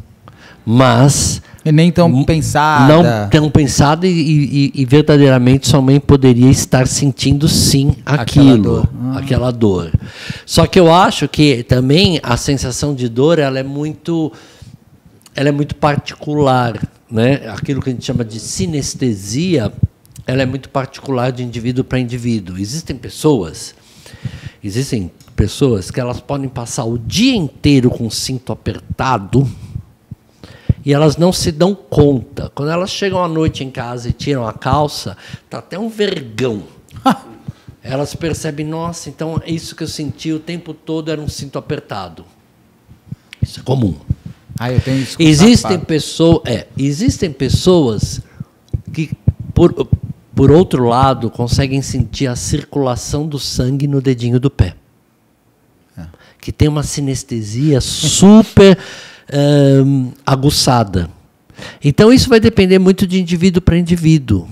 mas e nem tão pensada. Não tão pensada e, e, e, verdadeiramente sua mãe poderia estar sentindo sim aquilo, aquela dor. Ah. aquela dor. Só que eu acho que também a sensação de dor ela é muito, ela é muito particular, né? Aquilo que a gente chama de sinestesia, ela é muito particular de indivíduo para indivíduo. Existem pessoas Existem pessoas que elas podem passar o dia inteiro com o cinto apertado e elas não se dão conta. Quando elas chegam à noite em casa e tiram a calça, tá até um vergão. elas percebem, nossa, então é isso que eu senti o tempo todo era um cinto apertado. Isso é comum. Ah, eu tenho isso existem pessoas, é, existem pessoas que por, por outro lado, conseguem sentir a circulação do sangue no dedinho do pé. É. Que tem uma sinestesia super um, aguçada. Então, isso vai depender muito de indivíduo para indivíduo.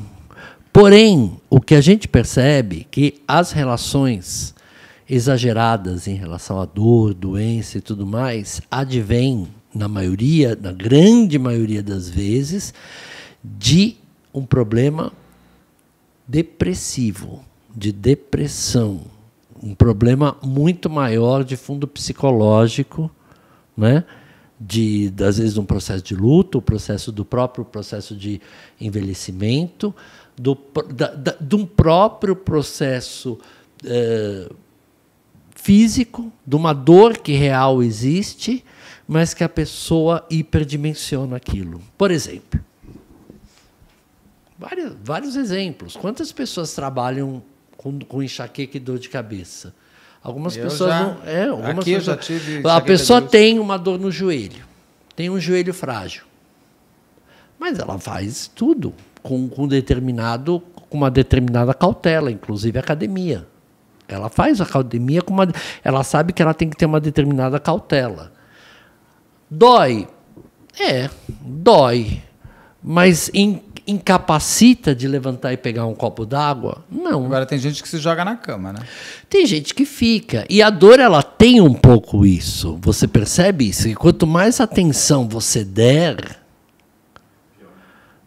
Porém, o que a gente percebe é que as relações exageradas em relação à dor, doença e tudo mais, advém, na maioria, na grande maioria das vezes, de um problema depressivo, de depressão, um problema muito maior de fundo psicológico, né? De, às vezes, um processo de luto, o processo do próprio processo de envelhecimento, do, da, da, de um próprio processo é, físico, de uma dor que real existe, mas que a pessoa hiperdimensiona aquilo. Por exemplo, Vários, vários exemplos. Quantas pessoas trabalham com, com enxaqueca e dor de cabeça? Algumas eu pessoas já, não. É, algumas aqui eu já tive. A pessoa tem uma dor no joelho, tem um joelho frágil. Mas ela faz tudo com, com determinado, com uma determinada cautela, inclusive academia. Ela faz a academia com uma. Ela sabe que ela tem que ter uma determinada cautela. Dói. É, dói. Mas em incapacita de levantar e pegar um copo d'água? Não. Agora tem gente que se joga na cama, né? Tem gente que fica. E a dor ela tem um pouco isso. Você percebe isso? E quanto mais atenção você der,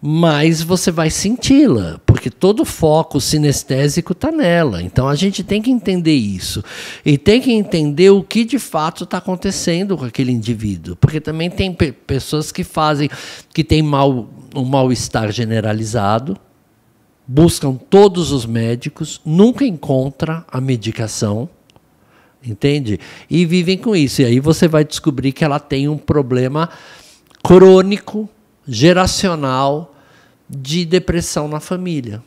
mas você vai senti-la, porque todo o foco sinestésico está nela. Então a gente tem que entender isso e tem que entender o que de fato está acontecendo com aquele indivíduo, porque também tem pe pessoas que fazem, que têm mal, um mal-estar generalizado, buscam todos os médicos, nunca encontra a medicação entende? E vivem com isso. E aí você vai descobrir que ela tem um problema crônico, geracional, de depressão na família.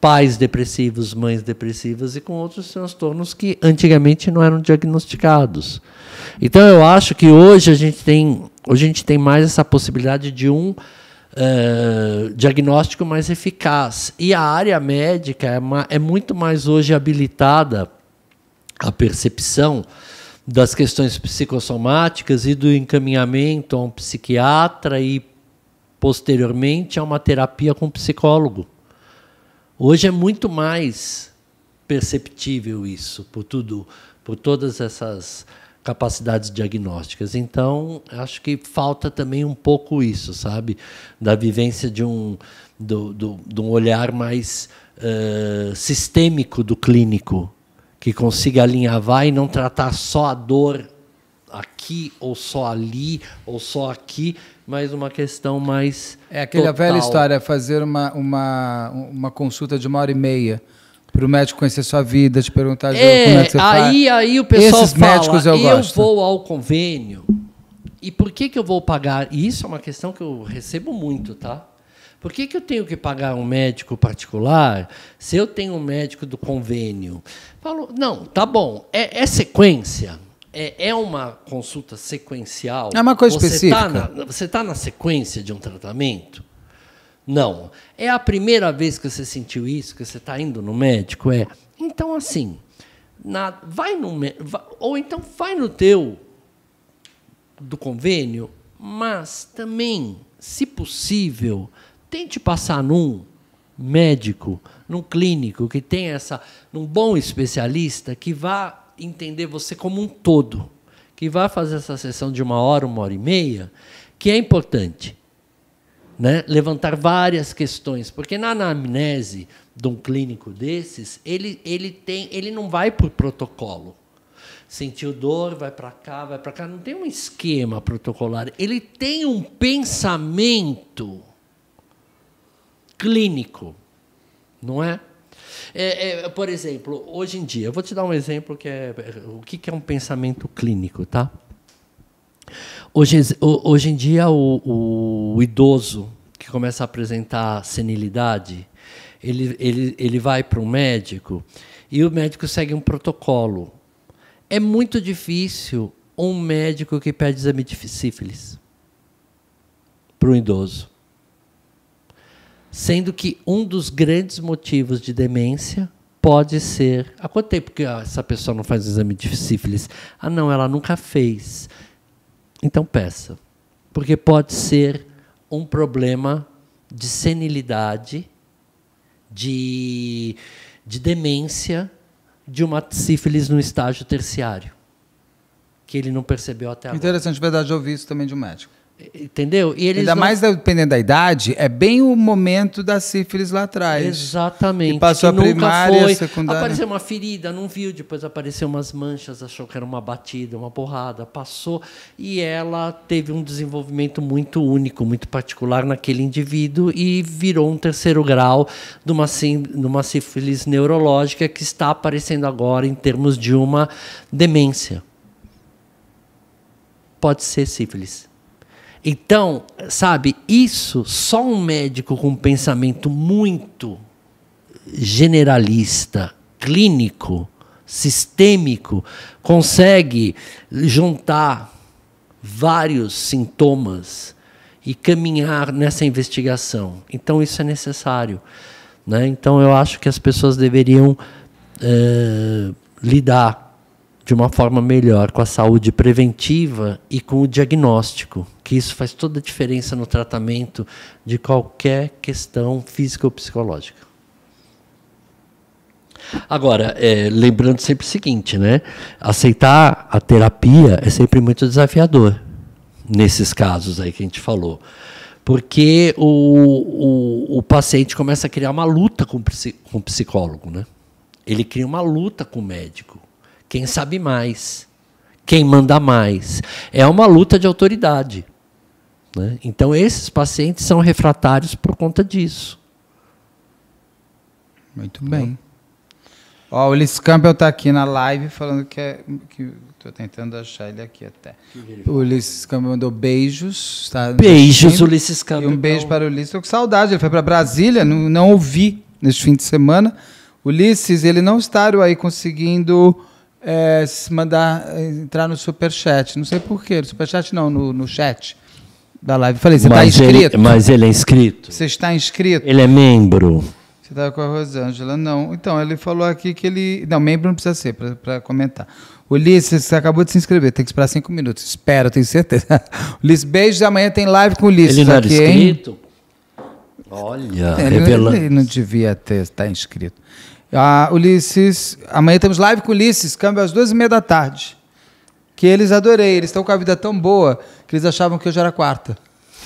Pais depressivos, mães depressivas e com outros transtornos que antigamente não eram diagnosticados. Então eu acho que hoje a gente tem, hoje a gente tem mais essa possibilidade de um eh, diagnóstico mais eficaz. E a área médica é, é muito mais hoje habilitada à percepção das questões psicossomáticas e do encaminhamento a um psiquiatra e posteriormente a uma terapia com um psicólogo. Hoje é muito mais perceptível isso por tudo, por todas essas capacidades diagnósticas. Então, acho que falta também um pouco isso, sabe, da vivência de um do, do, de um olhar mais uh, sistêmico do clínico, que consiga alinhavar e não tratar só a dor aqui ou só ali ou só aqui, mas uma questão mais. É aquela total. velha história, fazer uma, uma, uma consulta de uma hora e meia. Para o médico conhecer sua vida, te perguntar é, como é que você aí, faz. Aí o pessoal Esses fala, médicos eu, eu gosto. vou ao convênio, e por que, que eu vou pagar? E isso é uma questão que eu recebo muito, tá? Por que, que eu tenho que pagar um médico particular se eu tenho um médico do convênio? Falo, não, tá bom, é, é sequência é, é uma consulta sequencial. É uma coisa você tá específica. Tá na, você está na sequência de um tratamento? Não. É a primeira vez que você sentiu isso, que você está indo no médico? É. Então, assim, na, vai no. Vai, ou então vai no teu do convênio, mas também, se possível, tente passar num médico, num clínico que tem essa, num bom especialista que vá entender você como um todo, que vai fazer essa sessão de uma hora, uma hora e meia, que é importante. Né? Levantar várias questões, porque na anamnese de um clínico desses, ele, ele, tem, ele não vai por protocolo. Sentiu dor, vai para cá, vai para cá. Não tem um esquema protocolar. Ele tem um pensamento clínico, não é? É, é, por exemplo, hoje em dia, eu vou te dar um exemplo que é o que é um pensamento clínico, tá? Hoje, hoje em dia, o, o idoso que começa a apresentar senilidade, ele, ele, ele vai para um médico e o médico segue um protocolo. É muito difícil um médico que pede exame de sífilis para um idoso sendo que um dos grandes motivos de demência pode ser. Há quanto tempo que essa pessoa não faz o exame de sífilis? Ah, não, ela nunca fez. Então peça. Porque pode ser um problema de senilidade, de, de demência, de uma sífilis no estágio terciário, que ele não percebeu até agora. Interessante, verdade, eu ouvi isso também de um médico. Entendeu? E eles Ainda não... mais dependendo da idade, é bem o momento da sífilis lá atrás. Exatamente. E passou a primária, foi. secundária. Apareceu uma ferida, não viu, depois apareceu umas manchas, achou que era uma batida, uma porrada, passou. E ela teve um desenvolvimento muito único, muito particular naquele indivíduo e virou um terceiro grau de uma, sim, de uma sífilis neurológica que está aparecendo agora em termos de uma demência. Pode ser sífilis. Então, sabe, isso só um médico com um pensamento muito generalista, clínico, sistêmico, consegue juntar vários sintomas e caminhar nessa investigação. Então, isso é necessário. Né? Então, eu acho que as pessoas deveriam uh, lidar de uma forma melhor com a saúde preventiva e com o diagnóstico, que isso faz toda a diferença no tratamento de qualquer questão física ou psicológica. Agora, é, lembrando sempre o seguinte, né? Aceitar a terapia é sempre muito desafiador nesses casos aí que a gente falou porque o, o, o, paciente começa a criar uma luta com, com o psicólogo, né? Ele cria uma luta com o médico. Quem sabe mais? Quem manda mais? É uma luta de autoridade. Né? Então, esses pacientes são refratários por conta disso. Muito bem. Ó, o Ulisses Campbell está aqui na live falando que é. Que Estou tentando achar ele aqui até. O Ulisses Campbell mandou beijos. Tá? Beijos, Ulisses Campbell. E um beijo para o Ulisses. Estou com saudade. Ele foi para Brasília, não, não ouvi neste fim de semana. Ulisses, ele não está aí conseguindo é, se mandar é, entrar no superchat. Não sei porquê, no superchat não, no, no chat da live. Falei, você está inscrito? Ele, mas ele é inscrito. Você está inscrito? Ele é membro. Você estava tá com a Rosângela? Não. Então, ele falou aqui que ele. Não, membro não precisa ser, para comentar. Ulisses, você acabou de se inscrever, tem que esperar cinco minutos. Espero, tenho certeza. Ulisses, beijo, Amanhã tem live com o Ulisses. Ele não aqui, era inscrito? Hein? Olha, ele, revelando. Ele não devia ter, estar tá inscrito. Ah, Ulisses, amanhã temos live com Ulisses, câmbio às duas e meia da tarde. Que eles adorei, eles estão com a vida tão boa que eles achavam que hoje era quarta.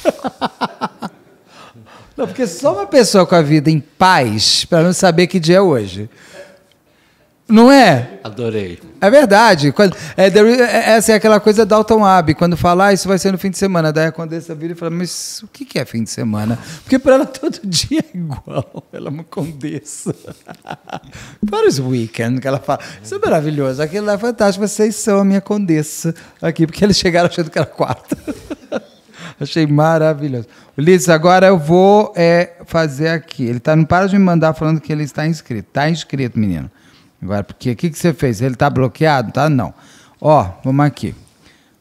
Não, porque só uma pessoa com a vida em paz para não saber que dia é hoje. Não é? Adorei. É verdade. É, é, essa é aquela coisa da Dalton Abbey, quando fala, ah, isso vai ser no fim de semana. Daí a Condessa vira e fala, mas o que é fim de semana? Porque para ela todo dia é igual. Ela é uma condessa. para os weekend que ela fala. Isso é maravilhoso. Aquilo lá é fantástico. Vocês são a minha condessa aqui, porque eles chegaram achando que era quarta. Achei maravilhoso. Ulisses, agora eu vou é, fazer aqui. Ele tá, não para de me mandar falando que ele está inscrito. Está inscrito, menino. Agora, porque o que, que você fez? Ele está bloqueado? Tá? Não. Ó, vamos aqui.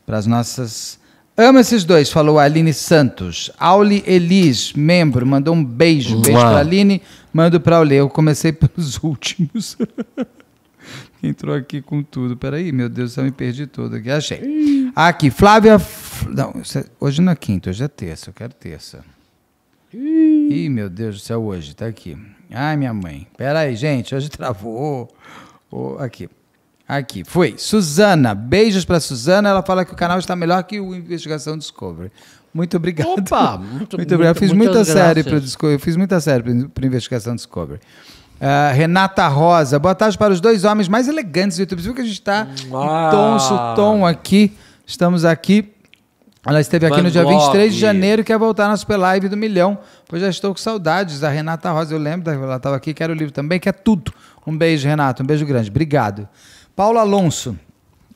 Para as nossas. Amo esses dois, falou a Aline Santos. Auli Elis, membro, mandou um beijo. Beijo para Aline, mando para o Eu comecei pelos últimos. Entrou aqui com tudo. Peraí, meu Deus, eu me perdi todo aqui. Achei. Aqui, Flávia. Não, é, hoje não é quinta, hoje é terça. Eu quero terça. Ih, meu Deus do céu, hoje, tá aqui. Ai, minha mãe. Peraí, gente, hoje travou. Oh, aqui. Aqui, foi. Suzana, beijos para Suzana. Ela fala que o canal está melhor que o Investigação Discovery. Muito obrigado. Opa, muito, muito, muito Fiz muita série para eu Fiz muita série para Investigação Discovery. Uh, Renata Rosa, boa tarde para os dois homens mais elegantes do YouTube. Você viu que a gente está ah. tom, sutom aqui. Estamos aqui. Ela esteve aqui Van no dia 23 Gogh. de janeiro e quer voltar na Super Live do Milhão, pois já estou com saudades da Renata Rosa. Eu lembro, ela estava aqui, quero o livro também, quer tudo. Um beijo, Renato. Um beijo grande. Obrigado. Paulo Alonso.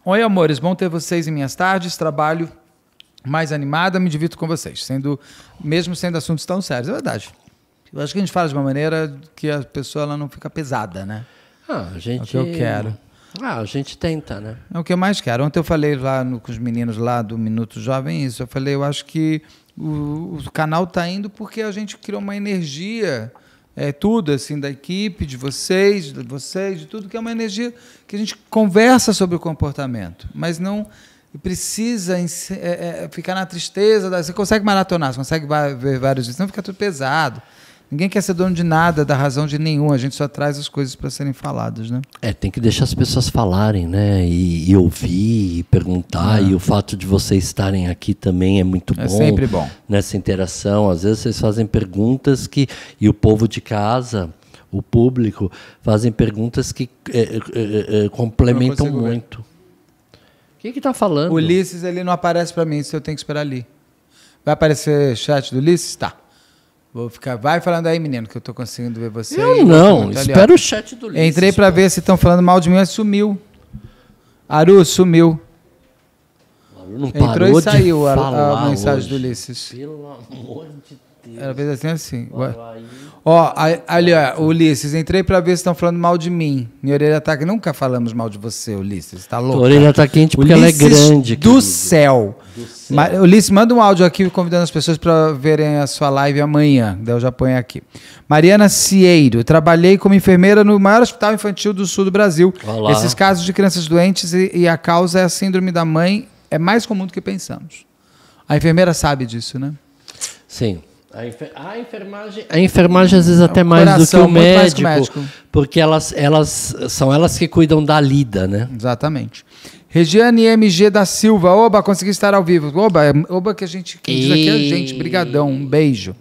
Oi, amores. Bom ter vocês em minhas tardes. Trabalho mais animada, me divirto com vocês, sendo mesmo sendo assuntos tão sérios. É verdade. Eu acho que a gente fala de uma maneira que a pessoa ela não fica pesada, né? Ah, a gente. É o que eu quero. Ah, a gente tenta, né? É o que eu mais quero. Ontem eu falei lá no, com os meninos lá do Minuto Jovem isso. Eu falei, eu acho que o, o canal tá indo porque a gente criou uma energia é, tudo, assim, da equipe, de vocês, de vocês, de tudo, que é uma energia que a gente conversa sobre o comportamento, mas não precisa é, é, ficar na tristeza. Da, você consegue maratonar, você consegue ver vários vídeos, senão fica tudo pesado. Ninguém quer ser dono de nada, da razão de nenhum. A gente só traz as coisas para serem faladas, né? É, tem que deixar as pessoas falarem, né? E, e ouvir, e perguntar. É. E o fato de vocês estarem aqui também é muito é bom. É sempre bom. Nessa interação, às vezes vocês fazem perguntas que e o povo de casa, o público, fazem perguntas que é, é, é, é complementam muito. Quem que está falando? O Ulisses, ele não aparece para mim, isso eu tenho que esperar ali. Vai aparecer chat do Ulisses? Tá. Vou ficar, vai falando aí, menino, que eu tô conseguindo ver você. Eu não, espero o chat do Ulisses. Entrei para ver se estão falando mal de mim, mas sumiu. Aru sumiu. não Entrou e saiu a, a, mensagem hoje. do Ulisses. Pelo amor de Deus. Ela fez assim assim. Ó, ali, ó, Ulisses, entrei para ver se estão falando mal de mim. Minha orelha tá quente. Nunca falamos mal de você, Ulisses. Tá louco? Tua orelha tá quente porque Ulisses ela é grande. Do céu. do céu. Mas, Ulisses, manda um áudio aqui convidando as pessoas para verem a sua live amanhã. Daí eu já ponho aqui. Mariana Cieiro. Trabalhei como enfermeira no maior hospital infantil do sul do Brasil. Olá. Esses casos de crianças doentes e, e a causa é a síndrome da mãe é mais comum do que pensamos. A enfermeira sabe disso, né? Sim. A, enfer a, enfermagem, a enfermagem às vezes é até mais do que o médico, que o médico, porque elas, elas são elas que cuidam da lida, né? Exatamente. Regiane MG da Silva, oba, consegui estar ao vivo. Oba, é, oba que a gente, quem diz aqui é a gente. Brigadão, um beijo.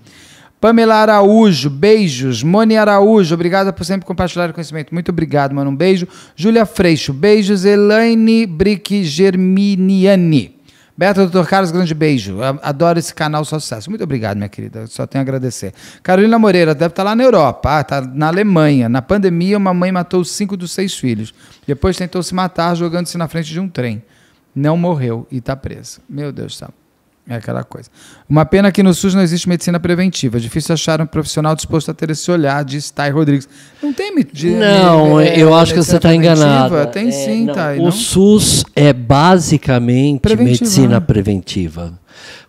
Pamela Araújo, beijos. Moni Araújo, obrigada por sempre compartilhar o conhecimento. Muito obrigado, mano. Um beijo. Júlia Freixo, beijos. Elaine Brick Germiniani. Beto, doutor Carlos, grande beijo. Adoro esse canal só sucesso. Muito obrigado, minha querida. Só tenho a agradecer. Carolina Moreira, deve estar tá lá na Europa. Ah, tá na Alemanha. Na pandemia, uma mãe matou cinco dos seis filhos. Depois tentou se matar jogando-se na frente de um trem. Não morreu e está presa. Meu Deus do céu. É aquela coisa. Uma pena que no SUS não existe medicina preventiva. É difícil achar um profissional disposto a ter esse olhar, diz Thay Rodrigues. Não tem medicina. Não, é, eu acho que você está enganado. Tem é, sim, não, Thay. O SUS é basicamente preventiva. medicina né? preventiva.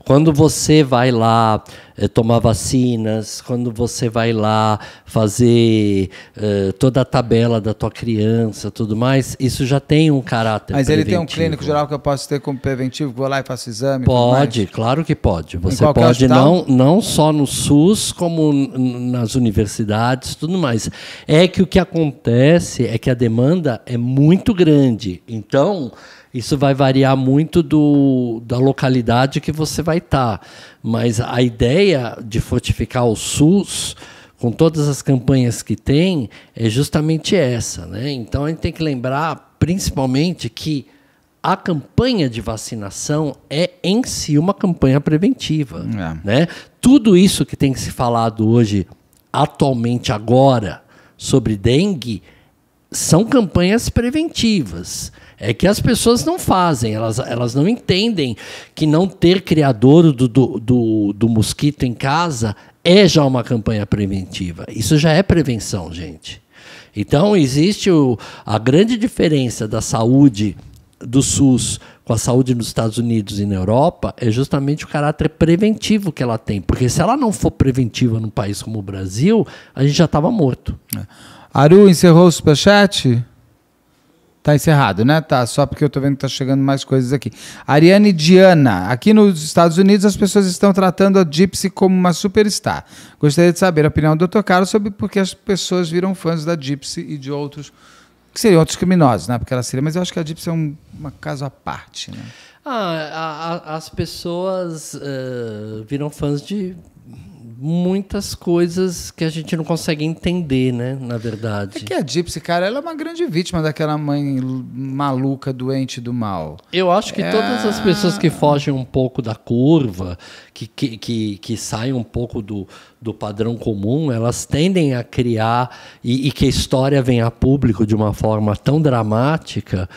Quando você vai lá eh, tomar vacinas, quando você vai lá fazer eh, toda a tabela da tua criança, tudo mais, isso já tem um caráter Mas preventivo. ele tem um clínico geral que eu posso ter como preventivo, vou lá e faço exame? Pode, claro que pode. Você pode não, não só no SUS, como nas universidades, tudo mais. É que o que acontece é que a demanda é muito grande. Então, isso vai variar muito do, da localidade que você vai estar. Tá. Mas a ideia de fortificar o SUS, com todas as campanhas que tem, é justamente essa. Né? Então a gente tem que lembrar, principalmente, que a campanha de vacinação é em si uma campanha preventiva. É. Né? Tudo isso que tem se falado hoje, atualmente, agora, sobre dengue são campanhas preventivas. É que as pessoas não fazem, elas, elas não entendem que não ter criador do, do, do, do mosquito em casa é já uma campanha preventiva. Isso já é prevenção, gente. Então, existe o, a grande diferença da saúde do SUS com a saúde nos Estados Unidos e na Europa é justamente o caráter preventivo que ela tem. Porque se ela não for preventiva num país como o Brasil, a gente já estava morto. É. Aru, encerrou o superchat? Tá encerrado, né? Tá, só porque eu tô vendo que tá chegando mais coisas aqui. Ariane Diana, aqui nos Estados Unidos as pessoas estão tratando a Gypsy como uma superstar. Gostaria de saber a opinião do Dr. Carlos sobre por que as pessoas viram fãs da Gypsy e de outros, que seriam outros criminosos, né? Porque ela seria, mas eu acho que a Gypsy é um uma caso à parte, né? Ah, a, a, as pessoas uh, viram fãs de muitas coisas que a gente não consegue entender, né? Na verdade. É que a Gypsy, cara, ela é uma grande vítima daquela mãe maluca, doente do mal. Eu acho que é... todas as pessoas que fogem um pouco da curva, que, que, que, que saem um pouco do, do padrão comum, elas tendem a criar e, e que a história venha a público de uma forma tão dramática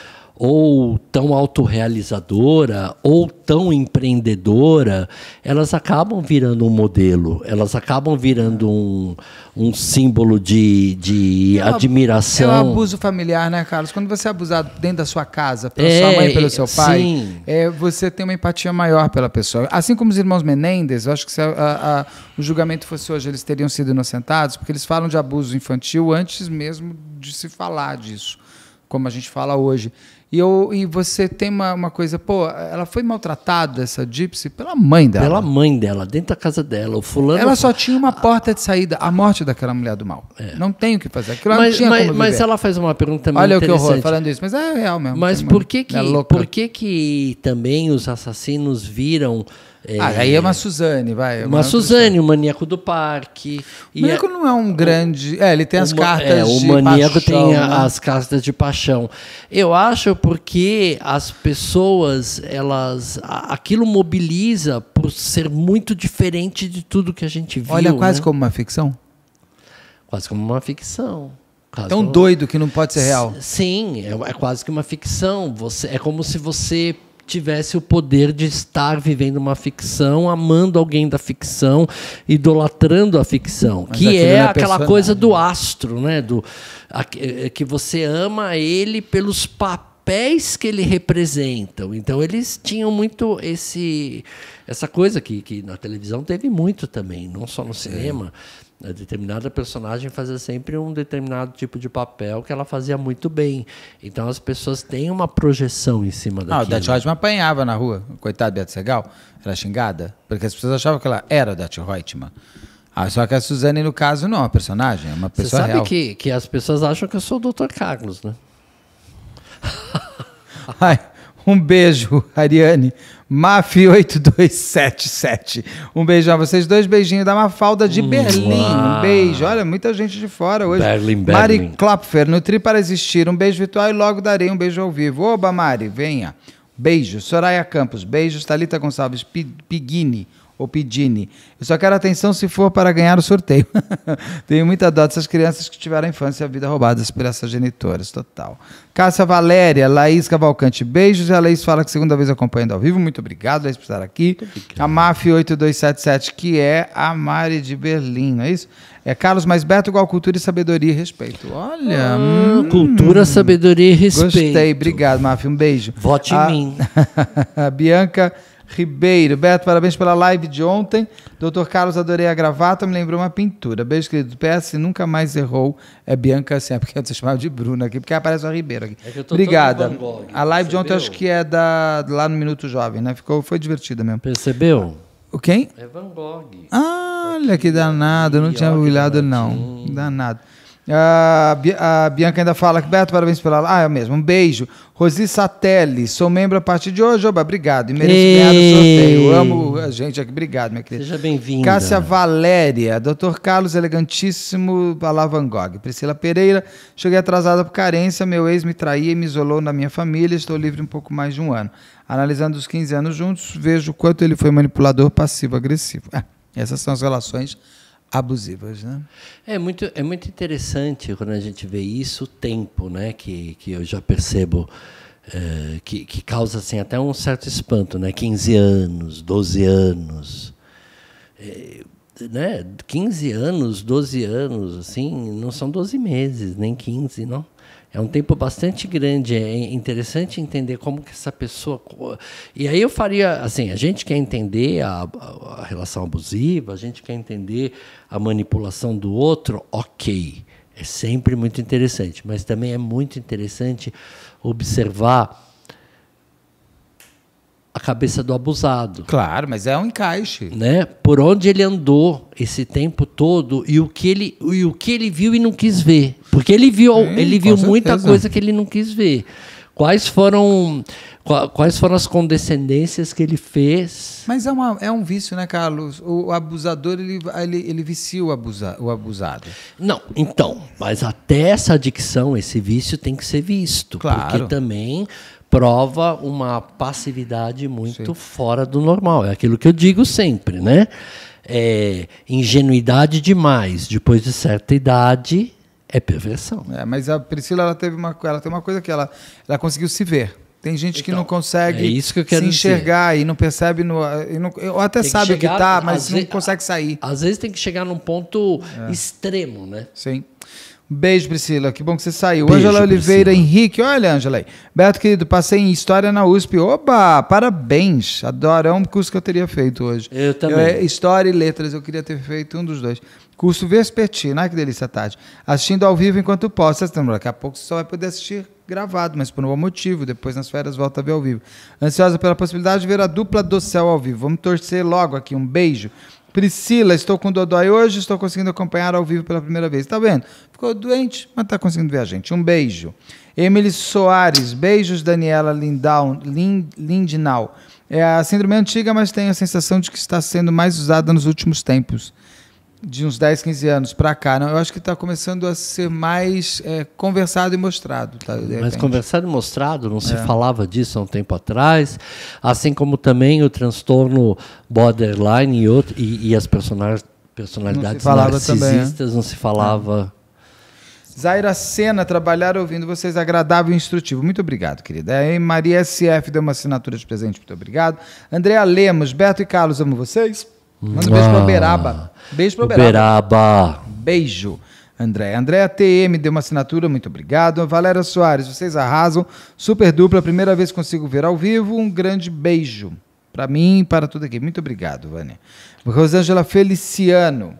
ou tão autorrealizadora ou tão empreendedora, elas acabam virando um modelo, elas acabam virando um, um símbolo de, de é admiração. É um abuso familiar, né, Carlos? Quando você é abusado dentro da sua casa, pela é, sua mãe, é, pelo seu pai, é, você tem uma empatia maior pela pessoa. Assim como os irmãos Menendez, eu acho que se a, a, a, o julgamento fosse hoje, eles teriam sido inocentados, porque eles falam de abuso infantil antes mesmo de se falar disso, como a gente fala hoje. E, eu, e você tem uma, uma coisa, pô, ela foi maltratada, essa Gypsy, pela mãe dela. Pela mãe dela, dentro da casa dela. O fulano. Ela só tinha uma porta de saída, a morte daquela mulher do mal. É. Não tem o que fazer. Aquilo mas, não tinha mas, mas ela faz uma pergunta também. Olha o que horror falando isso, mas é real mesmo. Mas por que, que, é por que, que também os assassinos viram é, ah, aí é uma Suzane, vai. É uma, uma Suzane, o Maníaco do Parque. O Maníaco é, não é um grande. É, ele tem as uma, cartas é, de paixão. O Maníaco tem né? as cartas de paixão. Eu acho porque as pessoas, elas. Aquilo mobiliza por ser muito diferente de tudo que a gente viu. Olha, quase né? como uma ficção? Quase como uma ficção. Quase Tão como... doido que não pode ser real. Sim, é, é quase que uma ficção. Você, é como se você tivesse o poder de estar vivendo uma ficção, amando alguém da ficção, idolatrando a ficção, Mas que é, é aquela coisa do astro, né? Do a, eh, que você ama ele pelos papéis que ele representa. Então eles tinham muito esse essa coisa que, que na televisão teve muito também, não só no cinema. É a determinada personagem fazia sempre um determinado tipo de papel que ela fazia muito bem. Então as pessoas têm uma projeção em cima daquilo. Ah, o Dutch Reutemann apanhava na rua. Coitado Beto Segal, era xingada. Porque as pessoas achavam que ela era o Dutch Reutemann. Ah, só que a Suzane, no caso, não é uma personagem, é uma pessoa Você sabe real. Que, que as pessoas acham que eu sou o Dr. Carlos, né? Ai, um beijo, Ariane. MAF8277. Um beijão a vocês dois. Beijinho da Mafalda de hum, Berlim. Uau. Um beijo. Olha, muita gente de fora hoje. Berlim, Berlim. Mari Klopfer, Nutri para Existir. Um beijo virtual e logo darei um beijo ao vivo. Oba, Mari, venha. Beijo. Soraya Campos, beijo Thalita Gonçalves Pigini ou Pidini. Eu só quero atenção se for para ganhar o sorteio. Tenho muita dó dessas crianças que tiveram a infância e a vida roubadas por essas genitoras. Total. Cássia Valéria, Laís Cavalcante, beijos. E a Laís fala que segunda vez acompanhando ao vivo. Muito obrigado, Laís, por estar aqui. A MAF8277, que é a Mari de Berlim, não é isso? É Carlos mais Beto igual cultura e sabedoria e respeito. Olha. Hum, hum, cultura, sabedoria e respeito. Gostei, obrigado, Maf. Um beijo. Vote a, em mim. a Bianca Ribeiro. Beto, parabéns pela live de ontem. Doutor Carlos, adorei a gravata, me lembrou uma pintura. Beijo, querido. PS, nunca mais errou. É Bianca sempre, assim, é porque você chamava de Bruna aqui, porque aparece o Ribeiro aqui. É Obrigada. Gogh, a live percebeu? de ontem acho que é da, lá no Minuto Jovem, né? Ficou, foi divertida mesmo. Percebeu? O quem? É Van Gogh. Ah, olha que danado, eu não tinha olhado não. Danado. A, Bianca ainda fala que Beto, parabéns pela. Ah, é mesmo. Um beijo. Rosi Satelli, sou membro a partir de hoje. Oba, obrigado. E mereço ganhar o sorteio. amo a gente aqui. Obrigado, minha querida. Seja bem-vinda. Cássia Valéria, Dr. Carlos Elegantíssimo Van Gog. Priscila Pereira, cheguei atrasada por carência. Meu ex me traía e me isolou na minha família. Estou livre um pouco mais de um ano. Analisando os 15 anos juntos, vejo o quanto ele foi manipulador passivo-agressivo. Ah, essas são as relações abusivas, né? É muito, é muito interessante quando a gente vê isso, o tempo, né? Que, que eu já percebo é, que, que causa assim, até um certo espanto, né? 15 anos, 12 anos. É, né? 15 anos, 12 anos, assim, não são 12 meses, nem 15, não. É um tempo bastante grande, é interessante entender como que essa pessoa. E aí eu faria, assim, a gente quer entender a, a, a relação abusiva, a gente quer entender a manipulação do outro, ok. É sempre muito interessante, mas também é muito interessante observar a cabeça do abusado. Claro, mas é um encaixe. Né? Por onde ele andou esse tempo todo e o que ele, e o que ele viu e não quis ver. Porque ele viu, ele viu muita coisa que ele não quis ver. Quais foram Quais foram as condescendências que ele fez? Mas é, uma, é um vício, né, Carlos? O abusador, ele, ele, ele vicia o, abusa, o abusado. Não, então, mas até essa adicção, esse vício tem que ser visto. Claro. Porque também prova uma passividade muito Sim. fora do normal. É aquilo que eu digo sempre, né? É, ingenuidade demais, depois de certa idade, é perversão. É, mas a Priscila ela teve uma, ela tem uma coisa que ela, ela conseguiu se ver. Tem gente então, que não então, consegue é que se enxergar dizer. e não percebe, no, e não, ou até sabe o que está, mas não ve, consegue sair. Às vezes tem que chegar num ponto é. extremo, né? Sim. Beijo, Priscila. Que bom que você saiu. Beijo, Angela Oliveira Priscila. Henrique. Olha, Angela aí. Beto, querido, passei em História na USP. Oba! Parabéns! Adoro. É um curso que eu teria feito hoje. Eu também. Eu, é, história e Letras. Eu queria ter feito um dos dois. Curso Vespertino. Ai, que delícia, Tati. Assistindo ao vivo enquanto posso. Daqui a pouco você só vai poder assistir gravado, mas por um bom motivo. Depois nas férias volta a ver ao vivo. Ansiosa pela possibilidade de ver a dupla do céu ao vivo. Vamos torcer logo aqui. Um beijo. Priscila, estou com Dodói hoje, estou conseguindo acompanhar ao vivo pela primeira vez. Tá vendo? Ficou doente, mas está conseguindo ver a gente. Um beijo. Emily Soares, beijos, Daniela Lindau, Lind, Lindinal. É a síndrome antiga, mas tenho a sensação de que está sendo mais usada nos últimos tempos de uns 10, 15 anos para cá, não, eu acho que está começando a ser mais é, conversado e mostrado. Tá, Mas conversado e mostrado, não é. se falava disso há um tempo atrás, assim como também o transtorno borderline e, outro, e, e as personalidades não né? narcisistas, também, não se falava... É. Zaira Sena, trabalhar ouvindo vocês, agradável e instrutivo. Muito obrigado, querida. É, Maria SF deu uma assinatura de presente, muito obrigado. Andréa Lemos, Beto e Carlos, amo vocês. Manda um beijo ah, pra Beraba. Beijo pra ah. Beraba. Beijo. André. André TM deu uma assinatura, muito obrigado. Valéria Soares, vocês arrasam. Super dupla, primeira vez que consigo ver ao vivo. Um grande beijo para mim e para tudo aqui. Muito obrigado, Vânia. Rosângela Feliciano.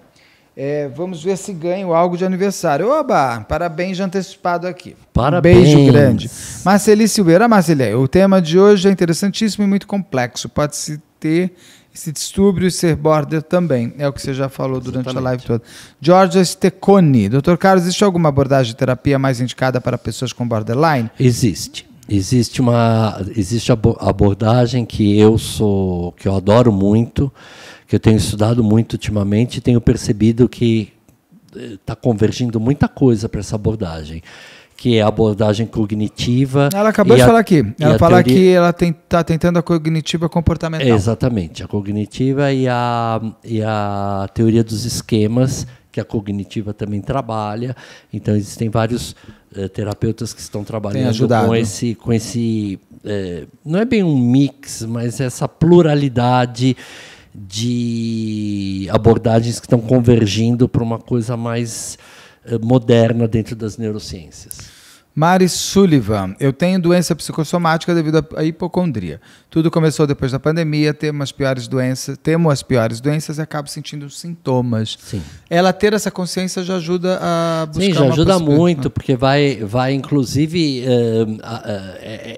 É, vamos ver se ganho algo de aniversário. Oba, parabéns já antecipado aqui. Parabéns. Um beijo grande. Marceli Silveira, Marcelia, o tema de hoje é interessantíssimo e muito complexo. Pode-se ter esse distúrbio ser border também. É o que você já falou Exatamente. durante a live toda. Giorgio Steconi. Doutor Carlos, existe alguma abordagem de terapia mais indicada para pessoas com borderline? Existe. Existe uma existe abordagem que eu sou que eu adoro muito, que eu tenho estudado muito ultimamente e tenho percebido que está eh, convergindo muita coisa para essa abordagem que é a abordagem cognitiva. Ela acabou de a, falar aqui. Ela fala teoria... que ela está tentando a cognitiva comportamental. Exatamente, a cognitiva e a, e a teoria dos esquemas, que a cognitiva também trabalha. Então, existem vários eh, terapeutas que estão trabalhando com esse. Com esse eh, não é bem um mix, mas essa pluralidade de abordagens que estão convergindo para uma coisa mais eh, moderna dentro das neurociências. Mari Sullivan, eu tenho doença psicossomática devido à hipocondria. Tudo começou depois da pandemia, temo as piores doenças, temo as piores doenças e acabo sentindo sintomas. Sim. Ela ter essa consciência já ajuda a buscar Sim, já ajuda muito, porque vai, vai inclusive uh, uh, uh,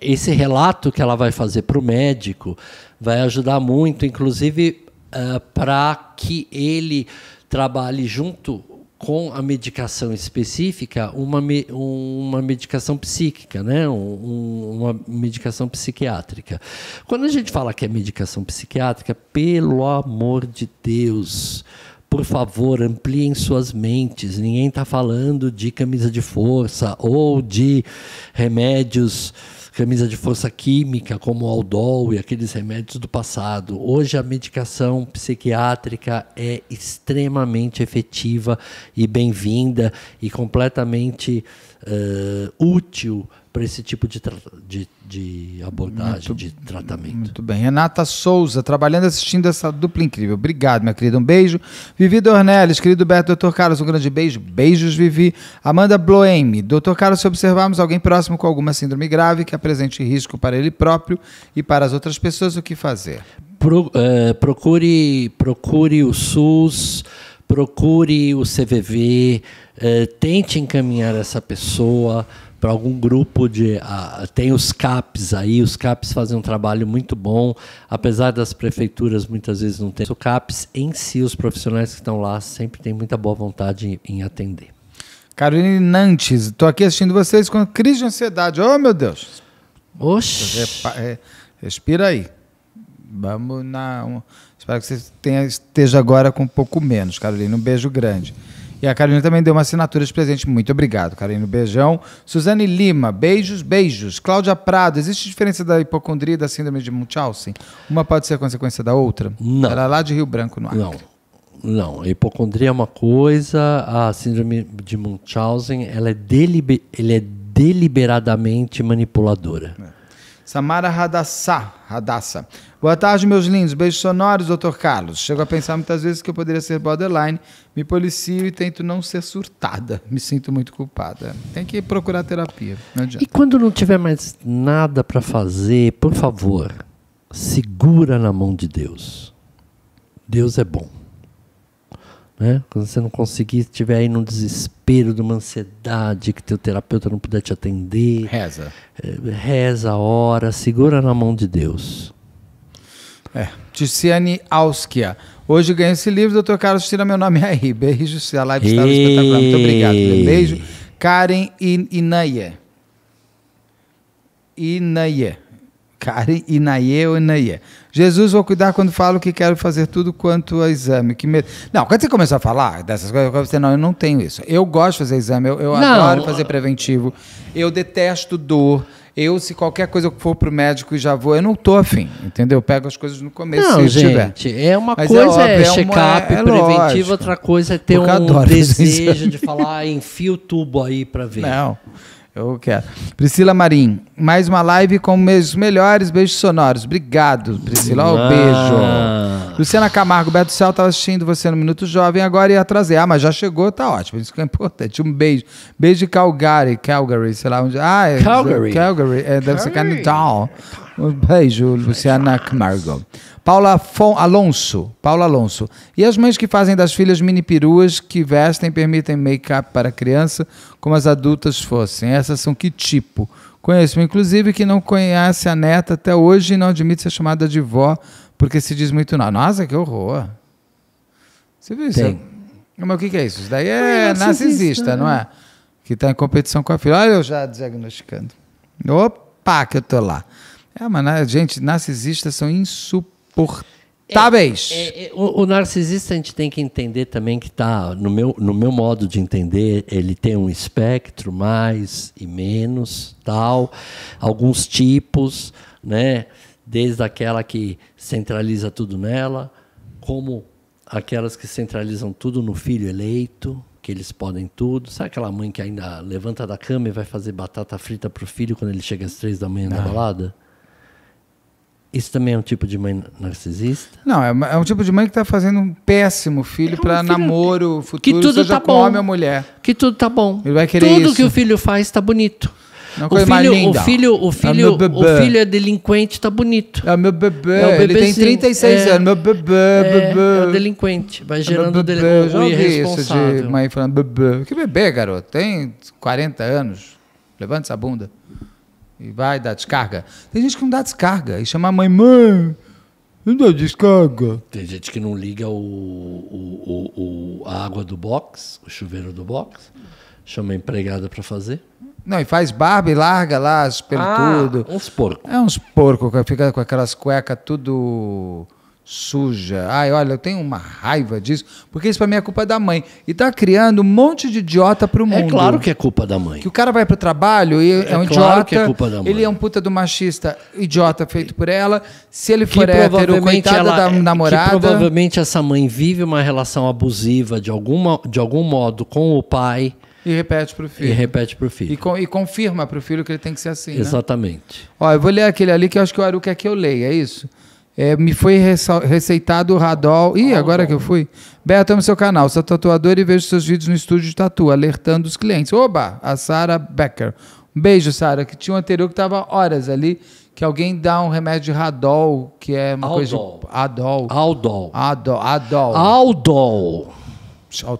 esse relato que ela vai fazer para o médico vai ajudar muito, inclusive eh, para que ele trabalhe junto com a medicação específica uma, me, uma medicação psíquica, né? Um, uma medicação psiquiátrica. Quando a gente fala que é medicação psiquiátrica, pelo amor de Deus, por favor, ampliem suas mentes. Ninguém está falando de camisa de força ou de remédios camisa de força química, como o Aldol e aqueles remédios do passado. Hoje a medicação psiquiátrica é extremamente efetiva e bem-vinda e completamente uh, útil para esse tipo de, de, de, abordagem, muito, de tratamento. Muito bem. Renata Souza, trabalhando assistindo essa dupla incrível. Obrigado, minha querida. Um beijo. Vivi Dornelis, querido Beto, doutor Carlos, um grande beijo. Beijos, Vivi. Amanda Bloeme, doutor Carlos, se observarmos alguém próximo com alguma síndrome grave que apresente risco para ele próprio e para as outras pessoas, o que fazer? Pro, eh, procure, procure o SUS, procure o CVV, eh, tente encaminhar essa pessoa para algum grupo de. Ah, tem os CAPs aí, os CAPs fazem um trabalho muito bom, apesar das prefeituras muitas vezes não ter. Os CAPs em si, os profissionais que estão lá sempre têm muita boa vontade em, em atender. Caroline Nantes, estou aqui assistindo vocês com crise de ansiedade. Oh, meu Deus! Oxi! É, respira aí. Vamos na. espero que você tenha, esteja agora com um pouco menos, Caroline. Um beijo grande. E a Carolina também deu uma assinatura de presente. Muito obrigado, Carolina. Beijão. Suzane Lima, beijos, beijos. Cláudia Prado, existe diferença da hipocondria e da síndrome de Munchausen? Uma pode ser consequência da outra? Não. Ela é lá de Rio Branco, no Acre. Não. Não, a hipocondria é uma coisa, a síndrome de Munchausen ela é, deliber, ela é deliberadamente manipuladora. É. Samara Hadassah. Hadassah. Boa tarde, meus lindos. Beijos sonoros, doutor Carlos. Chego a pensar muitas vezes que eu poderia ser borderline. Me policio e tento não ser surtada. Me sinto muito culpada. Tem que procurar terapia. Não adianta. E quando não tiver mais nada para fazer, por favor, segura na mão de Deus. Deus é bom. Né? Quando você não conseguir, estiver aí num desespero, numa ansiedade, que teu terapeuta não puder te atender. Reza. É, reza, ora, segura na mão de Deus. É. Ticiane Auskia. Hoje ganhei esse livro, doutor Carlos, tira meu nome aí. Beijo, se a live está espetacular. Muito obrigado. Beijo. Karen In Inaye. Inaye. Cari inaie ou inaie. Jesus, vou cuidar quando falo que quero fazer tudo quanto a exame. Que me... Não, quando você começou a falar dessas coisas, eu falei, assim, não, eu não tenho isso. Eu gosto de fazer exame, eu, eu adoro fazer preventivo. Eu detesto dor. Eu, se qualquer coisa eu for pro médico e já vou, eu não tô afim, entendeu? Eu pego as coisas no começo não, se gente, tiver. É uma Mas é coisa é, é, é check-up é preventivo, outra coisa é ter Porque um desejo de falar, ah, enfia o tubo aí para ver. Não. Eu quero. Priscila Marim, mais uma live com meus melhores beijos sonoros. Obrigado, Priscila. Ó, um beijo. Ah, Luciana Camargo, Beto Céu, estava assistindo você no Minuto Jovem, agora ia trazer. Ah, mas já chegou, tá ótimo. Isso que é importante. Um beijo. Beijo de Calgary, Calgary, sei lá onde. Ah, é, Calgary. Calgary, é, deve Calgary. ser Canadá. Um beijo, Luciana Camargo. Paula Fon Alonso. Paula Alonso. E as mães que fazem das filhas mini peruas que vestem e permitem make-up para criança como as adultas fossem. Essas são que tipo? Conheço, inclusive, que não conhece a neta até hoje e não admite ser chamada de vó porque se diz muito, nossa, que horror. Você viu isso? Tem. Mas o que, é isso? Isso daí é, é narcisista, não né? é? Que está em competição com a filha. Olha, eu já diagnosticando. Opa, que eu tô lá. É, mas, né, gente, narcisistas são insuportáveis. É, é, é, o, o, narcisista a gente tem que entender também que tá, no meu, no meu modo de entender, ele tem um espectro mais e menos, tal, alguns tipos, né? desde aquela que centraliza tudo nela, como aquelas que centralizam tudo no filho eleito, que eles podem tudo. Sabe aquela mãe que ainda levanta da cama e vai fazer batata frita para o filho quando ele chega às três da manhã ah. na balada? Isso também é um tipo de mãe narcisista? Não, é, é um tipo de mãe que está fazendo um péssimo filho é para namoro futuro, que tudo seja tá com bom. homem ou mulher. Que tudo tá bom. Ele vai querer tudo isso. que o filho faz está bonito o, filho, o filho, o filho, é o, filho é delinquente, tá bonito. É o meu bebê. É o Ele tem 36 é, anos. Meu bebê, bebê. É, é o delinquente. Vai é gerando é bebê. o, o irresponsável. de mãe falando bebê. Que bebê, garoto? Tem 40 anos. Levanta essa bunda. E vai dar descarga. Tem gente que não dá descarga. E chama a mãe, mãe. Não dá descarga. Tem gente que não liga o, o, o, o a água do box, o chuveiro do box. Chama a empregada para fazer. Não, e faz barba e larga lá as ah, tudo. É uns porcos. É uns porcos, fica com aquelas cuecas tudo suja. Ai, olha, eu tenho uma raiva disso, porque isso para mim é culpa da mãe. E tá criando um monte de idiota pro é mundo. É claro que é culpa da mãe. Que o cara vai pro trabalho e é, é um claro é idiota. É culpa da mãe. ele é um puta do machista idiota feito por ela. Se ele for que hétero, coitada ela, da é, namorada. Que provavelmente essa mãe vive uma relação abusiva de, alguma, de algum modo com o pai e repete para o filho. E repete para o filho. E, co e confirma para o filho que ele tem que ser assim. Né? Exatamente. Né? eu vou ler aquele ali que eu acho que o Aru quer que eu leia, é isso? É, me foi receitado o Radol. Ih, agora que eu fui. Beto, amo seu canal. Sou tatuador e vejo seus vídeos no estúdio de tatu, alertando os clientes. Oba! A Sara Becker. Um beijo, Sara, que tinha um anterior que estava horas ali, que alguém dá um remédio de Radol, que é uma Aldol. coisa. Adol. Aldol. Aldol. Aldol. Aldol. Aldol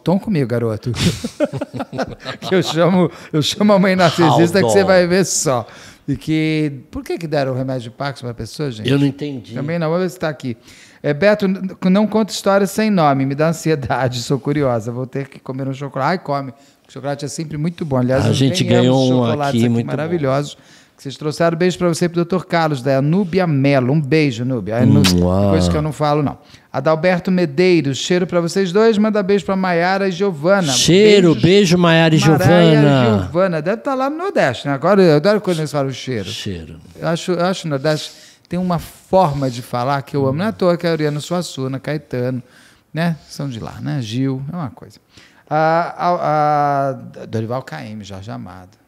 tom comigo, garoto. que eu chamo, eu chamo a mãe narcisista que você vai ver só. E que. Por que, que deram o remédio de Parkinson para a pessoa, gente? Eu não entendi. Também não, vou ver se está aqui. É, Beto, não conta histórias sem nome, me dá ansiedade, sou curiosa. Vou ter que comer um chocolate. Ai, come. O chocolate é sempre muito bom. Aliás, a gente ganhou um aqui, aqui muito Bom que vocês trouxeram. Beijo para você e o doutor Carlos, da Núbia Melo. Um beijo, Núbia. É hum, Coisa que eu não falo, não. Adalberto Medeiros, cheiro para vocês dois. Manda beijo para Maiara e Giovana. Cheiro, Beijos. beijo, Maiara e Giovana. Giovana. Deve estar tá lá no Nordeste, né? Agora eu adoro quando eles falam cheiro. Cheiro. Eu acho, eu acho o Nordeste tem uma forma de falar que eu amo. Não é à toa que é Ariano Suassuna, Caetano, né? São de lá, né? Gil, é uma coisa. Ah, a, Dorival KM, Jorge Amado.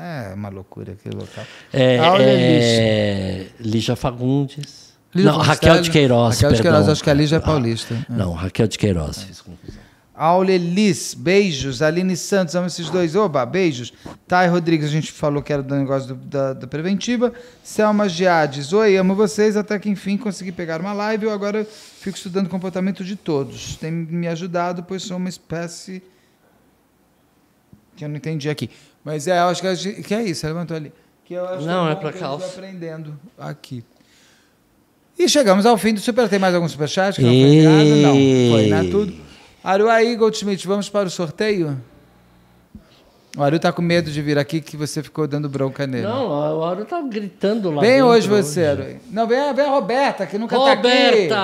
É, é uma loucura aquele local. Tá? É, ah, é, Lígia Fagundes. Lígia não, Raquel tá, de né? Queiroz. Raquel de Queiroz, perdão. acho que a Lígia é ah, paulista. Ah, é. Não, Raquel de Queiroz. É. Elis, beijos. Aline Santos, amo esses dois. Oba, beijos. Thay Rodrigues, a gente falou que era do negócio do, da, da, preventiva. Selma Giades, oi, amo vocês. Até que enfim consegui pegar uma live. Eu agora fico estudando o comportamento de todos. Tem me ajudado, pois sou uma espécie. que eu não entendi aqui. Mas é, eu acho que, gente, que é isso, levantou ali. Que eu acho Não, que é, é para cá. aprendendo aqui. E chegamos ao fim do Super. Tem mais algum superchat que não foi nada, Não, foi, né? Tudo. Aruaí Goldschmidt, vamos para o sorteio? O Aru tá com medo de vir aqui que você ficou dando bronca nele. Não, o Aru tá gritando lá. Vem hoje você, hoje. Aru. Não, vem, vem a Roberta, que nunca Roberta! tá aqui. Roberta!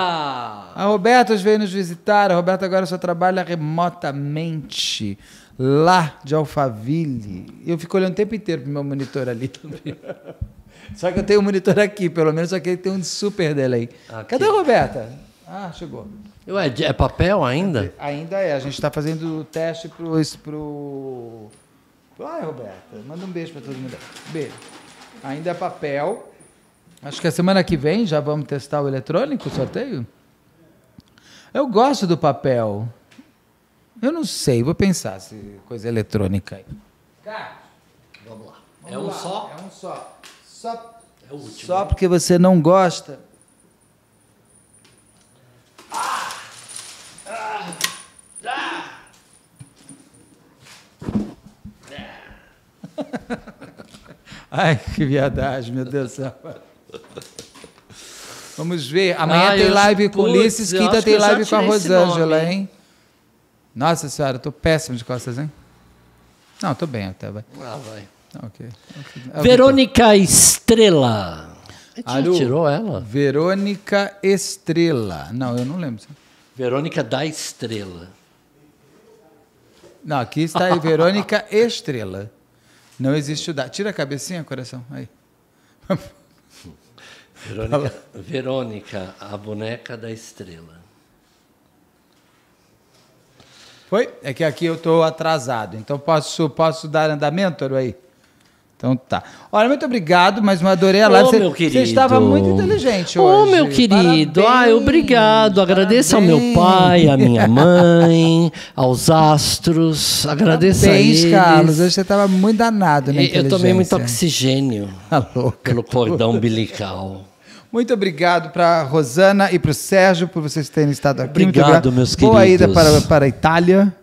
A Roberta veio nos visitar. A Roberta agora só trabalha remotamente lá de Alphaville. Eu fico olhando o tempo inteiro pro meu monitor ali também. Só que eu tenho um monitor aqui, pelo menos, só que ele tem um super delay. Aqui. Cadê a Roberta? Ah, chegou. Ué, é papel ainda? Ainda é. A gente está fazendo o teste pro. pro... Ai, Roberta, manda um beijo para todo mundo. Beijo. Ainda é papel. Acho que a semana que vem já vamos testar o eletrônico, o sorteio? Eu gosto do papel. Eu não sei, vou pensar se coisa eletrônica aí. Cara, vamos lá. Vamos é um lá. só? É um só. Só, é o último, só né? porque você não gosta. Ah! Ah! Ah! Ai, que viadagem, meu Deus do céu. Vamos ver. Amanhã Ai, tem live com o Ulisses, quinta tem live com a Rosângela, hein? Nossa senhora, estou péssimo de costas, hein? Não, estou bem até. Vai. Ah, vai. Okay. É Verônica Estrela. A gente tirou ela? Verônica Estrela. Não, eu não lembro. Verônica da Estrela. Não, aqui está Verônica Estrela. Não existe o da. Tira a cabecinha, coração. Aí. Verônica, Verônica, a boneca da estrela. Foi? É que aqui eu estou atrasado. Então posso, posso dar andamento, aí? Então tá. Olha, muito obrigado, mas eu adorei a live. Oh, você, meu querido. você estava muito inteligente hoje. Ô, oh, meu querido. Parabéns, ah, obrigado. Agradeço parabéns. ao meu pai, à minha mãe, aos astros. Agradeço parabéns, a eles. Carlos. Hoje você estava muito danado, né? Eu tomei muito oxigênio. Tá Pelo cordão umbilical. Muito obrigado para Rosana e para o Sérgio por vocês terem estado aqui. Obrigado, meus queridos. Boa ida para, para a Itália.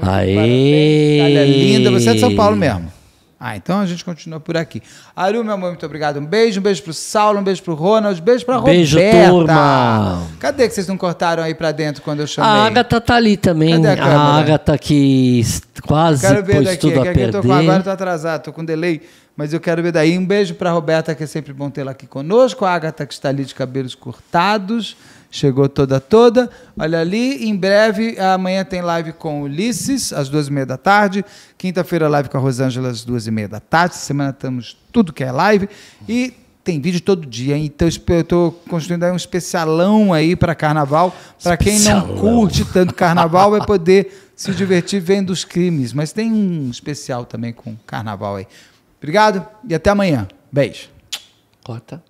Aê! Itália linda. Você é de São Paulo mesmo. Ah, então a gente continua por aqui. Aru, meu amor, muito obrigado. Um beijo, um beijo pro Saulo, um beijo pro Ronald, um beijo pra beijo, Roberta. Beijo, turma. Cadê que vocês não cortaram aí pra dentro quando eu chamei? A Agatha tá ali também. Cadê a, câmera? a Agatha que quase Quero ver pôs daqui. tudo é a perder. agora eu tô atrasado, tô com delay mas eu quero ver daí. Um beijo para a Roberta, que é sempre bom tê-la aqui conosco. A Agatha, que está ali de cabelos cortados. Chegou toda, toda. Olha ali, em breve, amanhã tem live com Ulisses, às duas e meia da tarde. Quinta-feira, live com a Rosângela, às duas e meia da tarde. Semana estamos tudo que é live. E tem vídeo todo dia, então eu estou construindo aí um especialão aí para carnaval. Para quem não curte tanto carnaval, vai poder se divertir vendo os crimes. Mas tem um especial também com carnaval aí. Obrigado e até amanhã. Beijo. Corta.